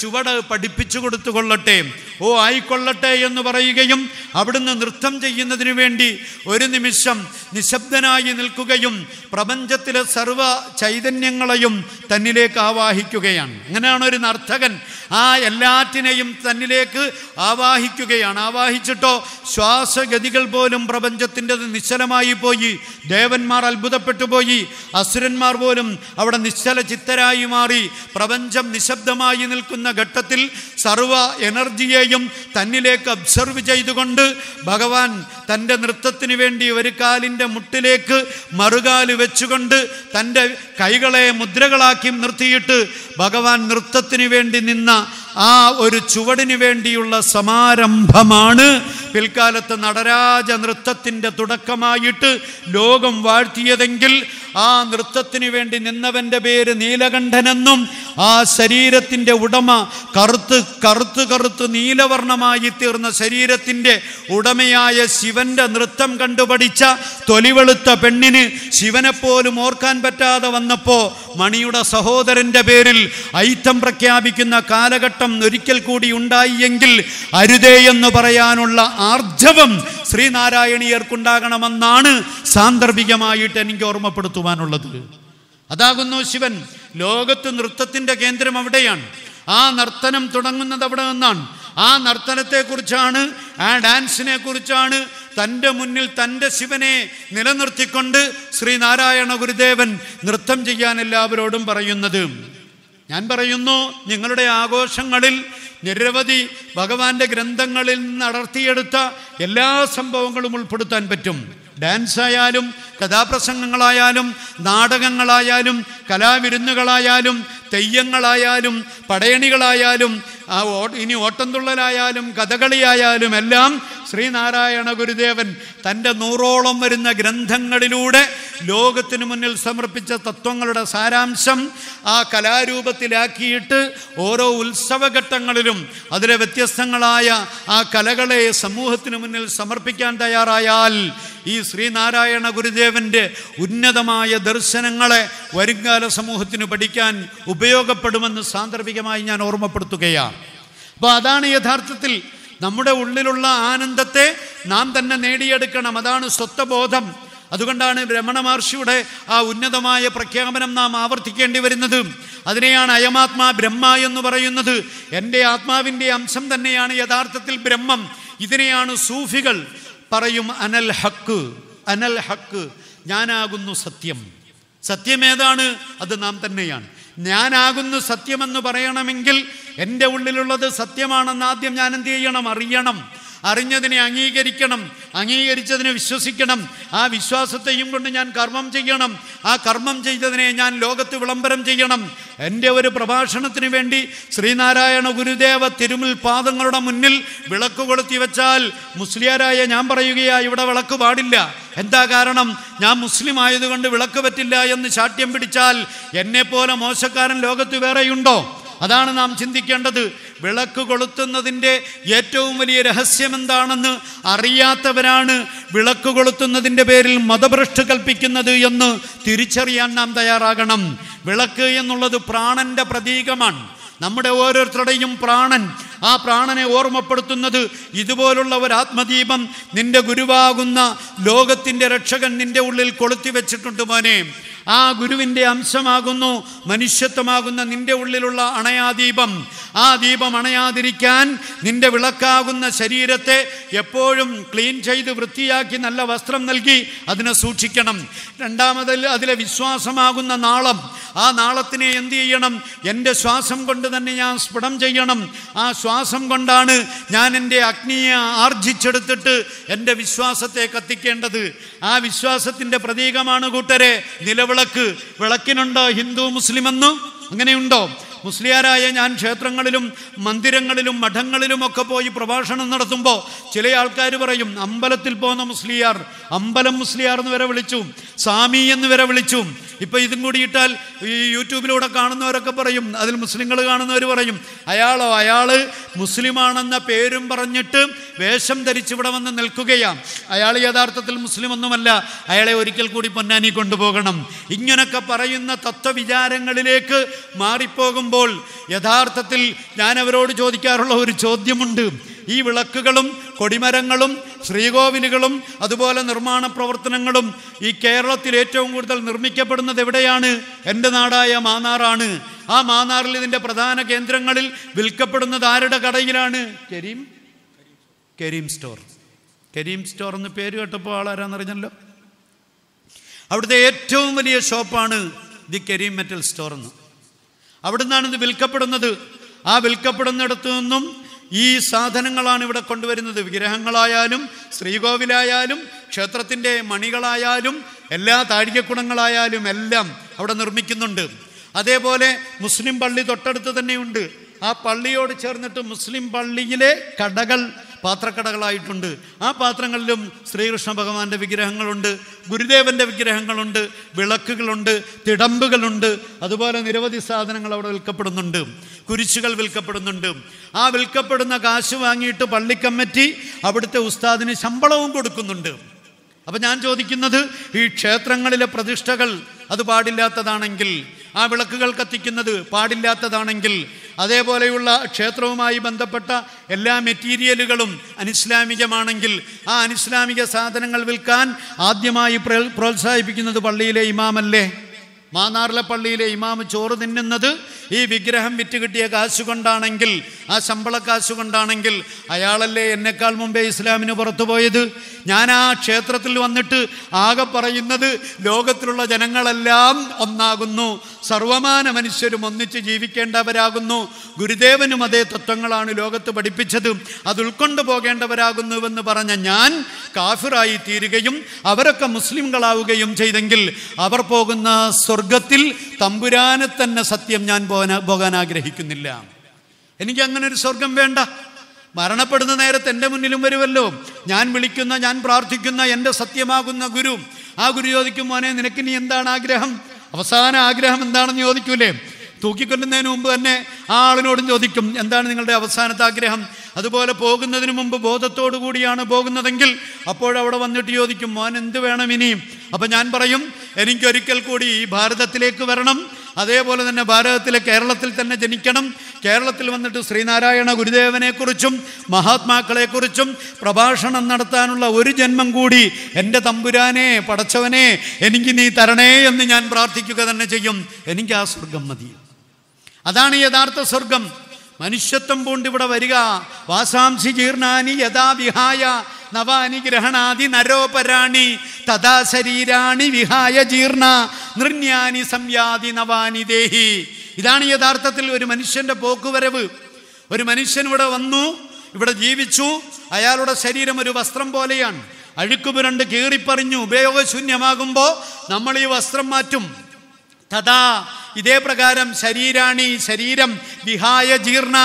ചുവട് പഠിപ്പിച്ചു കൊടുത്തു കൊള്ളട്ടെ ഓ ആയിക്കൊള്ളട്ടെ എന്ന് പറയുകയും അവിടുന്ന് നൃത്തം ചെയ്യുന്നതിനു വേണ്ടി ഒരു നിമിഷം നിശബ്ദനായി നിൽക്കുകയും പ്രപഞ്ചത്തിലെ സർവ ചൈതന്യങ്ങളെയും തന്നിലേക്ക് ആവാഹിക്കുകയാണ് അങ്ങനെയാണ് ഒരു നർത്തകൻ ആ എല്ലാറ്റിനെയും തന്നിലേക്ക് ആവാഹിക്കുകയാണ് ആവാഹിച്ചിട്ടോ ശ്വാസഗതികൾ പോലും പ്രപഞ്ചത്തിൻ്റെ നിശ്ചലമായി പോയി ദേവന്മാർ അത്ഭുതപ്പെട്ടു പോയി അസുരന്മാർ പോലും അവിടെ നിശ്ചല ചിത്തരായി മാറി പ്രപഞ്ചം നിശബ്ദമായി നിൽക്കുന്ന ഘട്ടത്തിൽ സർവ എനർജിയെയും ശക്തിയെയും തന്നിലേക്ക് അബ്സർവ് ചെയ്തുകൊണ്ട് ഭഗവാൻ തൻ്റെ നൃത്തത്തിന് വേണ്ടി ഒരു കാലിൻ്റെ മുട്ടിലേക്ക് മറുകാല് വെച്ചുകൊണ്ട് തൻ്റെ കൈകളെ മുദ്രകളാക്കി നിർത്തിയിട്ട് ഭഗവാൻ നൃത്തത്തിന് വേണ്ടി നിന്ന ആ ഒരു ചുവടിനു വേണ്ടിയുള്ള സമാരംഭമാണ് പിൽക്കാലത്ത് നടരാജ നൃത്തത്തിൻ്റെ തുടക്കമായിട്ട് ലോകം വാഴ്ത്തിയതെങ്കിൽ ആ നൃത്തത്തിനു വേണ്ടി നിന്നവൻ്റെ പേര് നീലകണ്ഠനെന്നും ആ ശരീരത്തിൻ്റെ ഉടമ കറുത്ത് കറുത്ത് കറുത്ത് നീലവർണ്ണമായി തീർന്ന ശരീരത്തിൻ്റെ ഉടമയായ ശിവൻ്റെ നൃത്തം കണ്ടുപഠിച്ച തൊലിവെളുത്ത പെണ്ണിന് ശിവനെപ്പോലും ഓർക്കാൻ പറ്റാതെ വന്നപ്പോൾ മണിയുടെ സഹോദരൻ്റെ പേരിൽ ഐറ്റം പ്രഖ്യാപിക്കുന്ന കാലഘട്ടം ഒരിക്കൽ കൂടി ഉണ്ടായി എങ്കിൽ അരുതേ എന്ന് പറയാനുള്ള ആർജവം ശ്രീനാരായണീയർക്കുണ്ടാകണമെന്നാണ് സാന്ദർഭികമായിട്ട് എനിക്ക് ഓർമ്മപ്പെടുത്തുവാനുള്ളത് അതാകുന്നു ശിവൻ ലോകത്ത് നൃത്തത്തിൻ്റെ കേന്ദ്രം അവിടെയാണ് ആ നർത്തനം തുടങ്ങുന്നത് അവിടെ നിന്നാണ് ആ നർത്തനത്തെക്കുറിച്ചാണ് ആ ഡാൻസിനെ കുറിച്ചാണ് തൻ്റെ മുന്നിൽ തൻ്റെ ശിവനെ നിലനിർത്തിക്കൊണ്ട് ശ്രീനാരായണ ഗുരുദേവൻ നൃത്തം ചെയ്യാൻ എല്ലാവരോടും പറയുന്നത് ഞാൻ പറയുന്നു നിങ്ങളുടെ ആഘോഷങ്ങളിൽ നിരവധി ഭഗവാന്റെ ഗ്രന്ഥങ്ങളിൽ നിന്ന് അടർത്തിയെടുത്ത എല്ലാ സംഭവങ്ങളും ഉൾപ്പെടുത്താൻ പറ്റും ഡാൻസ് ആയാലും കഥാപ്രസംഗങ്ങളായാലും നാടകങ്ങളായാലും കലാവിരുന്നുകളായാലും തെയ്യങ്ങളായാലും പടയണികളായാലും ഇനി ഓട്ടംതുള്ളലായാലും കഥകളിയായാലും എല്ലാം ശ്രീനാരായണ ഗുരുദേവൻ തൻ്റെ നൂറോളം വരുന്ന ഗ്രന്ഥങ്ങളിലൂടെ ലോകത്തിനു മുന്നിൽ സമർപ്പിച്ച തത്വങ്ങളുടെ സാരാംശം ആ കലാരൂപത്തിലാക്കിയിട്ട് ഓരോ ഉത്സവഘട്ടങ്ങളിലും അതിലെ വ്യത്യസ്തങ്ങളായ ആ കലകളെ സമൂഹത്തിന് മുന്നിൽ സമർപ്പിക്കാൻ തയ്യാറായാൽ ഈ ശ്രീനാരായണ ഗുരുദേവൻ്റെ ഉന്നതമായ ദർശനങ്ങളെ വരുംകാല സമൂഹത്തിന് പഠിക്കാൻ ഉപയോഗപ്പെടുമെന്ന് സാന്ദർഭികമായി ഞാൻ ഓർമ്മപ്പെടുത്തുകയാണ് അപ്പോൾ അതാണ് യഥാർത്ഥത്തിൽ നമ്മുടെ ഉള്ളിലുള്ള ആനന്ദത്തെ നാം തന്നെ നേടിയെടുക്കണം അതാണ് സ്വത്വബോധം അതുകൊണ്ടാണ് രമണ മഹർഷിയുടെ ആ ഉന്നതമായ പ്രഖ്യാപനം നാം ആവർത്തിക്കേണ്ടി വരുന്നത് അതിനെയാണ് അയമാത്മാ ബ്രഹ്മ എന്ന് പറയുന്നത് എൻ്റെ ആത്മാവിൻ്റെ അംശം തന്നെയാണ് യഥാർത്ഥത്തിൽ ബ്രഹ്മം ഇതിനെയാണ് സൂഫികൾ പറയും അനൽ ഹക്ക് അനൽ ഹക്ക് ഞാനാകുന്നു സത്യം സത്യം ഏതാണ് അത് നാം തന്നെയാണ് ഞാനാകുന്നു സത്യമെന്ന് പറയണമെങ്കിൽ എൻ്റെ ഉള്ളിലുള്ളത് സത്യമാണെന്ന് ആദ്യം ഞാൻ എന്ത് ചെയ്യണം അറിയണം അറിഞ്ഞതിനെ അംഗീകരിക്കണം അംഗീകരിച്ചതിനെ വിശ്വസിക്കണം ആ വിശ്വാസത്തെയും കൊണ്ട് ഞാൻ കർമ്മം ചെയ്യണം ആ കർമ്മം ചെയ്തതിനെ ഞാൻ ലോകത്ത് വിളംബരം ചെയ്യണം എൻ്റെ ഒരു പ്രഭാഷണത്തിന് വേണ്ടി ശ്രീനാരായണ ഗുരുദേവ തിരുമുൽ പാദങ്ങളുടെ മുന്നിൽ വിളക്ക് കൊളുത്തി വെച്ചാൽ മുസ്ലിയാരായ ഞാൻ പറയുകയാ ഇവിടെ വിളക്ക് പാടില്ല എന്താ കാരണം ഞാൻ മുസ്ലിം ആയതുകൊണ്ട് വിളക്ക് പറ്റില്ല എന്ന് ശാഠ്യം പിടിച്ചാൽ എന്നെപ്പോലെ മോശക്കാരൻ ലോകത്ത് വേറെയുണ്ടോ അതാണ് നാം ചിന്തിക്കേണ്ടത് വിളക്ക് കൊളുത്തുന്നതിൻ്റെ ഏറ്റവും വലിയ രഹസ്യം എന്താണെന്ന് അറിയാത്തവരാണ് വിളക്ക് കൊളുത്തുന്നതിൻ്റെ പേരിൽ മതഭ്രഷ്ട് കൽപ്പിക്കുന്നത് എന്ന് തിരിച്ചറിയാൻ നാം തയ്യാറാകണം വിളക്ക് എന്നുള്ളത് പ്രാണന്റെ പ്രതീകമാണ് നമ്മുടെ ഓരോരുത്തരുടെയും പ്രാണൻ ആ പ്രാണനെ ഓർമ്മപ്പെടുത്തുന്നത് ഇതുപോലുള്ള ഒരു ആത്മദീപം നിന്റെ ഗുരുവാകുന്ന ലോകത്തിൻ്റെ രക്ഷകൻ നിന്റെ ഉള്ളിൽ കൊളുത്തി വെച്ചിട്ടുണ്ട് മോനെ ആ ഗുരുവിൻ്റെ അംശമാകുന്നു മനുഷ്യത്വമാകുന്ന നിന്റെ ഉള്ളിലുള്ള അണയാദീപം ആ ദീപം അണയാതിരിക്കാൻ നിന്റെ വിളക്കാകുന്ന ശരീരത്തെ എപ്പോഴും ക്ലീൻ ചെയ്ത് വൃത്തിയാക്കി നല്ല വസ്ത്രം നൽകി അതിനെ സൂക്ഷിക്കണം രണ്ടാമത് അതിലെ വിശ്വാസമാകുന്ന നാളം ആ നാളത്തിനെ എന്ത് ചെയ്യണം എൻ്റെ ശ്വാസം കൊണ്ട് തന്നെ ഞാൻ സ്ഫുടം ചെയ്യണം ആ ശ്വാസം കൊണ്ടാണ് ഞാൻ എൻ്റെ അഗ്നിയെ ആർജിച്ചെടുത്തിട്ട് എൻ്റെ വിശ്വാസത്തെ കത്തിക്കേണ്ടത് ആ വിശ്വാസത്തിൻ്റെ പ്രതീകമാണ് കൂട്ടരെ നിലവിൽ വിളക്ക് വിളക്കിനുണ്ടോ ഹിന്ദു മുസ്ലിം എന്ന് അങ്ങനെയുണ്ടോ മുസ്ലിയാരായ ഞാൻ ക്ഷേത്രങ്ങളിലും മന്ദിരങ്ങളിലും മഠങ്ങളിലും ഒക്കെ പോയി പ്രഭാഷണം നടത്തുമ്പോൾ ചില ആൾക്കാർ പറയും അമ്പലത്തിൽ പോകുന്ന മുസ്ലിയാർ അമ്പലം മുസ്ലിയാർ എന്ന് വരെ വിളിച്ചു സ്വാമി എന്ന് വരെ വിളിച്ചു ഇപ്പോൾ ഇതും കൂടി ഇട്ടാൽ ഈ യൂട്യൂബിലൂടെ കാണുന്നവരൊക്കെ പറയും അതിൽ മുസ്ലിങ്ങൾ കാണുന്നവർ പറയും അയാളോ അയാള് മുസ്ലിമാണെന്ന പേരും പറഞ്ഞിട്ട് വേഷം ധരിച്ച് ഇവിടെ വന്ന് നിൽക്കുകയാ അയാൾ യഥാർത്ഥത്തിൽ ഒന്നുമല്ല അയാളെ ഒരിക്കൽ കൂടി പൊന്നാനി കൊണ്ടുപോകണം ഇങ്ങനൊക്കെ പറയുന്ന തത്വവിചാരങ്ങളിലേക്ക് മാറിപ്പോകുമ്പോൾ യഥാർത്ഥത്തിൽ ഞാൻ അവരോട് ചോദിക്കാറുള്ള ഒരു ചോദ്യമുണ്ട് ഈ വിളക്കുകളും കൊടിമരങ്ങളും ശ്രീകോവിലുകളും അതുപോലെ നിർമ്മാണ പ്രവർത്തനങ്ങളും ഈ കേരളത്തിൽ ഏറ്റവും കൂടുതൽ നിർമ്മിക്കപ്പെടുന്നത് എവിടെയാണ് എൻ്റെ നാടായ മാന്നാറാണ് ആ മാന്നാറിൽ ഇതിൻ്റെ പ്രധാന കേന്ദ്രങ്ങളിൽ വിൽക്കപ്പെടുന്നത് ആരുടെ കടയിലാണ് കരീം കരീം സ്റ്റോർ കരീം സ്റ്റോർ എന്ന് പേര് കേട്ടപ്പോൾ ആളാരാന്നറിഞ്ഞല്ലോ അവിടുത്തെ ഏറ്റവും വലിയ ഷോപ്പാണ് ദി കരീം മെറ്റൽ സ്റ്റോർ എന്ന് അവിടുന്നാണ് ഇത് വിൽക്കപ്പെടുന്നത് ആ വിൽക്കപ്പെടുന്നിടത്തു നിന്നും ഈ സാധനങ്ങളാണ് ഇവിടെ കൊണ്ടുവരുന്നത് വിഗ്രഹങ്ങളായാലും ശ്രീകോവിലായാലും ക്ഷേത്രത്തിൻ്റെ മണികളായാലും എല്ലാ താഴികക്കുടങ്ങളായാലും എല്ലാം അവിടെ നിർമ്മിക്കുന്നുണ്ട് അതേപോലെ മുസ്ലിം പള്ളി തൊട്ടടുത്ത് തന്നെയുണ്ട് ആ പള്ളിയോട് ചേർന്നിട്ട് മുസ്ലിം പള്ളിയിലെ കടകൾ പാത്രക്കടകളായിട്ടുണ്ട് ആ പാത്രങ്ങളിലും ശ്രീകൃഷ്ണ ഭഗവാന്റെ വിഗ്രഹങ്ങളുണ്ട് ഗുരുദേവൻ്റെ വിഗ്രഹങ്ങളുണ്ട് വിളക്കുകളുണ്ട് തിടമ്പുകളുണ്ട് അതുപോലെ നിരവധി സാധനങ്ങൾ അവിടെ വിൽക്കപ്പെടുന്നുണ്ട് കുരിശുകൾ വിൽക്കപ്പെടുന്നുണ്ട് ആ വിൽക്കപ്പെടുന്ന കാശ് വാങ്ങിയിട്ട് പള്ളിക്കമ്മറ്റി അവിടുത്തെ ഉസ്താദിന് ശമ്പളവും കൊടുക്കുന്നുണ്ട് അപ്പം ഞാൻ ചോദിക്കുന്നത് ഈ ക്ഷേത്രങ്ങളിലെ പ്രതിഷ്ഠകൾ അത് പാടില്ലാത്തതാണെങ്കിൽ ആ വിളക്കുകൾ കത്തിക്കുന്നത് പാടില്ലാത്തതാണെങ്കിൽ അതേപോലെയുള്ള ക്ഷേത്രവുമായി ബന്ധപ്പെട്ട എല്ലാ മെറ്റീരിയലുകളും അനിസ്ലാമികമാണെങ്കിൽ ആ അനിസ്ലാമിക സാധനങ്ങൾ വിൽക്കാൻ ആദ്യമായി പ്രോത്സാഹിപ്പിക്കുന്നത് പള്ളിയിലെ ഇമാമല്ലേ മാന്നാറിലെ പള്ളിയിലെ ഇമാമ് ചോറ് തിന്നുന്നത് ഈ വിഗ്രഹം വിറ്റ് കിട്ടിയ കാശ് കൊണ്ടാണെങ്കിൽ ആ ശമ്പള കാശ് കൊണ്ടാണെങ്കിൽ അയാളല്ലേ എന്നെക്കാൾ മുമ്പേ ഇസ്ലാമിന് പുറത്തു പോയത് ഞാൻ ആ ക്ഷേത്രത്തിൽ വന്നിട്ട് ആകെ പറയുന്നത് ലോകത്തിലുള്ള ജനങ്ങളെല്ലാം ഒന്നാകുന്നു സർവമാന മനുഷ്യരും ഒന്നിച്ച് ജീവിക്കേണ്ടവരാകുന്നു ഗുരുദേവനും അതേ തത്വങ്ങളാണ് ലോകത്ത് പഠിപ്പിച്ചത് അത് ഉൾക്കൊണ്ടു പോകേണ്ടവരാകുന്നുവെന്ന് പറഞ്ഞ ഞാൻ കാഫിറായി തീരുകയും അവരൊക്കെ മുസ്ലിങ്ങളാവുകയും ചെയ്തെങ്കിൽ അവർ പോകുന്ന സ്വർ സ്വർഗത്തിൽ തമ്പുരാനെ തന്നെ സത്യം ഞാൻ പോകാൻ ആഗ്രഹിക്കുന്നില്ല എനിക്ക് അങ്ങനെ ഒരു സ്വർഗം വേണ്ട മരണപ്പെടുന്ന നേരത്ത് എൻ്റെ മുന്നിലും വരുമല്ലോ ഞാൻ വിളിക്കുന്ന ഞാൻ പ്രാർത്ഥിക്കുന്ന എൻ്റെ സത്യമാകുന്ന ഗുരു ആ ഗുരു ചോദിക്കും മോനെ നിനക്ക് നീ എന്താണ് ആഗ്രഹം അവസാന ആഗ്രഹം എന്താണെന്ന് ചോദിക്കൂലേ തൂക്കിക്കൊല്ലുന്നതിന് മുമ്പ് തന്നെ ആ ആളിനോടും ചോദിക്കും എന്താണ് നിങ്ങളുടെ അവസാനത്തെ ആഗ്രഹം അതുപോലെ പോകുന്നതിന് മുമ്പ് ബോധത്തോടു കൂടിയാണ് പോകുന്നതെങ്കിൽ അപ്പോഴവിടെ വന്നിട്ട് ചോദിക്കും മോൻ എന്ത് വേണം ഇനിയും അപ്പം ഞാൻ പറയും എനിക്കൊരിക്കൽ കൂടി ഈ ഭാരതത്തിലേക്ക് വരണം അതേപോലെ തന്നെ ഭാരതത്തിലെ കേരളത്തിൽ തന്നെ ജനിക്കണം കേരളത്തിൽ വന്നിട്ട് ശ്രീനാരായണ ഗുരുദേവനെക്കുറിച്ചും മഹാത്മാക്കളെക്കുറിച്ചും പ്രഭാഷണം നടത്താനുള്ള ഒരു ജന്മം കൂടി എൻ്റെ തമ്പുരാനെ പടച്ചവനെ എനിക്ക് നീ തരണേ എന്ന് ഞാൻ പ്രാർത്ഥിക്കുക തന്നെ ചെയ്യും എനിക്ക് ആ സ്വർഗം മതി അതാണ് യഥാർത്ഥ സ്വർഗം മനുഷ്യത്വം പൂണ്ടിവിടെ വരിക വാസാംസി ജീർണാനി യഥാ വിഹായ നവാനി ഗ്രഹണാദി നരോപരാണി തഥാ ശരീരാണി വിഹായ ജീർണ നൃണ്യാനി സംയാതി നവാനി ദേഹി ഇതാണ് യഥാർത്ഥത്തിൽ ഒരു മനുഷ്യൻ്റെ പോക്കുവരവ് ഒരു മനുഷ്യൻ ഇവിടെ വന്നു ഇവിടെ ജീവിച്ചു അയാളുടെ ശരീരം ഒരു വസ്ത്രം പോലെയാണ് അഴുക്കുപുരണ്ട് കീറിപ്പറിഞ്ഞു ഉപയോഗശൂന്യമാകുമ്പോൾ നമ്മൾ ഈ വസ്ത്രം മാറ്റും തഥാ ഇതേ പ്രകാരം ശരീരാണി ശരീരം വിഹായ ജീർണ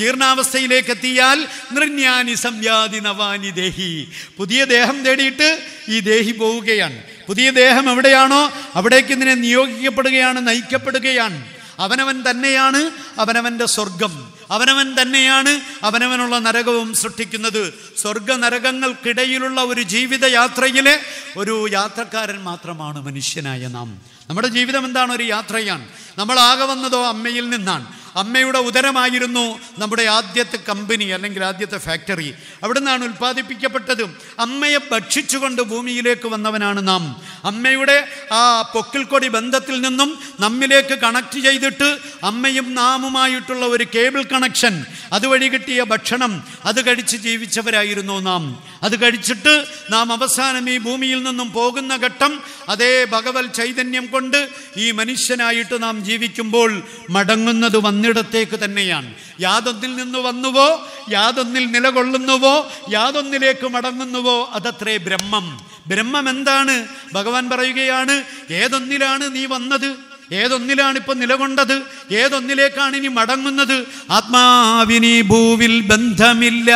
ജീർണാവസ്ഥയിലേക്ക് എത്തിയാൽ നൃന്യാനി സംയാതി നവാനി ദേഹി പുതിയ ദേഹം തേടിയിട്ട് ഈ ദേഹി പോവുകയാണ് പുതിയ ദേഹം എവിടെയാണോ അവിടേക്ക് ഇതിനെ നിയോഗിക്കപ്പെടുകയാണ് നയിക്കപ്പെടുകയാണ് അവനവൻ തന്നെയാണ് അവനവൻ്റെ സ്വർഗം അവനവൻ തന്നെയാണ് അവനവനുള്ള നരകവും സൃഷ്ടിക്കുന്നത് സ്വർഗ നരകങ്ങൾക്കിടയിലുള്ള ഒരു ജീവിതയാത്രയിലെ ഒരു യാത്രക്കാരൻ മാത്രമാണ് മനുഷ്യനായ നാം നമ്മുടെ ജീവിതം എന്താണ് ഒരു യാത്രയാണ് നമ്മൾ ആകെ വന്നതോ അമ്മയിൽ നിന്നാണ് അമ്മയുടെ ഉദരമായിരുന്നു നമ്മുടെ ആദ്യത്തെ കമ്പനി അല്ലെങ്കിൽ ആദ്യത്തെ ഫാക്ടറി അവിടെ നിന്നാണ് ഉൽപ്പാദിപ്പിക്കപ്പെട്ടതും അമ്മയെ ഭക്ഷിച്ചുകൊണ്ട് ഭൂമിയിലേക്ക് വന്നവനാണ് നാം അമ്മയുടെ ആ പൊക്കിൽക്കൊടി ബന്ധത്തിൽ നിന്നും നമ്മിലേക്ക് കണക്ട് ചെയ്തിട്ട് അമ്മയും നാമുമായിട്ടുള്ള ഒരു കേബിൾ കണക്ഷൻ അതുവഴി കിട്ടിയ ഭക്ഷണം അത് കഴിച്ച് ജീവിച്ചവരായിരുന്നു നാം അത് കഴിച്ചിട്ട് നാം അവസാനം ഈ ഭൂമിയിൽ നിന്നും പോകുന്ന ഘട്ടം അതേ ഭഗവത് ചൈതന്യം കൊണ്ട് ഈ മനുഷ്യനായിട്ട് നാം ജീവിക്കുമ്പോൾ മടങ്ങുന്നത് വന്ന് വന്നിടത്തേക്ക് തന്നെയാണ് യാതൊന്നിൽ നിന്ന് വന്നുവോ യാതൊന്നിൽ നിലകൊള്ളുന്നുവോ യാതൊന്നിലേക്ക് മടങ്ങുന്നുവോ അതത്രേ ബ്രഹ്മം ബ്രഹ്മം എന്താണ് ഭഗവാൻ പറയുകയാണ് ഏതൊന്നിലാണ് നീ വന്നത് ഏതൊന്നിലാണ് ഇപ്പൊ നിലകൊണ്ടത് ഏതൊന്നിലേക്കാണ് ഇനി മടങ്ങുന്നത് ആത്മാവിനി ഭൂവിൽ ബന്ധമില്ല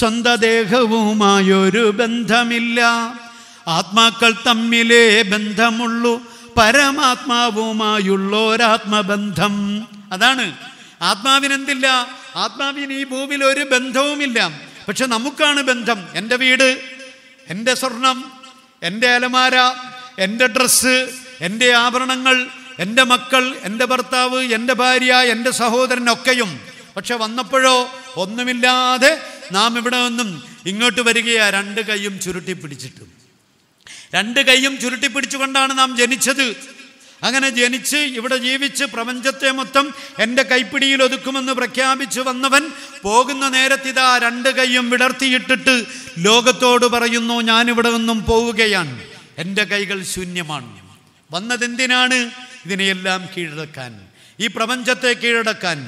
സ്വന്തദേഹവുമായൊരു ബന്ധമില്ല ആത്മാക്കൾ തമ്മിലേ ബന്ധമുള്ളൂ പരമാത്മാവുമായുള്ളോരാത്മബന്ധം അതാണ് ആത്മാവിനെന്തില്ല ആത്മാവിന് ഈ ഭൂമിയിൽ ഒരു ബന്ധവുമില്ല പക്ഷെ നമുക്കാണ് ബന്ധം എൻ്റെ വീട് എൻ്റെ സ്വർണം എൻ്റെ അലമാര എൻ്റെ ഡ്രസ്സ് എൻ്റെ ആഭരണങ്ങൾ എൻ്റെ മക്കൾ എൻ്റെ ഭർത്താവ് എൻ്റെ ഭാര്യ എൻ്റെ സഹോദരൻ ഒക്കെയും പക്ഷെ വന്നപ്പോഴോ ഒന്നുമില്ലാതെ നാം ഇവിടെ നിന്നും ഇങ്ങോട്ട് വരികയാ രണ്ട് കൈയും ചുരുട്ടി പിടിച്ചിട്ട് രണ്ട് കൈയും ചുരുട്ടി പിടിച്ചുകൊണ്ടാണ് നാം ജനിച്ചത് അങ്ങനെ ജനിച്ച് ഇവിടെ ജീവിച്ച് പ്രപഞ്ചത്തെ മൊത്തം എൻ്റെ കൈപ്പിടിയിൽ ഒതുക്കുമെന്ന് പ്രഖ്യാപിച്ചു വന്നവൻ പോകുന്ന നേരത്തിതാ രണ്ട് കൈയും വിടർത്തിയിട്ടിട്ട് ലോകത്തോട് പറയുന്നു ഞാനിവിടെ നിന്നും പോവുകയാണ് എൻ്റെ കൈകൾ ശൂന്യമാണ് വന്നതെന്തിനാണ് ഇതിനെയെല്ലാം കീഴടക്കാൻ ഈ പ്രപഞ്ചത്തെ കീഴടക്കാൻ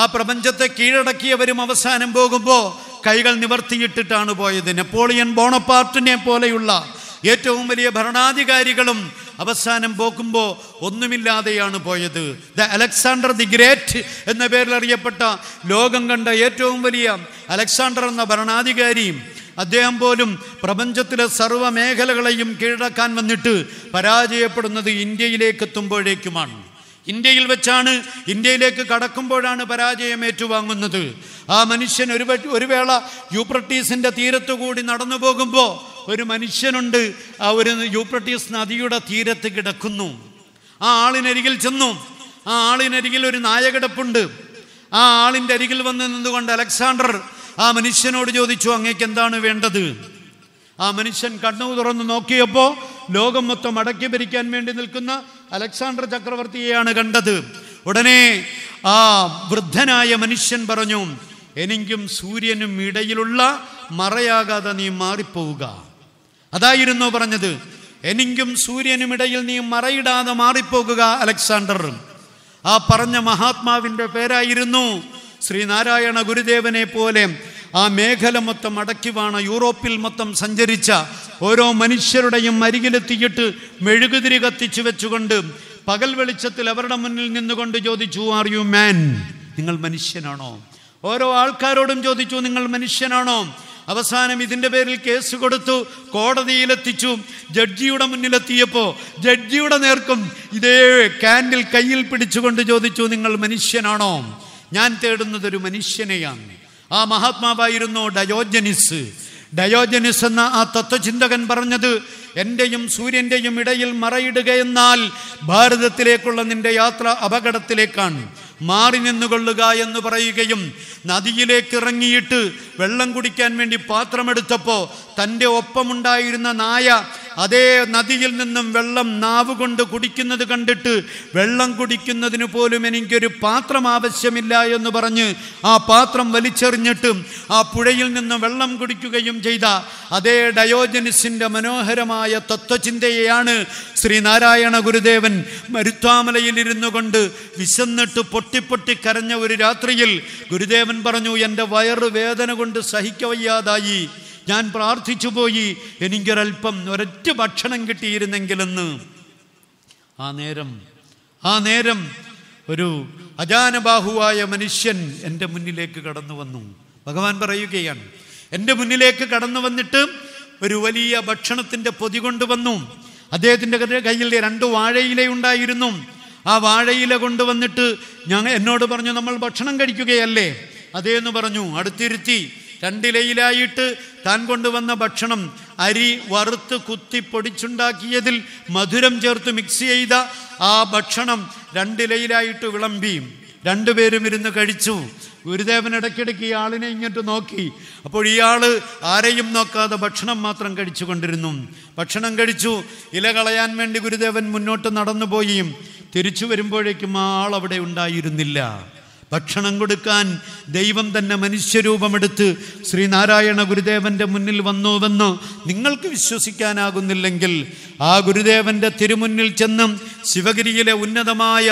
ആ പ്രപഞ്ചത്തെ കീഴടക്കിയവരും അവസാനം പോകുമ്പോൾ കൈകൾ നിവർത്തിയിട്ടിട്ടാണ് പോയത് നെപ്പോളിയൻ ബോണപ്പാർട്ടിനെ പോലെയുള്ള ഏറ്റവും വലിയ ഭരണാധികാരികളും അവസാനം പോകുമ്പോൾ ഒന്നുമില്ലാതെയാണ് പോയത് ദ അലക്സാണ്ടർ ദി ഗ്രേറ്റ് എന്ന പേരിൽ അറിയപ്പെട്ട ലോകം കണ്ട ഏറ്റവും വലിയ അലക്സാണ്ടർ എന്ന ഭരണാധികാരിയും അദ്ദേഹം പോലും പ്രപഞ്ചത്തിലെ സർവ്വ മേഖലകളെയും കീഴടക്കാൻ വന്നിട്ട് പരാജയപ്പെടുന്നത് ഇന്ത്യയിലേക്ക് എത്തുമ്പോഴേക്കുമാണ് ഇന്ത്യയിൽ വെച്ചാണ് ഇന്ത്യയിലേക്ക് കടക്കുമ്പോഴാണ് പരാജയം ഏറ്റുവാങ്ങുന്നത് ആ മനുഷ്യൻ ഒരു ഒരു വേള യൂപ്രട്ടീസിൻ്റെ തീരത്തുകൂടി നടന്നു പോകുമ്പോൾ ഒരു മനുഷ്യനുണ്ട് ആ ഒരു യൂപ്രട്ടീസ് നദിയുടെ തീരത്ത് കിടക്കുന്നു ആ ആളിനരികിൽ ചെന്നു ആ ആളിനരികിൽ ഒരു നായകിടപ്പുണ്ട് ആ ആളിൻ്റെ അരികിൽ വന്ന് നിന്നുകൊണ്ട് അലക്സാണ്ടർ ആ മനുഷ്യനോട് ചോദിച്ചു അങ്ങേക്ക് എന്താണ് വേണ്ടത് ആ മനുഷ്യൻ കണ്ണു തുറന്ന് നോക്കിയപ്പോൾ ലോകം മൊത്തം അടക്കി ഭരിക്കാൻ വേണ്ടി നിൽക്കുന്ന അലക്സാണ്ടർ ചക്രവർത്തിയെയാണ് കണ്ടത് ഉടനെ ആ വൃദ്ധനായ മനുഷ്യൻ പറഞ്ഞു എനിക്കും സൂര്യനും ഇടയിലുള്ള മറയാകാതെ നീ മാറിപ്പോവുക അതായിരുന്നു പറഞ്ഞത് എനിക്കും സൂര്യനും ഇടയിൽ നീ മറയിടാതെ മാറിപ്പോകുക അലക്സാണ്ടർ ആ പറഞ്ഞ മഹാത്മാവിൻ്റെ പേരായിരുന്നു ശ്രീനാരായണ ഗുരുദേവനെ പോലെ ആ മേഖല മൊത്തം അടക്കിവാണ യൂറോപ്പിൽ മൊത്തം സഞ്ചരിച്ച ഓരോ മനുഷ്യരുടെയും അരികിലെത്തിയിട്ട് മെഴുകുതിരി കത്തിച്ചു വെച്ചുകൊണ്ട് പകൽ വെളിച്ചത്തിൽ അവരുടെ മുന്നിൽ നിന്നുകൊണ്ട് ചോദിച്ചു ആർ യു മാൻ നിങ്ങൾ മനുഷ്യനാണോ ഓരോ ആൾക്കാരോടും ചോദിച്ചു നിങ്ങൾ മനുഷ്യനാണോ അവസാനം ഇതിൻ്റെ പേരിൽ കേസ് കൊടുത്തു കോടതിയിലെത്തിച്ചു ജഡ്ജിയുടെ മുന്നിലെത്തിയപ്പോൾ ജഡ്ജിയുടെ നേർക്കും ഇതേ കാൻഡിൽ കയ്യിൽ പിടിച്ചുകൊണ്ട് ചോദിച്ചു നിങ്ങൾ മനുഷ്യനാണോ ഞാൻ തേടുന്നതൊരു മനുഷ്യനെയാണ് ആ മഹാത്മാവായിരുന്നു ഡയോജനിസ് ഡയോജനിസ് എന്ന ആ തത്വചിന്തകൻ പറഞ്ഞത് എൻ്റെയും സൂര്യൻ്റെയും ഇടയിൽ മറയിടുക എന്നാൽ ഭാരതത്തിലേക്കുള്ള നിന്റെ യാത്ര അപകടത്തിലേക്കാണ് മാറി നിന്നുകൊള്ളുക എന്ന് പറയുകയും നദിയിലേക്ക് ഇറങ്ങിയിട്ട് വെള്ളം കുടിക്കാൻ വേണ്ടി പാത്രമെടുത്തപ്പോൾ തൻ്റെ ഒപ്പമുണ്ടായിരുന്ന നായ അതേ നദിയിൽ നിന്നും വെള്ളം നാവ് കൊണ്ട് കുടിക്കുന്നത് കണ്ടിട്ട് വെള്ളം കുടിക്കുന്നതിന് പോലും എനിക്കൊരു പാത്രം ആവശ്യമില്ല എന്ന് പറഞ്ഞ് ആ പാത്രം വലിച്ചെറിഞ്ഞിട്ടും ആ പുഴയിൽ നിന്ന് വെള്ളം കുടിക്കുകയും ചെയ്ത അതേ ഡയോജനിസിൻ്റെ മനോഹരമായ തത്വചിന്തയെയാണ് ശ്രീനാരായണ ഗുരുദേവൻ മരുത്വാമലയിൽ ഇരുന്നു കൊണ്ട് വിശന്നിട്ട് പൊട്ടിപ്പൊട്ടി കരഞ്ഞ ഒരു രാത്രിയിൽ ഗുരുദേവൻ പറഞ്ഞു എൻ്റെ വയറ് വേദന കൊണ്ട് സഹിക്കവയ്യാതായി ഞാൻ പ്രാർത്ഥിച്ചു പോയി എനിക്കൊരൽപ്പം ഒരൊറ്റ ഭക്ഷണം കിട്ടിയിരുന്നെങ്കിലെന്ന് ആ നേരം ആ നേരം ഒരു അജാനബാഹുവായ മനുഷ്യൻ എൻ്റെ മുന്നിലേക്ക് കടന്നു വന്നു ഭഗവാൻ പറയുകയാണ് എൻ്റെ മുന്നിലേക്ക് കടന്നു വന്നിട്ട് ഒരു വലിയ ഭക്ഷണത്തിൻ്റെ പൊതി കൊണ്ടുവന്നു അദ്ദേഹത്തിൻ്റെ കയ്യിൽ രണ്ട് വാഴയില ഉണ്ടായിരുന്നു ആ വാഴയില കൊണ്ടുവന്നിട്ട് ഞങ്ങൾ എന്നോട് പറഞ്ഞു നമ്മൾ ഭക്ഷണം കഴിക്കുകയല്ലേ അതേന്ന് പറഞ്ഞു അടുത്തിരുത്തി രണ്ടിലയിലായിട്ട് താൻ കൊണ്ടുവന്ന ഭക്ഷണം അരി വറുത്ത് കുത്തി പൊടിച്ചുണ്ടാക്കിയതിൽ മധുരം ചേർത്ത് മിക്സ് ചെയ്ത ആ ഭക്ഷണം രണ്ടിലയിലായിട്ട് വിളമ്പി രണ്ടുപേരും ഇരുന്ന് കഴിച്ചു ഗുരുദേവൻ ഇടയ്ക്കിടയ്ക്ക് ഇയാളിനെ ഇങ്ങോട്ട് നോക്കി അപ്പോൾ ഇയാൾ ആരെയും നോക്കാതെ ഭക്ഷണം മാത്രം കഴിച്ചു കൊണ്ടിരുന്നു ഭക്ഷണം കഴിച്ചു ഇല കളയാൻ വേണ്ടി ഗുരുദേവൻ മുന്നോട്ട് നടന്നു പോയി തിരിച്ചു വരുമ്പോഴേക്കും ആൾ അവിടെ ഉണ്ടായിരുന്നില്ല ഭക്ഷണം കൊടുക്കാൻ ദൈവം തന്നെ മനുഷ്യരൂപമെടുത്ത് ശ്രീനാരായണ ഗുരുദേവൻ്റെ മുന്നിൽ വന്നുവെന്ന് നിങ്ങൾക്ക് വിശ്വസിക്കാനാകുന്നില്ലെങ്കിൽ ആ ഗുരുദേവന്റെ തിരുമുന്നിൽ ചെന്നും ശിവഗിരിയിലെ ഉന്നതമായ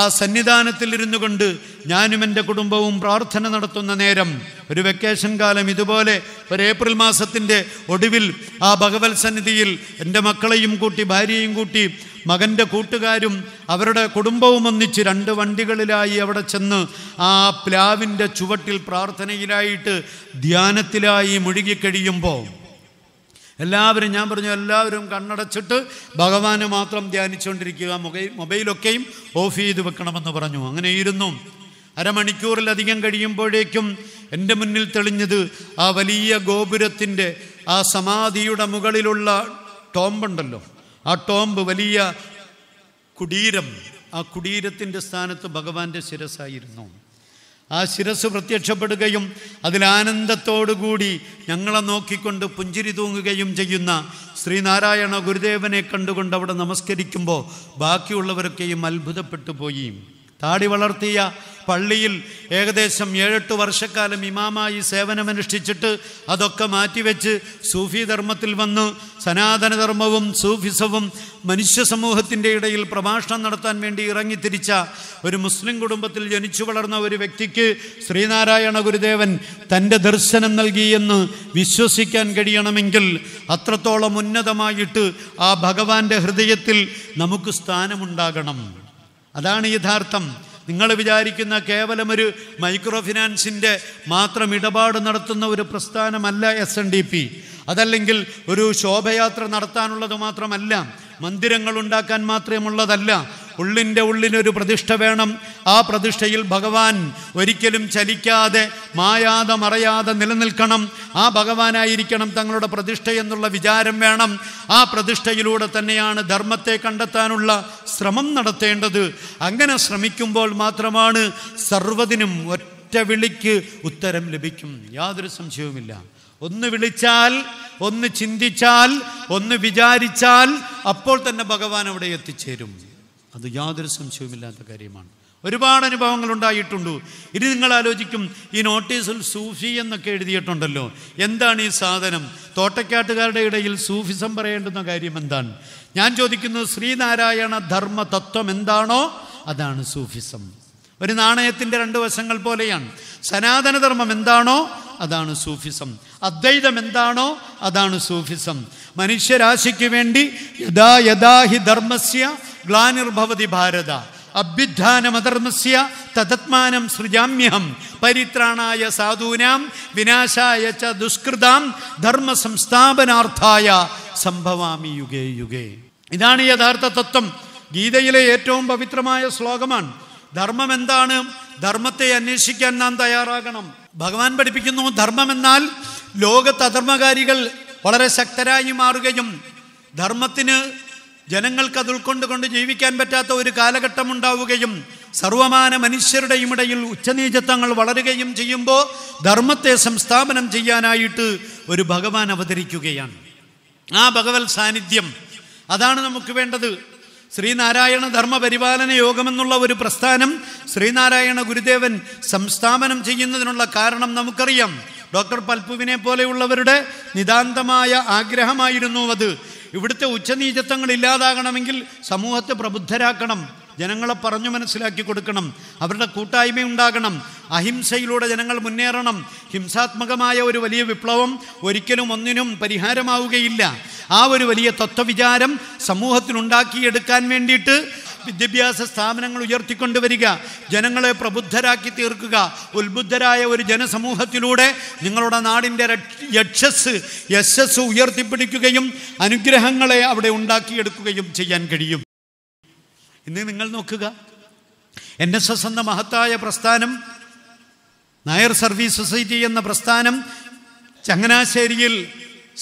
ആ സന്നിധാനത്തിൽ ഇരുന്നു കൊണ്ട് ഞാനും എൻ്റെ കുടുംബവും പ്രാർത്ഥന നടത്തുന്ന നേരം ഒരു വെക്കേഷൻ കാലം ഇതുപോലെ ഒരു ഏപ്രിൽ മാസത്തിൻ്റെ ഒടുവിൽ ആ ഭഗവത് സന്നിധിയിൽ എൻ്റെ മക്കളെയും കൂട്ടി ഭാര്യയും കൂട്ടി മകൻ്റെ കൂട്ടുകാരും അവരുടെ കുടുംബവും ഒന്നിച്ച് രണ്ട് വണ്ടികളിലായി അവിടെ ചെന്ന് ആ പ്ലാവിൻ്റെ ചുവട്ടിൽ പ്രാർത്ഥനയിലായിട്ട് ധ്യാനത്തിലായി മുഴുകിക്കഴിയുമ്പോൾ എല്ലാവരും ഞാൻ പറഞ്ഞു എല്ലാവരും കണ്ണടച്ചിട്ട് ഭഗവാനെ മാത്രം ധ്യാനിച്ചുകൊണ്ടിരിക്കുക മൊബൈൽ മൊബൈലൊക്കെയും ഓഫ് ചെയ്ത് വെക്കണമെന്ന് പറഞ്ഞു അങ്ങനെ ഇരുന്നു അരമണിക്കൂറിലധികം കഴിയുമ്പോഴേക്കും എൻ്റെ മുന്നിൽ തെളിഞ്ഞത് ആ വലിയ ഗോപുരത്തിൻ്റെ ആ സമാധിയുടെ മുകളിലുള്ള ടോംബുണ്ടല്ലോ ആ ടോംബ് വലിയ കുടീരം ആ കുടീരത്തിൻ്റെ സ്ഥാനത്ത് ഭഗവാന്റെ ശിരസായിരുന്നു ആ ശിരസ് പ്രത്യക്ഷപ്പെടുകയും അതിലാനന്ദത്തോടുകൂടി ഞങ്ങളെ നോക്കിക്കൊണ്ട് പുഞ്ചിരി തൂങ്ങുകയും ചെയ്യുന്ന ശ്രീനാരായണ ഗുരുദേവനെ കണ്ടുകൊണ്ട് അവിടെ നമസ്കരിക്കുമ്പോൾ ബാക്കിയുള്ളവരൊക്കെയും അത്ഭുതപ്പെട്ടു പോയി താടി വളർത്തിയ പള്ളിയിൽ ഏകദേശം ഏഴെട്ട് വർഷക്കാലം ഇമാമായി സേവനമനുഷ്ഠിച്ചിട്ട് അതൊക്കെ മാറ്റിവെച്ച് സൂഫി ധർമ്മത്തിൽ വന്ന് സനാതനധർമ്മവും സൂഫിസവും മനുഷ്യ സമൂഹത്തിൻ്റെ ഇടയിൽ പ്രഭാഷണം നടത്താൻ വേണ്ടി ഇറങ്ങിത്തിരിച്ച ഒരു മുസ്ലിം കുടുംബത്തിൽ ജനിച്ചു വളർന്ന ഒരു വ്യക്തിക്ക് ശ്രീനാരായണ ഗുരുദേവൻ തൻ്റെ ദർശനം നൽകിയെന്ന് വിശ്വസിക്കാൻ കഴിയണമെങ്കിൽ അത്രത്തോളം ഉന്നതമായിട്ട് ആ ഭഗവാന്റെ ഹൃദയത്തിൽ നമുക്ക് സ്ഥാനമുണ്ടാകണം അതാണ് യഥാർത്ഥം നിങ്ങൾ വിചാരിക്കുന്ന കേവലം ഒരു മൈക്രോ ഫിനാൻസിൻ്റെ മാത്രം ഇടപാട് നടത്തുന്ന ഒരു പ്രസ്ഥാനമല്ല എസ് എൻ ഡി പി അതല്ലെങ്കിൽ ഒരു ശോഭയാത്ര നടത്താനുള്ളത് മാത്രമല്ല മന്ദിരങ്ങൾ ഉണ്ടാക്കാൻ മാത്രമുള്ളതല്ല ഉള്ളിൻ്റെ ഉള്ളിനൊരു പ്രതിഷ്ഠ വേണം ആ പ്രതിഷ്ഠയിൽ ഭഗവാൻ ഒരിക്കലും ചലിക്കാതെ മായാതെ മറയാതെ നിലനിൽക്കണം ആ ഭഗവാനായിരിക്കണം തങ്ങളുടെ പ്രതിഷ്ഠ എന്നുള്ള വിചാരം വേണം ആ പ്രതിഷ്ഠയിലൂടെ തന്നെയാണ് ധർമ്മത്തെ കണ്ടെത്താനുള്ള ശ്രമം നടത്തേണ്ടത് അങ്ങനെ ശ്രമിക്കുമ്പോൾ മാത്രമാണ് സർവ്വതിനും ഒറ്റ വിളിക്ക് ഉത്തരം ലഭിക്കും യാതൊരു സംശയവുമില്ല ഒന്ന് വിളിച്ചാൽ ഒന്ന് ചിന്തിച്ചാൽ ഒന്ന് വിചാരിച്ചാൽ അപ്പോൾ തന്നെ ഭഗവാൻ അവിടെ എത്തിച്ചേരും അത് യാതൊരു സംശയവുമില്ലാത്ത കാര്യമാണ് ഒരുപാട് അനുഭവങ്ങൾ ഉണ്ടായിട്ടുണ്ട് ഇനി നിങ്ങൾ ആലോചിക്കും ഈ നോട്ടീസിൽ സൂഫി എന്നൊക്കെ എഴുതിയിട്ടുണ്ടല്ലോ എന്താണ് ഈ സാധനം തോട്ടക്കാട്ടുകാരുടെ ഇടയിൽ സൂഫിസം പറയേണ്ടുന്ന കാര്യം എന്താണ് ഞാൻ ചോദിക്കുന്നത് ശ്രീനാരായണ ധർമ്മ തത്വം എന്താണോ അതാണ് സൂഫിസം ഒരു നാണയത്തിൻ്റെ രണ്ട് വശങ്ങൾ പോലെയാണ് സനാതനധർമ്മം എന്താണോ അതാണ് സൂഫിസം അദ്വൈതം എന്താണോ അതാണ് സൂഫിസം മനുഷ്യരാശിക്ക് വേണ്ടി യഥാ യഥാ ഹി ധർമ്മസ്യ ഗ്ലാനിർഭവതി ഭാരത അഭ്യുത്ഥാനമധർമ്മസ്യ തദത്മാനം സൃജാമ്യഹം പരിത്രാണായ സാധൂനാം വിനാശായ ച ദുഷ്കൃതാം ധർമ്മ സംസ്ഥാപനാർത്ഥായ സംഭവാമി യുഗേ യുഗേ ഇതാണ് യഥാർത്ഥ തത്വം ഗീതയിലെ ഏറ്റവും പവിത്രമായ ശ്ലോകമാണ് ധർമ്മം എന്താണ് ധർമ്മത്തെ അന്വേഷിക്കാൻ നാം തയ്യാറാകണം ഭഗവാൻ പഠിപ്പിക്കുന്നു ധർമ്മം എന്നാൽ ലോകത്ത് അധർമ്മകാരികൾ വളരെ ശക്തരായി മാറുകയും ധർമ്മത്തിന് ജനങ്ങൾക്ക് അത് ഉൾക്കൊണ്ടുകൊണ്ട് ജീവിക്കാൻ പറ്റാത്ത ഒരു കാലഘട്ടം ഉണ്ടാവുകയും സർവമാന മനുഷ്യരുടെയും ഇടയിൽ ഉച്ചനീചത്വങ്ങൾ വളരുകയും ചെയ്യുമ്പോൾ ധർമ്മത്തെ സംസ്ഥാപനം ചെയ്യാനായിട്ട് ഒരു ഭഗവാൻ അവതരിക്കുകയാണ് ആ ഭഗവത് സാന്നിധ്യം അതാണ് നമുക്ക് വേണ്ടത് ശ്രീനാരായണ ധർമ്മ പരിപാലന യോഗമെന്നുള്ള ഒരു പ്രസ്ഥാനം ശ്രീനാരായണ ഗുരുദേവൻ സംസ്ഥാപനം ചെയ്യുന്നതിനുള്ള കാരണം നമുക്കറിയാം ഡോക്ടർ പൽപുവിനെ പോലെയുള്ളവരുടെ നിതാന്തമായ ആഗ്രഹമായിരുന്നു അത് ഇവിടുത്തെ ഉച്ചനീചത്വങ്ങൾ ഇല്ലാതാകണമെങ്കിൽ സമൂഹത്തെ പ്രബുദ്ധരാക്കണം ജനങ്ങളെ പറഞ്ഞു മനസ്സിലാക്കി കൊടുക്കണം അവരുടെ കൂട്ടായ്മ ഉണ്ടാകണം അഹിംസയിലൂടെ ജനങ്ങൾ മുന്നേറണം ഹിംസാത്മകമായ ഒരു വലിയ വിപ്ലവം ഒരിക്കലും ഒന്നിനും പരിഹാരമാവുകയില്ല ആ ഒരു വലിയ തത്വവിചാരം സമൂഹത്തിനുണ്ടാക്കിയെടുക്കാൻ വേണ്ടിയിട്ട് വിദ്യാഭ്യാസ സ്ഥാപനങ്ങൾ ഉയർത്തിക്കൊണ്ടുവരിക ജനങ്ങളെ പ്രബുദ്ധരാക്കി തീർക്കുക ഉത്ബുദ്ധരായ ഒരു ജനസമൂഹത്തിലൂടെ നിങ്ങളുടെ നാടിൻ്റെ യക്ഷസ് യശസ് ഉയർത്തിപ്പിടിക്കുകയും അനുഗ്രഹങ്ങളെ അവിടെ ഉണ്ടാക്കിയെടുക്കുകയും ചെയ്യാൻ കഴിയും ഇന്ന് നിങ്ങൾ നോക്കുക എൻ എസ് എസ് എന്ന മഹത്തായ പ്രസ്ഥാനം നായർ സർവീസ് സൊസൈറ്റി എന്ന പ്രസ്ഥാനം ചങ്ങനാശ്ശേരിയിൽ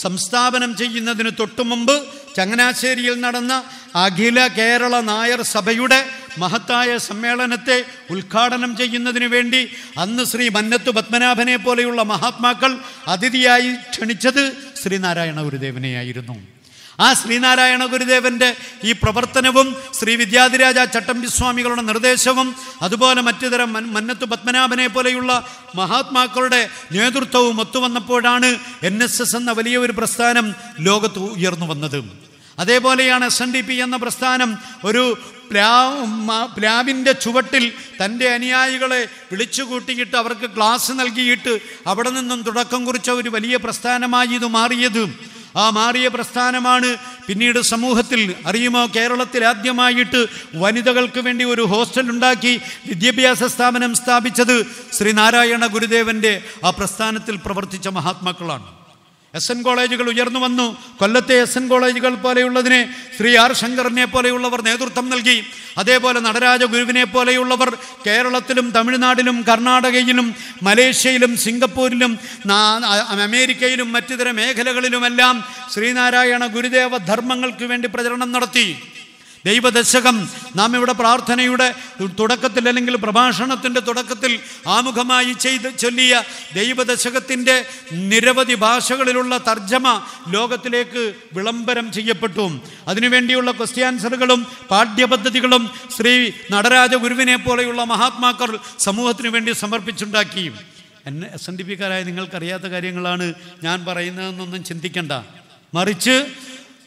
സംസ്ഥാപനം ചെയ്യുന്നതിന് തൊട്ടു മുമ്പ് ചങ്ങനാശ്ശേരിയിൽ നടന്ന അഖില കേരള നായർ സഭയുടെ മഹത്തായ സമ്മേളനത്തെ ഉദ്ഘാടനം ചെയ്യുന്നതിന് വേണ്ടി അന്ന് ശ്രീ മന്നത്ത് പത്മനാഭനെ പോലെയുള്ള മഹാത്മാക്കൾ അതിഥിയായി ക്ഷണിച്ചത് ശ്രീനാരായണ ഗുരുദേവനെയായിരുന്നു ആ ശ്രീനാരായണ ഗുരുദേവൻ്റെ ഈ പ്രവർത്തനവും ശ്രീ വിദ്യാധിരാജ ചട്ടമ്പിസ്വാമികളുടെ നിർദ്ദേശവും അതുപോലെ മറ്റു തരം മന്നത്ത് പത്മനാഭനെ പോലെയുള്ള മഹാത്മാക്കളുടെ നേതൃത്വവും ഒത്തുവന്നപ്പോഴാണ് എൻ എസ് എസ് എന്ന വലിയൊരു പ്രസ്ഥാനം ലോകത്ത് ഉയർന്നു വന്നത് അതേപോലെയാണ് എസ് എൻ ഡി പി എന്ന പ്രസ്ഥാനം ഒരു പ്ലാവിൻ്റെ ചുവട്ടിൽ തൻ്റെ അനുയായികളെ വിളിച്ചുകൂട്ടിയിട്ട് അവർക്ക് ക്ലാസ് നൽകിയിട്ട് അവിടെ നിന്നും തുടക്കം കുറിച്ച ഒരു വലിയ പ്രസ്ഥാനമായി ഇത് മാറിയത് ആ മാറിയ പ്രസ്ഥാനമാണ് പിന്നീട് സമൂഹത്തിൽ അറിയുമോ കേരളത്തിൽ ആദ്യമായിട്ട് വനിതകൾക്ക് വേണ്ടി ഒരു ഹോസ്റ്റൽ ഉണ്ടാക്കി വിദ്യാഭ്യാസ സ്ഥാപനം സ്ഥാപിച്ചത് ശ്രീനാരായണ ഗുരുദേവൻ്റെ ആ പ്രസ്ഥാനത്തിൽ പ്രവർത്തിച്ച മഹാത്മാക്കളാണ് എസ് എൻ കോളേജുകൾ ഉയർന്നു വന്നു കൊല്ലത്തെ എസ് എൻ കോളേജുകൾ പോലെയുള്ളതിനെ ശ്രീ ആർ ശങ്കറിനെ പോലെയുള്ളവർ നേതൃത്വം നൽകി അതേപോലെ നടരാജ ഗുരുവിനെ പോലെയുള്ളവർ കേരളത്തിലും തമിഴ്നാടിലും കർണാടകയിലും മലേഷ്യയിലും സിംഗപ്പൂരിലും അമേരിക്കയിലും തര മേഖലകളിലുമെല്ലാം ശ്രീനാരായണ ഗുരുദേവ ധർമ്മങ്ങൾക്ക് വേണ്ടി പ്രചരണം നടത്തി ദൈവദശകം നാം ഇവിടെ പ്രാർത്ഥനയുടെ തുടക്കത്തിൽ അല്ലെങ്കിൽ പ്രഭാഷണത്തിൻ്റെ തുടക്കത്തിൽ ആമുഖമായി ചെയ്ത് ചൊല്ലിയ ദൈവദശകത്തിൻ്റെ നിരവധി ഭാഷകളിലുള്ള തർജ്ജമ ലോകത്തിലേക്ക് വിളംബരം ചെയ്യപ്പെട്ടു അതിനുവേണ്ടിയുള്ള ക്വസ്റ്റ്യാൻസറുകളും പാഠ്യപദ്ധതികളും ശ്രീ നടരാജ ഗുരുവിനെ പോലെയുള്ള മഹാത്മാക്കൾ സമൂഹത്തിന് വേണ്ടി സമർപ്പിച്ചുണ്ടാക്കി എന്നെ എസ് എൻ ഡി പിക്കാരായ നിങ്ങൾക്കറിയാത്ത കാര്യങ്ങളാണ് ഞാൻ പറയുന്നതെന്നൊന്നും ചിന്തിക്കണ്ട മറിച്ച്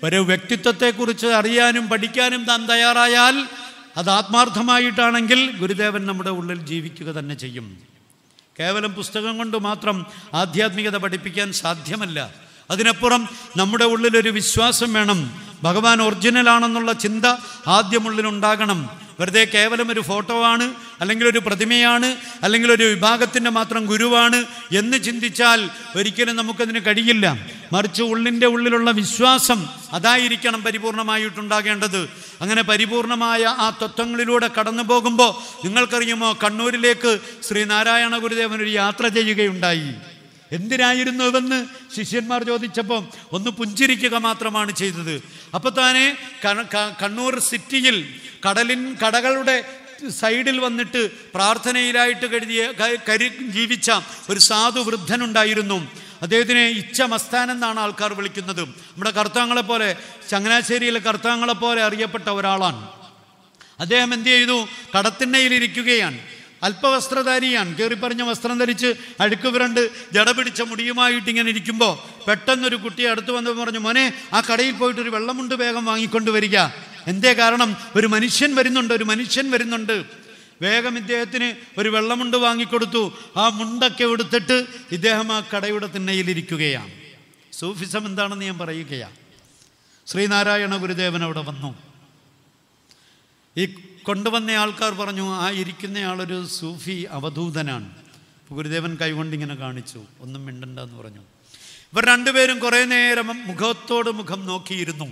ഒരു വ്യക്തിത്വത്തെക്കുറിച്ച് അറിയാനും പഠിക്കാനും താൻ തയ്യാറായാൽ അത് ആത്മാർത്ഥമായിട്ടാണെങ്കിൽ ഗുരുദേവൻ നമ്മുടെ ഉള്ളിൽ ജീവിക്കുക തന്നെ ചെയ്യും കേവലം പുസ്തകം കൊണ്ട് മാത്രം ആധ്യാത്മികത പഠിപ്പിക്കാൻ സാധ്യമല്ല അതിനപ്പുറം നമ്മുടെ ഉള്ളിലൊരു വിശ്വാസം വേണം ഭഗവാൻ ഒറിജിനലാണെന്നുള്ള ചിന്ത ആദ്യം ഉണ്ടാകണം വെറുതെ കേവലം ഒരു ഫോട്ടോ ആണ് അല്ലെങ്കിൽ ഒരു പ്രതിമയാണ് അല്ലെങ്കിൽ ഒരു വിഭാഗത്തിൻ്റെ മാത്രം ഗുരുവാണ് എന്ന് ചിന്തിച്ചാൽ ഒരിക്കലും നമുക്കതിന് കഴിയില്ല മറിച്ച് ഉള്ളിൻ്റെ ഉള്ളിലുള്ള വിശ്വാസം അതായിരിക്കണം പരിപൂർണമായിട്ടുണ്ടാകേണ്ടത് അങ്ങനെ പരിപൂർണമായ ആ തത്വങ്ങളിലൂടെ കടന്നു പോകുമ്പോൾ നിങ്ങൾക്കറിയുമോ കണ്ണൂരിലേക്ക് ശ്രീനാരായണ ഗുരുദേവൻ ഒരു യാത്ര ചെയ്യുകയുണ്ടായി എന്തിനായിരുന്നു ഇതെന്ന് ശിഷ്യന്മാർ ചോദിച്ചപ്പം ഒന്ന് പുഞ്ചിരിക്കുക മാത്രമാണ് ചെയ്തത് അപ്പോൾ താനെ കണ്ണൂർ സിറ്റിയിൽ കടലിൻ കടകളുടെ സൈഡിൽ വന്നിട്ട് പ്രാർത്ഥനയിലായിട്ട് കരുതിയ കരി ജീവിച്ച ഒരു സാധു വൃദ്ധനുണ്ടായിരുന്നു അദ്ദേഹത്തിനെ ഇച്ഛ മസ്താൻ എന്നാണ് ആൾക്കാർ വിളിക്കുന്നത് നമ്മുടെ കർത്താങ്ങളെപ്പോലെ പോലെ ചങ്ങനാശ്ശേരിയിലെ കർത്താങ്ങളെപ്പോലെ പോലെ അറിയപ്പെട്ട ഒരാളാണ് അദ്ദേഹം എന്ത് ചെയ്തു കടത്തിണ്ണയിലിരിക്കുകയാണ് അല്പവസ്ത്രധാരിയാണ് കയറിപ്പറഞ്ഞ വസ്ത്രം ധരിച്ച് അഴുക്ക് വിരണ്ട് ജട പിടിച്ച മുടിയുമായിട്ട് ഇങ്ങനെ ഇരിക്കുമ്പോൾ പെട്ടെന്നൊരു കുട്ടി അടുത്ത് വന്ന് പറഞ്ഞു മോനെ ആ കടയിൽ പോയിട്ടൊരു വെള്ളമുണ്ട് വേഗം വാങ്ങിക്കൊണ്ട് വരിക എന്തേ കാരണം ഒരു മനുഷ്യൻ വരുന്നുണ്ട് ഒരു മനുഷ്യൻ വരുന്നുണ്ട് വേഗം ഇദ്ദേഹത്തിന് ഒരു വെള്ളമുണ്ട് വാങ്ങിക്കൊടുത്തു ആ മുണ്ടൊക്കെ എടുത്തിട്ട് ഇദ്ദേഹം ആ കടയുടെ തിണ്ണയിലിരിക്കുകയാണ് സൂഫിസം എന്താണെന്ന് ഞാൻ പറയുകയാണ് ശ്രീനാരായണ ഗുരുദേവൻ അവിടെ വന്നു ഈ കൊണ്ടുവന്ന ആൾക്കാർ പറഞ്ഞു ആ ഇരിക്കുന്നയാളൊരു സൂഫി അവധൂതനാണ് ഗുരുദേവൻ കൈകൊണ്ടിങ്ങനെ കാണിച്ചു ഒന്നും മിണ്ടണ്ട എന്ന് പറഞ്ഞു ഇവർ രണ്ടുപേരും കുറേ നേരം മുഖത്തോട് മുഖം നോക്കിയിരുന്നു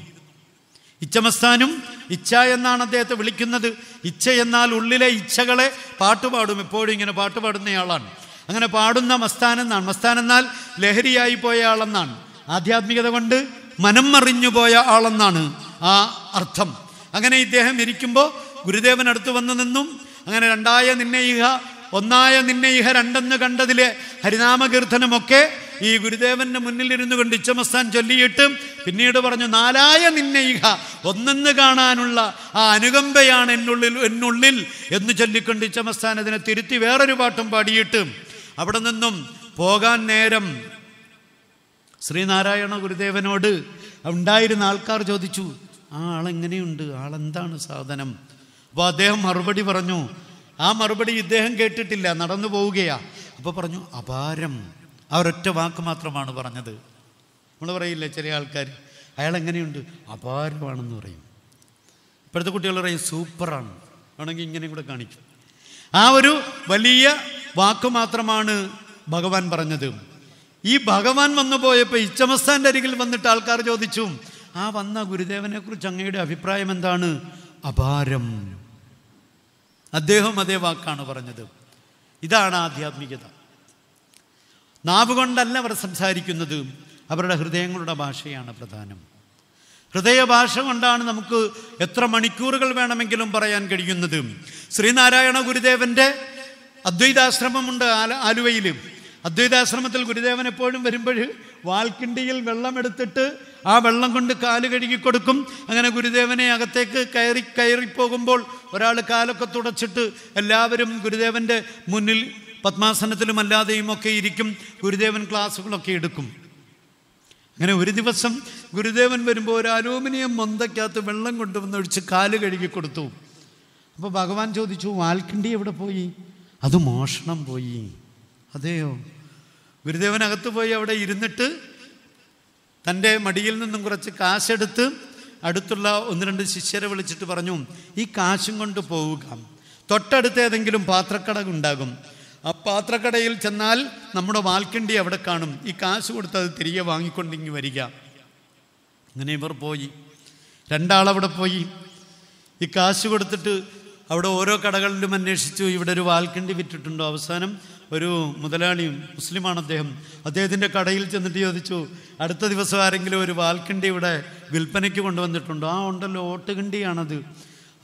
ഇച്ചമസ്ഥാനും ഇച്ഛ എന്നാണ് അദ്ദേഹത്തെ വിളിക്കുന്നത് ഇച്ഛ എന്നാൽ ഉള്ളിലെ ഇച്ഛകളെ പാട്ടുപാടും എപ്പോഴും ഇങ്ങനെ പാട്ടുപാടുന്നയാളാണ് അങ്ങനെ പാടുന്ന മസ്താനെന്നാണ് എന്നാണ് മസ്താൻ എന്നാൽ ലഹരിയായി പോയ ആളെന്നാണ് ആധ്യാത്മികത കൊണ്ട് മനം മറിഞ്ഞു പോയ ആളെന്നാണ് ആ അർത്ഥം അങ്ങനെ ഇദ്ദേഹം ഇരിക്കുമ്പോൾ ഗുരുദേവൻ അടുത്ത് വന്ന് നിന്നും അങ്ങനെ രണ്ടായ നിന്നെ ഇഹ ഒന്നായ നിന്നെ ഇഹ രണ്ടെന്ന് കണ്ടതിലെ ഹരിനാമകീർത്തനമൊക്കെ ഈ ഗുരുദേവന്റെ മുന്നിലിരുന്നു കൊണ്ട് ഇച്ചമസ്ഥാൻ ചൊല്ലിയിട്ടും പിന്നീട് പറഞ്ഞു നാലായ നിന്നയിക ഒന്നെന്ന് കാണാനുള്ള ആ അനുകമ്പയാണ് എന്നുള്ളിൽ എന്നുള്ളിൽ എന്ന് ചൊല്ലിക്കൊണ്ട് ഇച്ചമസ്ഥാൻ അതിനെ തിരുത്തി വേറൊരു പാട്ടും പാടിയിട്ടും അവിടെ നിന്നും പോകാൻ നേരം ശ്രീനാരായണ ഗുരുദേവനോട് ഉണ്ടായിരുന്ന ആൾക്കാർ ചോദിച്ചു ആ ആളെങ്ങനെയുണ്ട് ആളെന്താണ് സാധനം അപ്പോൾ അദ്ദേഹം മറുപടി പറഞ്ഞു ആ മറുപടി ഇദ്ദേഹം കേട്ടിട്ടില്ല നടന്നു പോവുകയാ അപ്പോൾ പറഞ്ഞു അപാരം അവരൊറ്റ വാക്ക് മാത്രമാണ് പറഞ്ഞത് നമ്മൾ പറയില്ല ചില ആൾക്കാർ അയാൾ എങ്ങനെയുണ്ട് അപാരമാണെന്ന് പറയും ഇപ്പോഴത്തെ കുട്ടികൾ പറയും സൂപ്പറാണ് വേണമെങ്കിൽ ഇങ്ങനെ കൂടെ കാണിക്കും ആ ഒരു വലിയ വാക്ക് മാത്രമാണ് ഭഗവാൻ പറഞ്ഞത് ഈ ഭഗവാൻ വന്നു പോയപ്പോൾ ഇച്ചമസ്താൻ്റെ അരികിൽ വന്നിട്ട് ആൾക്കാർ ചോദിച്ചു ആ വന്ന ഗുരുദേവനെക്കുറിച്ച് അങ്ങയുടെ അഭിപ്രായം എന്താണ് അപാരം അദ്ദേഹം അതേ വാക്കാണ് പറഞ്ഞത് ഇതാണ് ആധ്യാത്മികത നാവ് കൊണ്ടല്ല അവർ സംസാരിക്കുന്നത് അവരുടെ ഹൃദയങ്ങളുടെ ഭാഷയാണ് പ്രധാനം ഹൃദയഭാഷ കൊണ്ടാണ് നമുക്ക് എത്ര മണിക്കൂറുകൾ വേണമെങ്കിലും പറയാൻ കഴിയുന്നത് ശ്രീനാരായണ ഗുരുദേവൻ്റെ അദ്വൈതാശ്രമമുണ്ട് ആല ആലുവയിൽ അദ്വൈതാശ്രമത്തിൽ ഗുരുദേവൻ എപ്പോഴും വരുമ്പോൾ വാൽക്കിണ്ടിയിൽ വെള്ളമെടുത്തിട്ട് ആ വെള്ളം കൊണ്ട് കാല് കഴുകി കൊടുക്കും അങ്ങനെ ഗുരുദേവനെ അകത്തേക്ക് കയറി കയറിപ്പോകുമ്പോൾ ഒരാൾ കാലൊക്കെ തുടച്ചിട്ട് എല്ലാവരും ഗുരുദേവൻ്റെ മുന്നിൽ പത്മാസനത്തിലും അല്ലാതെയും ഒക്കെ ഇരിക്കും ഗുരുദേവൻ ക്ലാസ്സുകളൊക്കെ എടുക്കും അങ്ങനെ ഒരു ദിവസം ഗുരുദേവൻ വരുമ്പോൾ ഒരു അലൂമിനിയം മൊന്തയ്ക്കകത്ത് വെള്ളം കൊണ്ടുവന്ന് ഒഴിച്ച് കാല് കഴുകി കൊടുത്തു അപ്പോൾ ഭഗവാൻ ചോദിച്ചു വാൽക്കിണ്ടി എവിടെ പോയി അത് മോഷണം പോയി അതെയോ ഗുരുദേവനകത്ത് പോയി അവിടെ ഇരുന്നിട്ട് തൻ്റെ മടിയിൽ നിന്നും കുറച്ച് കാശെടുത്ത് അടുത്തുള്ള ഒന്ന് രണ്ട് ശിഷ്യരെ വിളിച്ചിട്ട് പറഞ്ഞു ഈ കാശും കൊണ്ട് പോവുക തൊട്ടടുത്ത് ഏതെങ്കിലും പാത്രക്കടകുണ്ടാകും ആ പാത്രക്കടയിൽ ചെന്നാൽ നമ്മുടെ വാൽക്കണ്ടി അവിടെ കാണും ഈ കാശ് കൊടുത്ത് അത് തിരികെ വാങ്ങിക്കൊണ്ടിങ്ങി വരിക അങ്ങനെ ഇവർ പോയി രണ്ടാളവിടെ പോയി ഈ കാശ് കൊടുത്തിട്ട് അവിടെ ഓരോ കടകളിലും അന്വേഷിച്ചു ഇവിടെ ഒരു വാൽക്കണ്ടി വിറ്റിട്ടുണ്ടോ അവസാനം ഒരു മുതലാളിയും മുസ്ലിമാണ് അദ്ദേഹം അദ്ദേഹത്തിൻ്റെ കടയിൽ ചെന്നിട്ട് ചോദിച്ചു അടുത്ത ദിവസം ആരെങ്കിലും ഒരു വാൽക്കണ്ടി ഇവിടെ വിൽപ്പനയ്ക്ക് കൊണ്ടുവന്നിട്ടുണ്ടോ ആ ഉണ്ടല്ലോ ഓട്ടുകണ്ടിയാണത്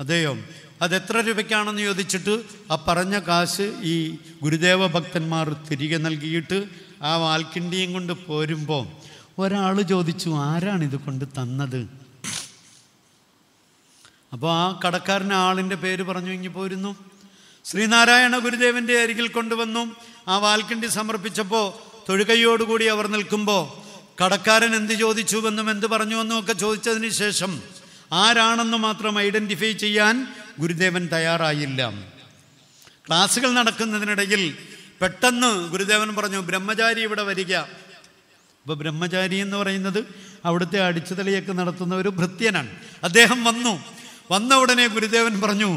അദ്ദേഹം അത് എത്ര രൂപയ്ക്കാണെന്ന് ചോദിച്ചിട്ട് ആ പറഞ്ഞ കാശ് ഈ ഗുരുദേവ ഭക്തന്മാർ തിരികെ നൽകിയിട്ട് ആ വാൽക്കിണ്ടിയും കൊണ്ട് പോരുമ്പോൾ ഒരാൾ ചോദിച്ചു ആരാണിത് കൊണ്ട് തന്നത് അപ്പോൾ ആ കടക്കാരൻ ആളിൻ്റെ പേര് പറഞ്ഞു ഇങ്ങി പോരുന്നു ശ്രീനാരായണ ഗുരുദേവൻ്റെ അരികിൽ കൊണ്ടുവന്നു ആ വാൽക്കിണ്ടി സമർപ്പിച്ചപ്പോൾ തൊഴുകയോടുകൂടി അവർ നിൽക്കുമ്പോൾ കടക്കാരൻ എന്ത് ചോദിച്ചുവെന്നും എന്ത് പറഞ്ഞുവെന്നും ഒക്കെ ചോദിച്ചതിന് ശേഷം ആരാണെന്ന് മാത്രം ഐഡൻറ്റിഫൈ ചെയ്യാൻ ഗുരുദേവൻ തയ്യാറായില്ല ക്ലാസ്സുകൾ നടക്കുന്നതിനിടയിൽ പെട്ടെന്ന് ഗുരുദേവൻ പറഞ്ഞു ബ്രഹ്മചാരി ഇവിടെ വരിക അപ്പോൾ ബ്രഹ്മചാരി എന്ന് പറയുന്നത് അവിടുത്തെ അടിച്ചുതളിയൊക്കെ നടത്തുന്ന ഒരു ഭൃത്യനാണ് അദ്ദേഹം വന്നു വന്ന ഉടനെ ഗുരുദേവൻ പറഞ്ഞു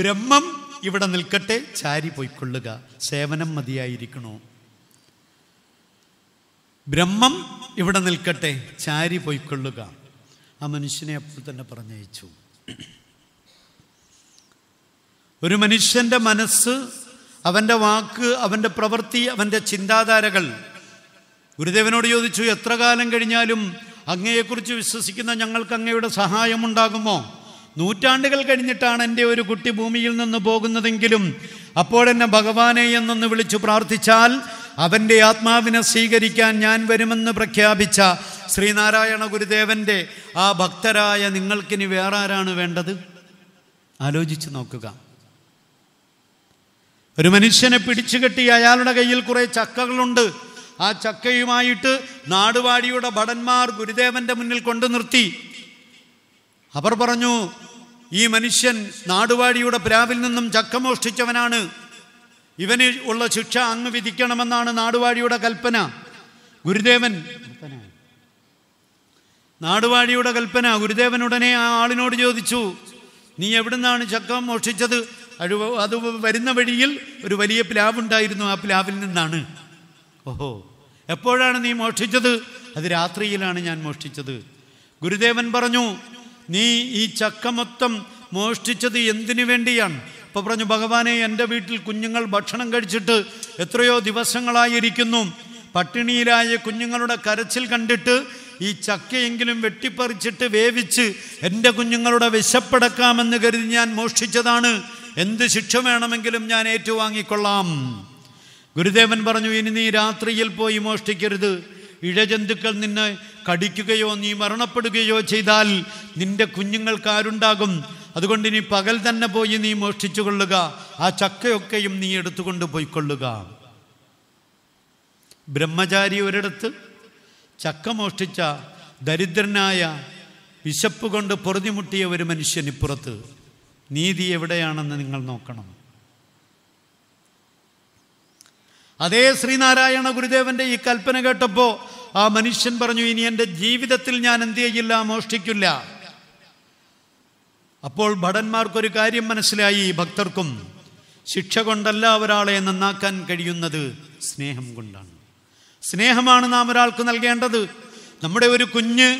ബ്രഹ്മം ഇവിടെ നിൽക്കട്ടെ ചാരി പൊയ്ക്കൊള്ളുക സേവനം മതിയായിരിക്കണോ ബ്രഹ്മം ഇവിടെ നിൽക്കട്ടെ ചാരി പൊയ്ക്കൊള്ളുക ആ മനുഷ്യനെ അപ്പോൾ തന്നെ പറഞ്ഞയച്ചു ഒരു മനുഷ്യൻ്റെ മനസ്സ് അവൻ്റെ വാക്ക് അവൻ്റെ പ്രവൃത്തി അവൻ്റെ ചിന്താധാരകൾ ഗുരുദേവനോട് ചോദിച്ചു എത്ര കാലം കഴിഞ്ഞാലും അങ്ങയെക്കുറിച്ച് വിശ്വസിക്കുന്ന ഞങ്ങൾക്ക് അങ്ങയുടെ സഹായമുണ്ടാകുമോ നൂറ്റാണ്ടുകൾ കഴിഞ്ഞിട്ടാണ് എൻ്റെ ഒരു കുട്ടി ഭൂമിയിൽ നിന്ന് പോകുന്നതെങ്കിലും അപ്പോഴെന്നെ ഭഗവാനെ എന്നൊന്ന് വിളിച്ചു പ്രാർത്ഥിച്ചാൽ അവൻ്റെ ആത്മാവിനെ സ്വീകരിക്കാൻ ഞാൻ വരുമെന്ന് പ്രഖ്യാപിച്ച ശ്രീനാരായണ ഗുരുദേവൻ്റെ ആ ഭക്തരായ നിങ്ങൾക്കിനി ആരാണ് വേണ്ടത് ആലോചിച്ച് നോക്കുക ഒരു മനുഷ്യനെ പിടിച്ചു കെട്ടി അയാളുടെ കയ്യിൽ കുറേ ചക്കകളുണ്ട് ആ ചക്കയുമായിട്ട് നാടുവാടിയുടെ ഭടന്മാർ ഗുരുദേവന്റെ മുന്നിൽ കൊണ്ടു നിർത്തി അവർ പറഞ്ഞു ഈ മനുഷ്യൻ നാടുവാടിയുടെ പ്രാവിൽ നിന്നും ചക്ക മോഷ്ടിച്ചവനാണ് ഇവന് ഉള്ള ശിക്ഷ അങ്ങ് വിധിക്കണമെന്നാണ് നാടുവാടിയുടെ കൽപ്പന ഗുരുദേവൻ നാടുവാടിയുടെ കൽപ്പന ഗുരുദേവൻ ഉടനെ ആ ആളിനോട് ചോദിച്ചു നീ എവിടുന്നാണ് ചക്ക മോഷ്ടിച്ചത് അത് അത് വരുന്ന വഴിയിൽ ഒരു വലിയ പ്ലാവുണ്ടായിരുന്നു ആ പ്ലാവിൽ നിന്നാണ് ഓഹോ എപ്പോഴാണ് നീ മോഷ്ടിച്ചത് അത് രാത്രിയിലാണ് ഞാൻ മോഷ്ടിച്ചത് ഗുരുദേവൻ പറഞ്ഞു നീ ഈ ചക്ക മൊത്തം മോഷ്ടിച്ചത് എന്തിനു വേണ്ടിയാണ് അപ്പോൾ പറഞ്ഞു ഭഗവാനെ എൻ്റെ വീട്ടിൽ കുഞ്ഞുങ്ങൾ ഭക്ഷണം കഴിച്ചിട്ട് എത്രയോ ദിവസങ്ങളായിരിക്കുന്നു പട്ടിണിയിലായ കുഞ്ഞുങ്ങളുടെ കരച്ചിൽ കണ്ടിട്ട് ഈ ചക്കയെങ്കിലും വെട്ടിപ്പറിച്ചിട്ട് വേവിച്ച് എൻ്റെ കുഞ്ഞുങ്ങളുടെ വിശപ്പടക്കാമെന്ന് കരുതി ഞാൻ മോഷ്ടിച്ചതാണ് എന്ത് ശിക്ഷ വേണമെങ്കിലും ഞാൻ ഏറ്റുവാങ്ങിക്കൊള്ളാം ഗുരുദേവൻ പറഞ്ഞു ഇനി നീ രാത്രിയിൽ പോയി മോഷ്ടിക്കരുത് ഇഴജന്തുക്കൾ നിന്നെ കടിക്കുകയോ നീ മരണപ്പെടുകയോ ചെയ്താൽ നിന്റെ കുഞ്ഞുങ്ങൾക്ക് ആരുണ്ടാകും അതുകൊണ്ട് ഇനി പകൽ തന്നെ പോയി നീ മോഷ്ടിച്ചു കൊള്ളുക ആ ചക്കയൊക്കെയും നീ എടുത്തുകൊണ്ട് പോയിക്കൊള്ളുക ബ്രഹ്മചാരി ഒരിടത്ത് ചക്ക മോഷ്ടിച്ച ദരിദ്രനായ വിശപ്പ് കൊണ്ട് പൊറുതിമുട്ടിയ ഒരു മനുഷ്യൻ പുറത്ത് നീതി എവിടെയാണെന്ന് നിങ്ങൾ നോക്കണം അതേ ശ്രീനാരായണ ഗുരുദേവന്റെ ഈ കൽപ്പന കേട്ടപ്പോൾ ആ മനുഷ്യൻ പറഞ്ഞു ഇനി എൻ്റെ ജീവിതത്തിൽ ഞാൻ എന്ത് ചെയ്യില്ല മോഷ്ടിക്കില്ല അപ്പോൾ ഭടന്മാർക്കൊരു കാര്യം മനസ്സിലായി ഭക്തർക്കും ശിക്ഷ കൊണ്ടല്ല ഒരാളെ നന്നാക്കാൻ കഴിയുന്നത് സ്നേഹം കൊണ്ടാണ് സ്നേഹമാണ് നാം ഒരാൾക്ക് നൽകേണ്ടത് നമ്മുടെ ഒരു കുഞ്ഞ്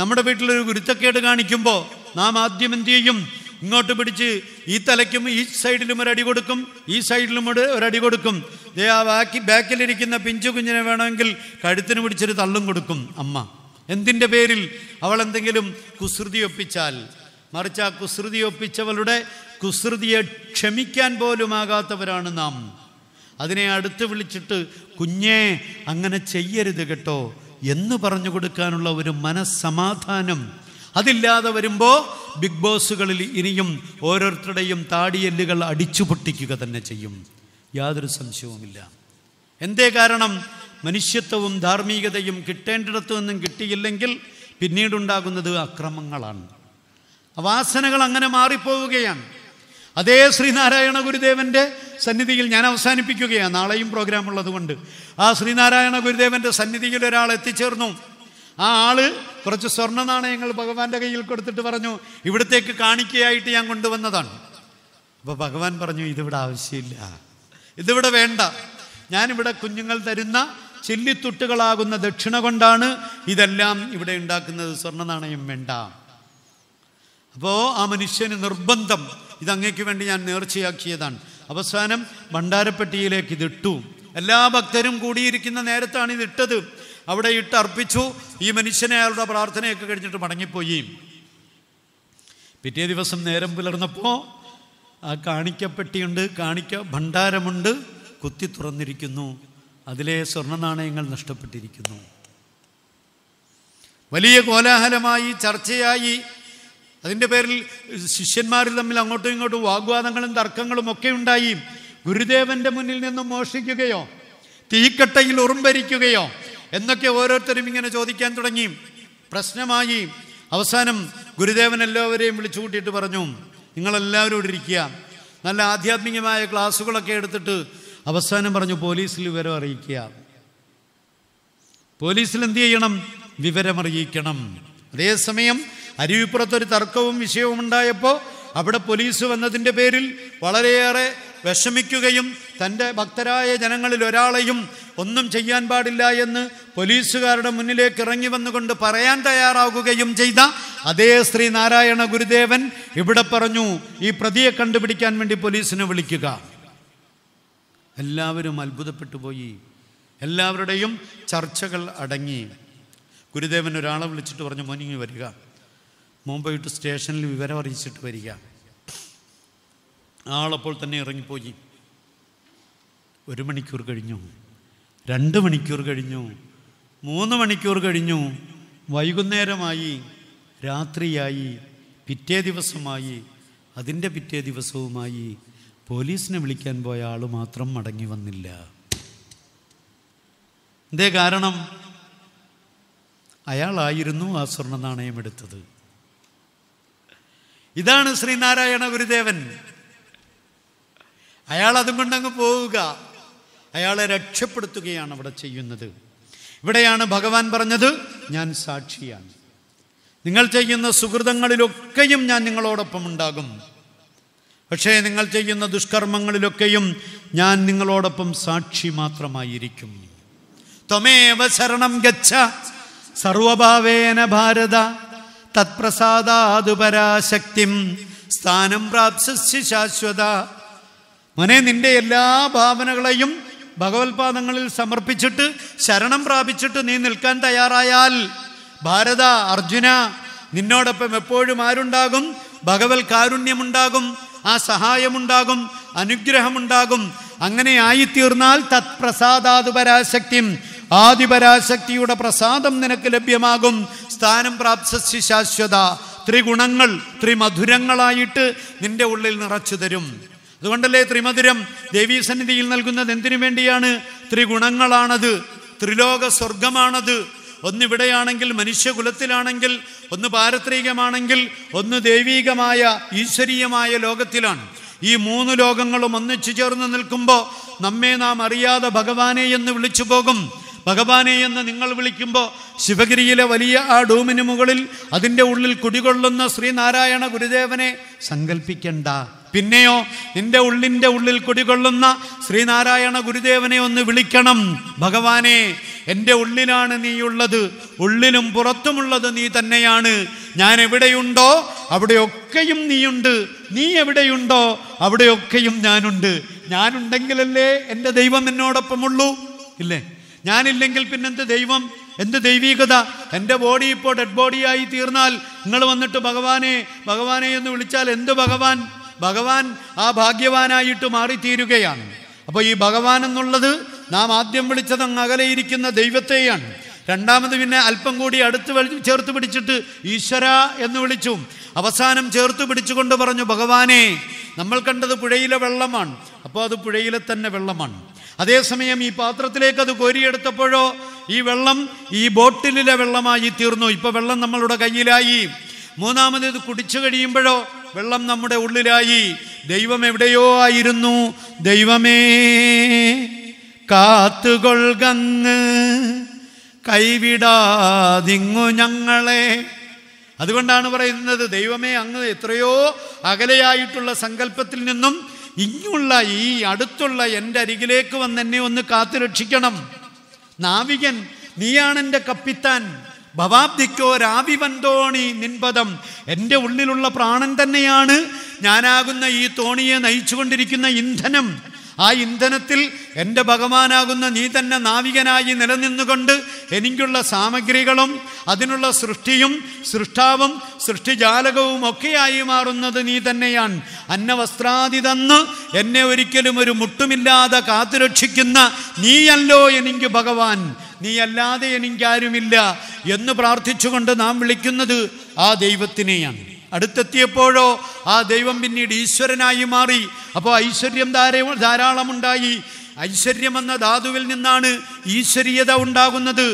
നമ്മുടെ വീട്ടിലൊരു ഗുരുത്തക്കേട് കാണിക്കുമ്പോൾ നാം ആദ്യം എന്ത് ചെയ്യും ഇങ്ങോട്ട് പിടിച്ച് ഈ തലയ്ക്കും ഈ സൈഡിലും ഒരു അടി കൊടുക്കും ഈ സൈഡിലും ഒരു ഒരടി കൊടുക്കും ദേ ആ ബാക്കി ബാക്കിലിരിക്കുന്ന പിഞ്ചു കുഞ്ഞിനെ വേണമെങ്കിൽ കഴുത്തിന് പിടിച്ചൊരു തള്ളും കൊടുക്കും അമ്മ എന്തിൻ്റെ പേരിൽ അവൾ എന്തെങ്കിലും കുസൃതി ഒപ്പിച്ചാൽ മറിച്ച് ആ കുസൃതി ഒപ്പിച്ചവളുടെ കുസൃതിയെ ക്ഷമിക്കാൻ പോലും ആകാത്തവരാണ് നാം അതിനെ അടുത്ത് വിളിച്ചിട്ട് കുഞ്ഞേ അങ്ങനെ ചെയ്യരുത് കേട്ടോ എന്ന് പറഞ്ഞു കൊടുക്കാനുള്ള ഒരു മനസ്സമാധാനം അതില്ലാതെ വരുമ്പോൾ ബിഗ് ബോസുകളിൽ ഇനിയും ഓരോരുത്തരുടെയും താടിയെല്ലുകൾ അടിച്ചു പൊട്ടിക്കുക തന്നെ ചെയ്യും യാതൊരു സംശയവുമില്ല എന്തേ കാരണം മനുഷ്യത്വവും ധാർമ്മികതയും കിട്ടേണ്ടിടത്തു നിന്നും കിട്ടിയില്ലെങ്കിൽ പിന്നീടുണ്ടാകുന്നത് അക്രമങ്ങളാണ് വാസനകൾ അങ്ങനെ മാറിപ്പോവുകയാണ് അതേ ശ്രീനാരായണ ഗുരുദേവൻ്റെ സന്നിധിയിൽ ഞാൻ അവസാനിപ്പിക്കുകയാണ് നാളെയും പ്രോഗ്രാം ഉള്ളതുകൊണ്ട് ആ ശ്രീനാരായണ ഗുരുദേവൻ്റെ സന്നിധിയിൽ ഒരാൾ എത്തിച്ചേർന്നു ആ ആള് കുറച്ച് സ്വർണ്ണ നാണയങ്ങൾ ഭഗവാന്റെ കയ്യിൽ കൊടുത്തിട്ട് പറഞ്ഞു ഇവിടത്തേക്ക് കാണിക്കയായിട്ട് ഞാൻ കൊണ്ടുവന്നതാണ് അപ്പോൾ ഭഗവാൻ പറഞ്ഞു ഇതിവിടെ ആവശ്യമില്ല ഇതിവിടെ വേണ്ട ഞാനിവിടെ കുഞ്ഞുങ്ങൾ തരുന്ന ചെല്ലിത്തുട്ടുകളാകുന്ന ദക്ഷിണ കൊണ്ടാണ് ഇതെല്ലാം ഇവിടെ ഉണ്ടാക്കുന്നത് സ്വർണ്ണ നാണയം വേണ്ട അപ്പോൾ ആ മനുഷ്യന് നിർബന്ധം ഇതങ്ങയ്ക്ക് വേണ്ടി ഞാൻ നേർച്ചയാക്കിയതാണ് അവസാനം ഭണ്ഡാരപ്പെട്ടിയിലേക്ക് ഇതിട്ടു എല്ലാ ഭക്തരും കൂടിയിരിക്കുന്ന നേരത്താണ് ഇതിട്ടത് അവിടെ ഇട്ട് അർപ്പിച്ചു ഈ മനുഷ്യനെ അയാളുടെ പ്രാർത്ഥനയൊക്കെ കഴിഞ്ഞിട്ട് മടങ്ങിപ്പോയി പിറ്റേ ദിവസം നേരം പുലർന്നപ്പോൾ ആ കാണിക്കപ്പെട്ടിയുണ്ട് കാണിക്ക ഭണ്ഡാരമുണ്ട് കുത്തി തുറന്നിരിക്കുന്നു അതിലെ സ്വർണ്ണ നാണയങ്ങൾ നഷ്ടപ്പെട്ടിരിക്കുന്നു വലിയ കോലാഹലമായി ചർച്ചയായി അതിൻ്റെ പേരിൽ ശിഷ്യന്മാരിൽ തമ്മിൽ അങ്ങോട്ടും ഇങ്ങോട്ടും വാഗ്വാദങ്ങളും തർക്കങ്ങളും ഒക്കെ ഉണ്ടായി ഗുരുദേവന്റെ മുന്നിൽ നിന്നും മോഷിക്കുകയോ തീക്കട്ടയിൽ ഉറുമ്പരിക്കുകയോ എന്നൊക്കെ ഓരോരുത്തരും ഇങ്ങനെ ചോദിക്കാൻ തുടങ്ങി പ്രശ്നമായി അവസാനം ഗുരുദേവൻ എല്ലാവരെയും വിളിച്ചു കൂട്ടിയിട്ട് പറഞ്ഞു നിങ്ങളെല്ലാവരും ഇവിടെ ഇരിക്കുക നല്ല ആധ്യാത്മികമായ ക്ലാസ്സുകളൊക്കെ എടുത്തിട്ട് അവസാനം പറഞ്ഞു പോലീസിൽ വിവരം അറിയിക്കുക പോലീസിൽ എന്ത് ചെയ്യണം വിവരം അറിയിക്കണം അതേസമയം അരുവിപ്പുറത്തൊരു തർക്കവും വിഷയവും ഉണ്ടായപ്പോൾ അവിടെ പോലീസ് വന്നതിൻ്റെ പേരിൽ വളരെയേറെ വിഷമിക്കുകയും തൻ്റെ ഭക്തരായ ജനങ്ങളിൽ ഒരാളെയും ഒന്നും ചെയ്യാൻ പാടില്ല എന്ന് പോലീസുകാരുടെ മുന്നിലേക്ക് ഇറങ്ങി വന്നുകൊണ്ട് പറയാൻ തയ്യാറാകുകയും ചെയ്ത അതേ ശ്രീ നാരായണ ഗുരുദേവൻ ഇവിടെ പറഞ്ഞു ഈ പ്രതിയെ കണ്ടുപിടിക്കാൻ വേണ്ടി പോലീസിനെ വിളിക്കുക എല്ലാവരും അത്ഭുതപ്പെട്ടു പോയി എല്ലാവരുടെയും ചർച്ചകൾ അടങ്ങി ഗുരുദേവൻ ഒരാളെ വിളിച്ചിട്ട് പറഞ്ഞു മോനിങ്ങി വരിക മുമ്പ് ടു സ്റ്റേഷനിൽ വിവരം അറിയിച്ചിട്ട് വരിക ആളപ്പോൾ തന്നെ ഇറങ്ങിപ്പോയി ഒരു മണിക്കൂർ കഴിഞ്ഞു രണ്ട് മണിക്കൂർ കഴിഞ്ഞു മൂന്ന് മണിക്കൂർ കഴിഞ്ഞു വൈകുന്നേരമായി രാത്രിയായി പിറ്റേ ദിവസമായി അതിൻ്റെ പിറ്റേ ദിവസവുമായി പോലീസിനെ വിളിക്കാൻ പോയ ആൾ മാത്രം മടങ്ങി വന്നില്ല എന്തേ കാരണം അയാളായിരുന്നു ആ സ്വർണ്ണ നാണയം എടുത്തത് ഇതാണ് ശ്രീനാരായണ ഗുരുദേവൻ അയാൾ അതും കൊണ്ടങ്ങ് പോവുക അയാളെ രക്ഷപ്പെടുത്തുകയാണ് അവിടെ ചെയ്യുന്നത് ഇവിടെയാണ് ഭഗവാൻ പറഞ്ഞത് ഞാൻ സാക്ഷിയാണ് നിങ്ങൾ ചെയ്യുന്ന സുഹൃതങ്ങളിലൊക്കെയും ഞാൻ നിങ്ങളോടൊപ്പം ഉണ്ടാകും പക്ഷേ നിങ്ങൾ ചെയ്യുന്ന ദുഷ്കർമ്മങ്ങളിലൊക്കെയും ഞാൻ നിങ്ങളോടൊപ്പം സാക്ഷി മാത്രമായിരിക്കും ത്വമേവ ശരണം ഗച്ഛ സർവഭാവേന ഭാരത തത്പ്രസാദാതുപരാശക്തിം സ്ഥാനം പ്രാപ്സ്യ ശാശ്വത മോനെ നിന്റെ എല്ലാ ഭാവനകളെയും ഭഗവത്പാദങ്ങളിൽ സമർപ്പിച്ചിട്ട് ശരണം പ്രാപിച്ചിട്ട് നീ നിൽക്കാൻ തയ്യാറായാൽ ഭാരത അർജുന നിന്നോടൊപ്പം എപ്പോഴും ആരുണ്ടാകും ഭഗവത് കാരുണ്യമുണ്ടാകും ആ സഹായമുണ്ടാകും അനുഗ്രഹമുണ്ടാകും അങ്ങനെ ആയിത്തീർന്നാൽ തത് പ്രസാദാതുപരാശക്തിയും ആദിപരാശക്തിയുടെ പ്രസാദം നിനക്ക് ലഭ്യമാകും സ്ഥാനം പ്രാപ്സി ശാശ്വത ത്രിഗുണങ്ങൾ ത്രിമധുരങ്ങളായിട്ട് നിന്റെ ഉള്ളിൽ നിറച്ചു തരും അതുകൊണ്ടല്ലേ ത്രിമധുരം ദേവീസന്നിധിയിൽ നൽകുന്നത് എന്തിനു വേണ്ടിയാണ് ത്രിഗുണങ്ങളാണത് ത്രിലോക സ്വർഗമാണത് ഒന്നിവിടെയാണെങ്കിൽ മനുഷ്യകുലത്തിലാണെങ്കിൽ ഒന്ന് പാരത്രികമാണെങ്കിൽ ഒന്ന് ദൈവീകമായ ഈശ്വരീയമായ ലോകത്തിലാണ് ഈ മൂന്ന് ലോകങ്ങളും ഒന്നിച്ചു ചേർന്ന് നിൽക്കുമ്പോൾ നമ്മെ നാം അറിയാതെ ഭഗവാനെ എന്ന് വിളിച്ചു പോകും ഭഗവാനെ എന്ന് നിങ്ങൾ വിളിക്കുമ്പോൾ ശിവഗിരിയിലെ വലിയ ആ ഡൂമിന് മുകളിൽ അതിൻ്റെ ഉള്ളിൽ കുടികൊള്ളുന്ന ശ്രീനാരായണ ഗുരുദേവനെ സങ്കല്പിക്കണ്ട പിന്നെയോ നിന്റെ ഉള്ളിൻ്റെ ഉള്ളിൽ കുടികൊള്ളുന്ന ശ്രീനാരായണ ഗുരുദേവനെ ഒന്ന് വിളിക്കണം ഭഗവാനെ എൻ്റെ ഉള്ളിലാണ് നീയുള്ളത് ഉള്ളിലും പുറത്തുമുള്ളത് നീ തന്നെയാണ് ഞാൻ എവിടെയുണ്ടോ അവിടെയൊക്കെയും നീയുണ്ട് നീ എവിടെയുണ്ടോ അവിടെയൊക്കെയും ഞാനുണ്ട് ഞാനുണ്ടെങ്കിലല്ലേ എൻ്റെ ദൈവം എന്നോടൊപ്പമുള്ളൂ ഇല്ലേ ഞാനില്ലെങ്കിൽ പിന്നെന്ത് ദൈവം എന്ത് ദൈവീകത എൻ്റെ ബോഡി ഇപ്പോൾ ഡെഡ് ബോഡിയായി തീർന്നാൽ നിങ്ങൾ വന്നിട്ട് ഭഗവാനെ ഭഗവാനെ എന്ന് വിളിച്ചാൽ എന്ത് ഭഗവാൻ ഭഗവാൻ ആ ഭാഗ്യവാനായിട്ട് മാറിത്തീരുകയാണ് അപ്പോൾ ഈ ഭഗവാൻ എന്നുള്ളത് നാം ആദ്യം വിളിച്ചത് അകലെയിരിക്കുന്ന ദൈവത്തെയാണ് രണ്ടാമത് പിന്നെ അല്പം കൂടി അടുത്ത് ചേർത്ത് പിടിച്ചിട്ട് ഈശ്വര എന്ന് വിളിച്ചു അവസാനം ചേർത്ത് പിടിച്ചുകൊണ്ട് പറഞ്ഞു ഭഗവാനെ നമ്മൾ കണ്ടത് പുഴയിലെ വെള്ളമാണ് അപ്പോൾ അത് പുഴയിലെ തന്നെ വെള്ളമാണ് അതേസമയം ഈ പാത്രത്തിലേക്ക് അത് കോരിയെടുത്തപ്പോഴോ ഈ വെള്ളം ഈ ബോട്ടിലെ വെള്ളമായി തീർന്നു ഇപ്പോൾ വെള്ളം നമ്മളുടെ കയ്യിലായി മൂന്നാമത് ഇത് കുടിച്ചു കഴിയുമ്പോഴോ വെള്ളം നമ്മുടെ ഉള്ളിലായി ദൈവം എവിടെയോ ആയിരുന്നു ദൈവമേ കാത്തുകൊൾകങ്ങ് കൈവിടാതിങ്ങു ഞങ്ങളെ അതുകൊണ്ടാണ് പറയുന്നത് ദൈവമേ അങ്ങ് എത്രയോ അകലെയായിട്ടുള്ള സങ്കല്പത്തിൽ നിന്നും ഇങ്ങുള്ള ഈ അടുത്തുള്ള എൻ്റെ അരികിലേക്ക് വന്ന് എന്നെ ഒന്ന് കാത്തു രക്ഷിക്കണം നാവികൻ നീയാണെൻ്റെ കപ്പിത്താൻ ഭവാബ്ദിക്കോ രാവിവന്തോണി നിൻപദം എൻ്റെ ഉള്ളിലുള്ള പ്രാണൻ തന്നെയാണ് ഞാനാകുന്ന ഈ തോണിയെ നയിച്ചുകൊണ്ടിരിക്കുന്ന ഇന്ധനം ആ ഇന്ധനത്തിൽ എൻ്റെ ഭഗവാനാകുന്ന നീ തന്നെ നാവികനായി നിലനിന്നുകൊണ്ട് എനിക്കുള്ള സാമഗ്രികളും അതിനുള്ള സൃഷ്ടിയും സൃഷ്ടാവും സൃഷ്ടിജാലകവും ഒക്കെയായി മാറുന്നത് നീ തന്നെയാണ് അന്നവസ്ത്രാതി തന്ന് എന്നെ ഒരിക്കലും ഒരു മുട്ടുമില്ലാതെ കാത്തുരക്ഷിക്കുന്ന നീയല്ലോ എനിക്ക് ഭഗവാൻ നീ അല്ലാതെ എനിക്കാരുമില്ല എന്ന് പ്രാർത്ഥിച്ചുകൊണ്ട് നാം വിളിക്കുന്നത് ആ ദൈവത്തിനെയാണ് അടുത്തെത്തിയപ്പോഴോ ആ ദൈവം പിന്നീട് ഈശ്വരനായി മാറി അപ്പോൾ ഐശ്വര്യം ധാരാ ധാരാളമുണ്ടായി ഐശ്വര്യം എന്ന ധാതുവിൽ നിന്നാണ് ഈശ്വരീയത ഉണ്ടാകുന്നത്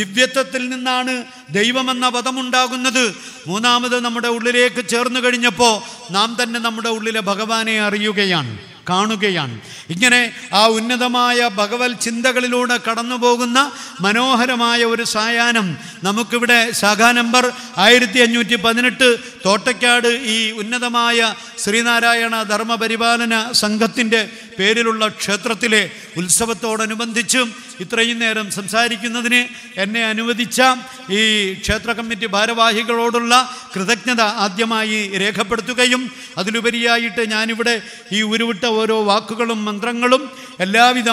ദിവ്യത്വത്തിൽ നിന്നാണ് ദൈവമെന്ന പദമുണ്ടാകുന്നത് മൂന്നാമത് നമ്മുടെ ഉള്ളിലേക്ക് ചേർന്ന് കഴിഞ്ഞപ്പോൾ നാം തന്നെ നമ്മുടെ ഉള്ളിലെ ഭഗവാനെ അറിയുകയാണ് കാണുകയാണ് ഇങ്ങനെ ആ ഉന്നതമായ ഭഗവത് ചിന്തകളിലൂടെ കടന്നു പോകുന്ന മനോഹരമായ ഒരു സായാഹ്നം നമുക്കിവിടെ ശാഖാ നമ്പർ ആയിരത്തി അഞ്ഞൂറ്റി പതിനെട്ട് തോട്ടയ്ക്കാട് ഈ ഉന്നതമായ ശ്രീനാരായണ ധർമ്മപരിപാലന സംഘത്തിൻ്റെ പേരിലുള്ള ക്ഷേത്രത്തിലെ ഉത്സവത്തോടനുബന്ധിച്ചും ഇത്രയും നേരം സംസാരിക്കുന്നതിന് എന്നെ അനുവദിച്ച ഈ ക്ഷേത്ര കമ്മിറ്റി ഭാരവാഹികളോടുള്ള കൃതജ്ഞത ആദ്യമായി രേഖപ്പെടുത്തുകയും അതിലുപരിയായിട്ട് ഞാനിവിടെ ഈ ഉരുവിട്ട ഓരോ വാക്കുകളും മന്ത്രങ്ങളും എല്ലാവിധ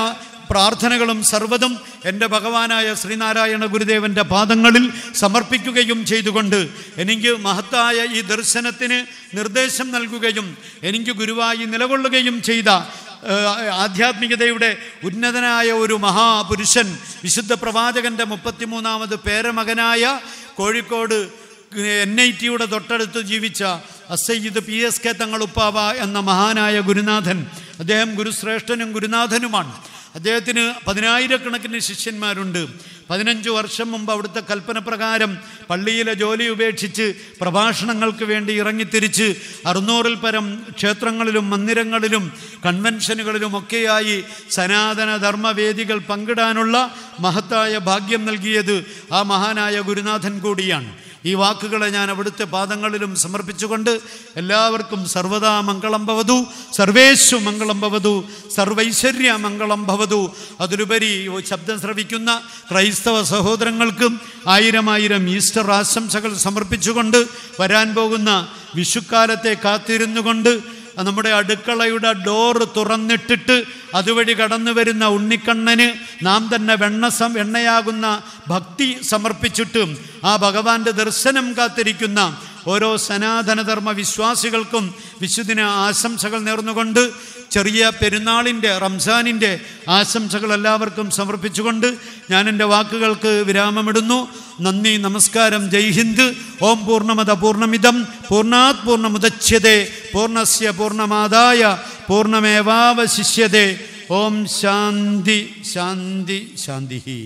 പ്രാർത്ഥനകളും സർവ്വതും എൻ്റെ ഭഗവാനായ ശ്രീനാരായണ ഗുരുദേവൻ്റെ പാദങ്ങളിൽ സമർപ്പിക്കുകയും ചെയ്തുകൊണ്ട് എനിക്ക് മഹത്തായ ഈ ദർശനത്തിന് നിർദ്ദേശം നൽകുകയും എനിക്ക് ഗുരുവായി നിലകൊള്ളുകയും ചെയ്ത ആധ്യാത്മികതയുടെ ഉന്നതനായ ഒരു മഹാപുരുഷൻ വിശുദ്ധ പ്രവാചകൻ്റെ മുപ്പത്തിമൂന്നാമത് പേരമകനായ കോഴിക്കോട് എൻ ഐ ടിയുടെ തൊട്ടടുത്ത് ജീവിച്ച അസയ്യിദ് പി എസ് കെ തങ്ങളുപ്പാവ എന്ന മഹാനായ ഗുരുനാഥൻ അദ്ദേഹം ഗുരുശ്രേഷ്ഠനും ഗുരുനാഥനുമാണ് അദ്ദേഹത്തിന് പതിനായിരക്കണക്കിന് ശിഷ്യന്മാരുണ്ട് പതിനഞ്ച് വർഷം മുമ്പ് അവിടുത്തെ കൽപ്പന പ്രകാരം പള്ളിയിലെ ജോലി ഉപേക്ഷിച്ച് പ്രഭാഷണങ്ങൾക്ക് വേണ്ടി ഇറങ്ങിത്തിരിച്ച് അറുന്നൂറിൽ പരം ക്ഷേത്രങ്ങളിലും മന്ദിരങ്ങളിലും കൺവെൻഷനുകളിലും ഒക്കെയായി സനാതന ധർമ്മവേദികൾ പങ്കിടാനുള്ള മഹത്തായ ഭാഗ്യം നൽകിയത് ആ മഹാനായ ഗുരുനാഥൻ കൂടിയാണ് ഈ വാക്കുകളെ ഞാൻ അവിടുത്തെ പാദങ്ങളിലും സമർപ്പിച്ചുകൊണ്ട് എല്ലാവർക്കും സർവദാ മംഗളം ഭവതു സർവേശു മംഗളം ഭവതു സർവൈശ്വര്യ മംഗളം ഭവതു അതിലുപരി ശബ്ദം ശ്രവിക്കുന്ന ക്രൈസ്തവ സഹോദരങ്ങൾക്കും ആയിരം ആയിരം ഈസ്റ്റർ ആശംസകൾ സമർപ്പിച്ചുകൊണ്ട് വരാൻ പോകുന്ന വിഷുക്കാലത്തെ കാത്തിരുന്നുകൊണ്ട് നമ്മുടെ അടുക്കളയുടെ ഡോറ് തുറന്നിട്ടിട്ട് അതുവഴി കടന്നു വരുന്ന ഉണ്ണിക്കണ്ണന് നാം തന്നെ വെണ്ണ സം എണ്ണയാകുന്ന ഭക്തി സമർപ്പിച്ചിട്ടും ആ ഭഗവാന്റെ ദർശനം കാത്തിരിക്കുന്ന ഓരോ സനാതനധർമ്മ വിശ്വാസികൾക്കും വിശുദ്ധിന് ആശംസകൾ നേർന്നുകൊണ്ട് ചെറിയ പെരുന്നാളിൻ്റെ റംസാനിൻ്റെ ആശംസകൾ എല്ലാവർക്കും സമർപ്പിച്ചുകൊണ്ട് ഞാൻ എൻ്റെ വാക്കുകൾക്ക് വിരാമമിടുന്നു നന്ദി നമസ്കാരം ജയ് ഹിന്ദ് ഓം പൂർണ്ണമത പൂർണ്ണമിതം പൂർണ്ണാത് പൂർണ്ണമുദച്ഛ്യതേ പൂർണ്ണസ്യ പൂർണ്ണമാതായ പൂർണ്ണമേവാവശിഷ്യതേ ഓം ശാന്തി ശാന്തി ശാന്തി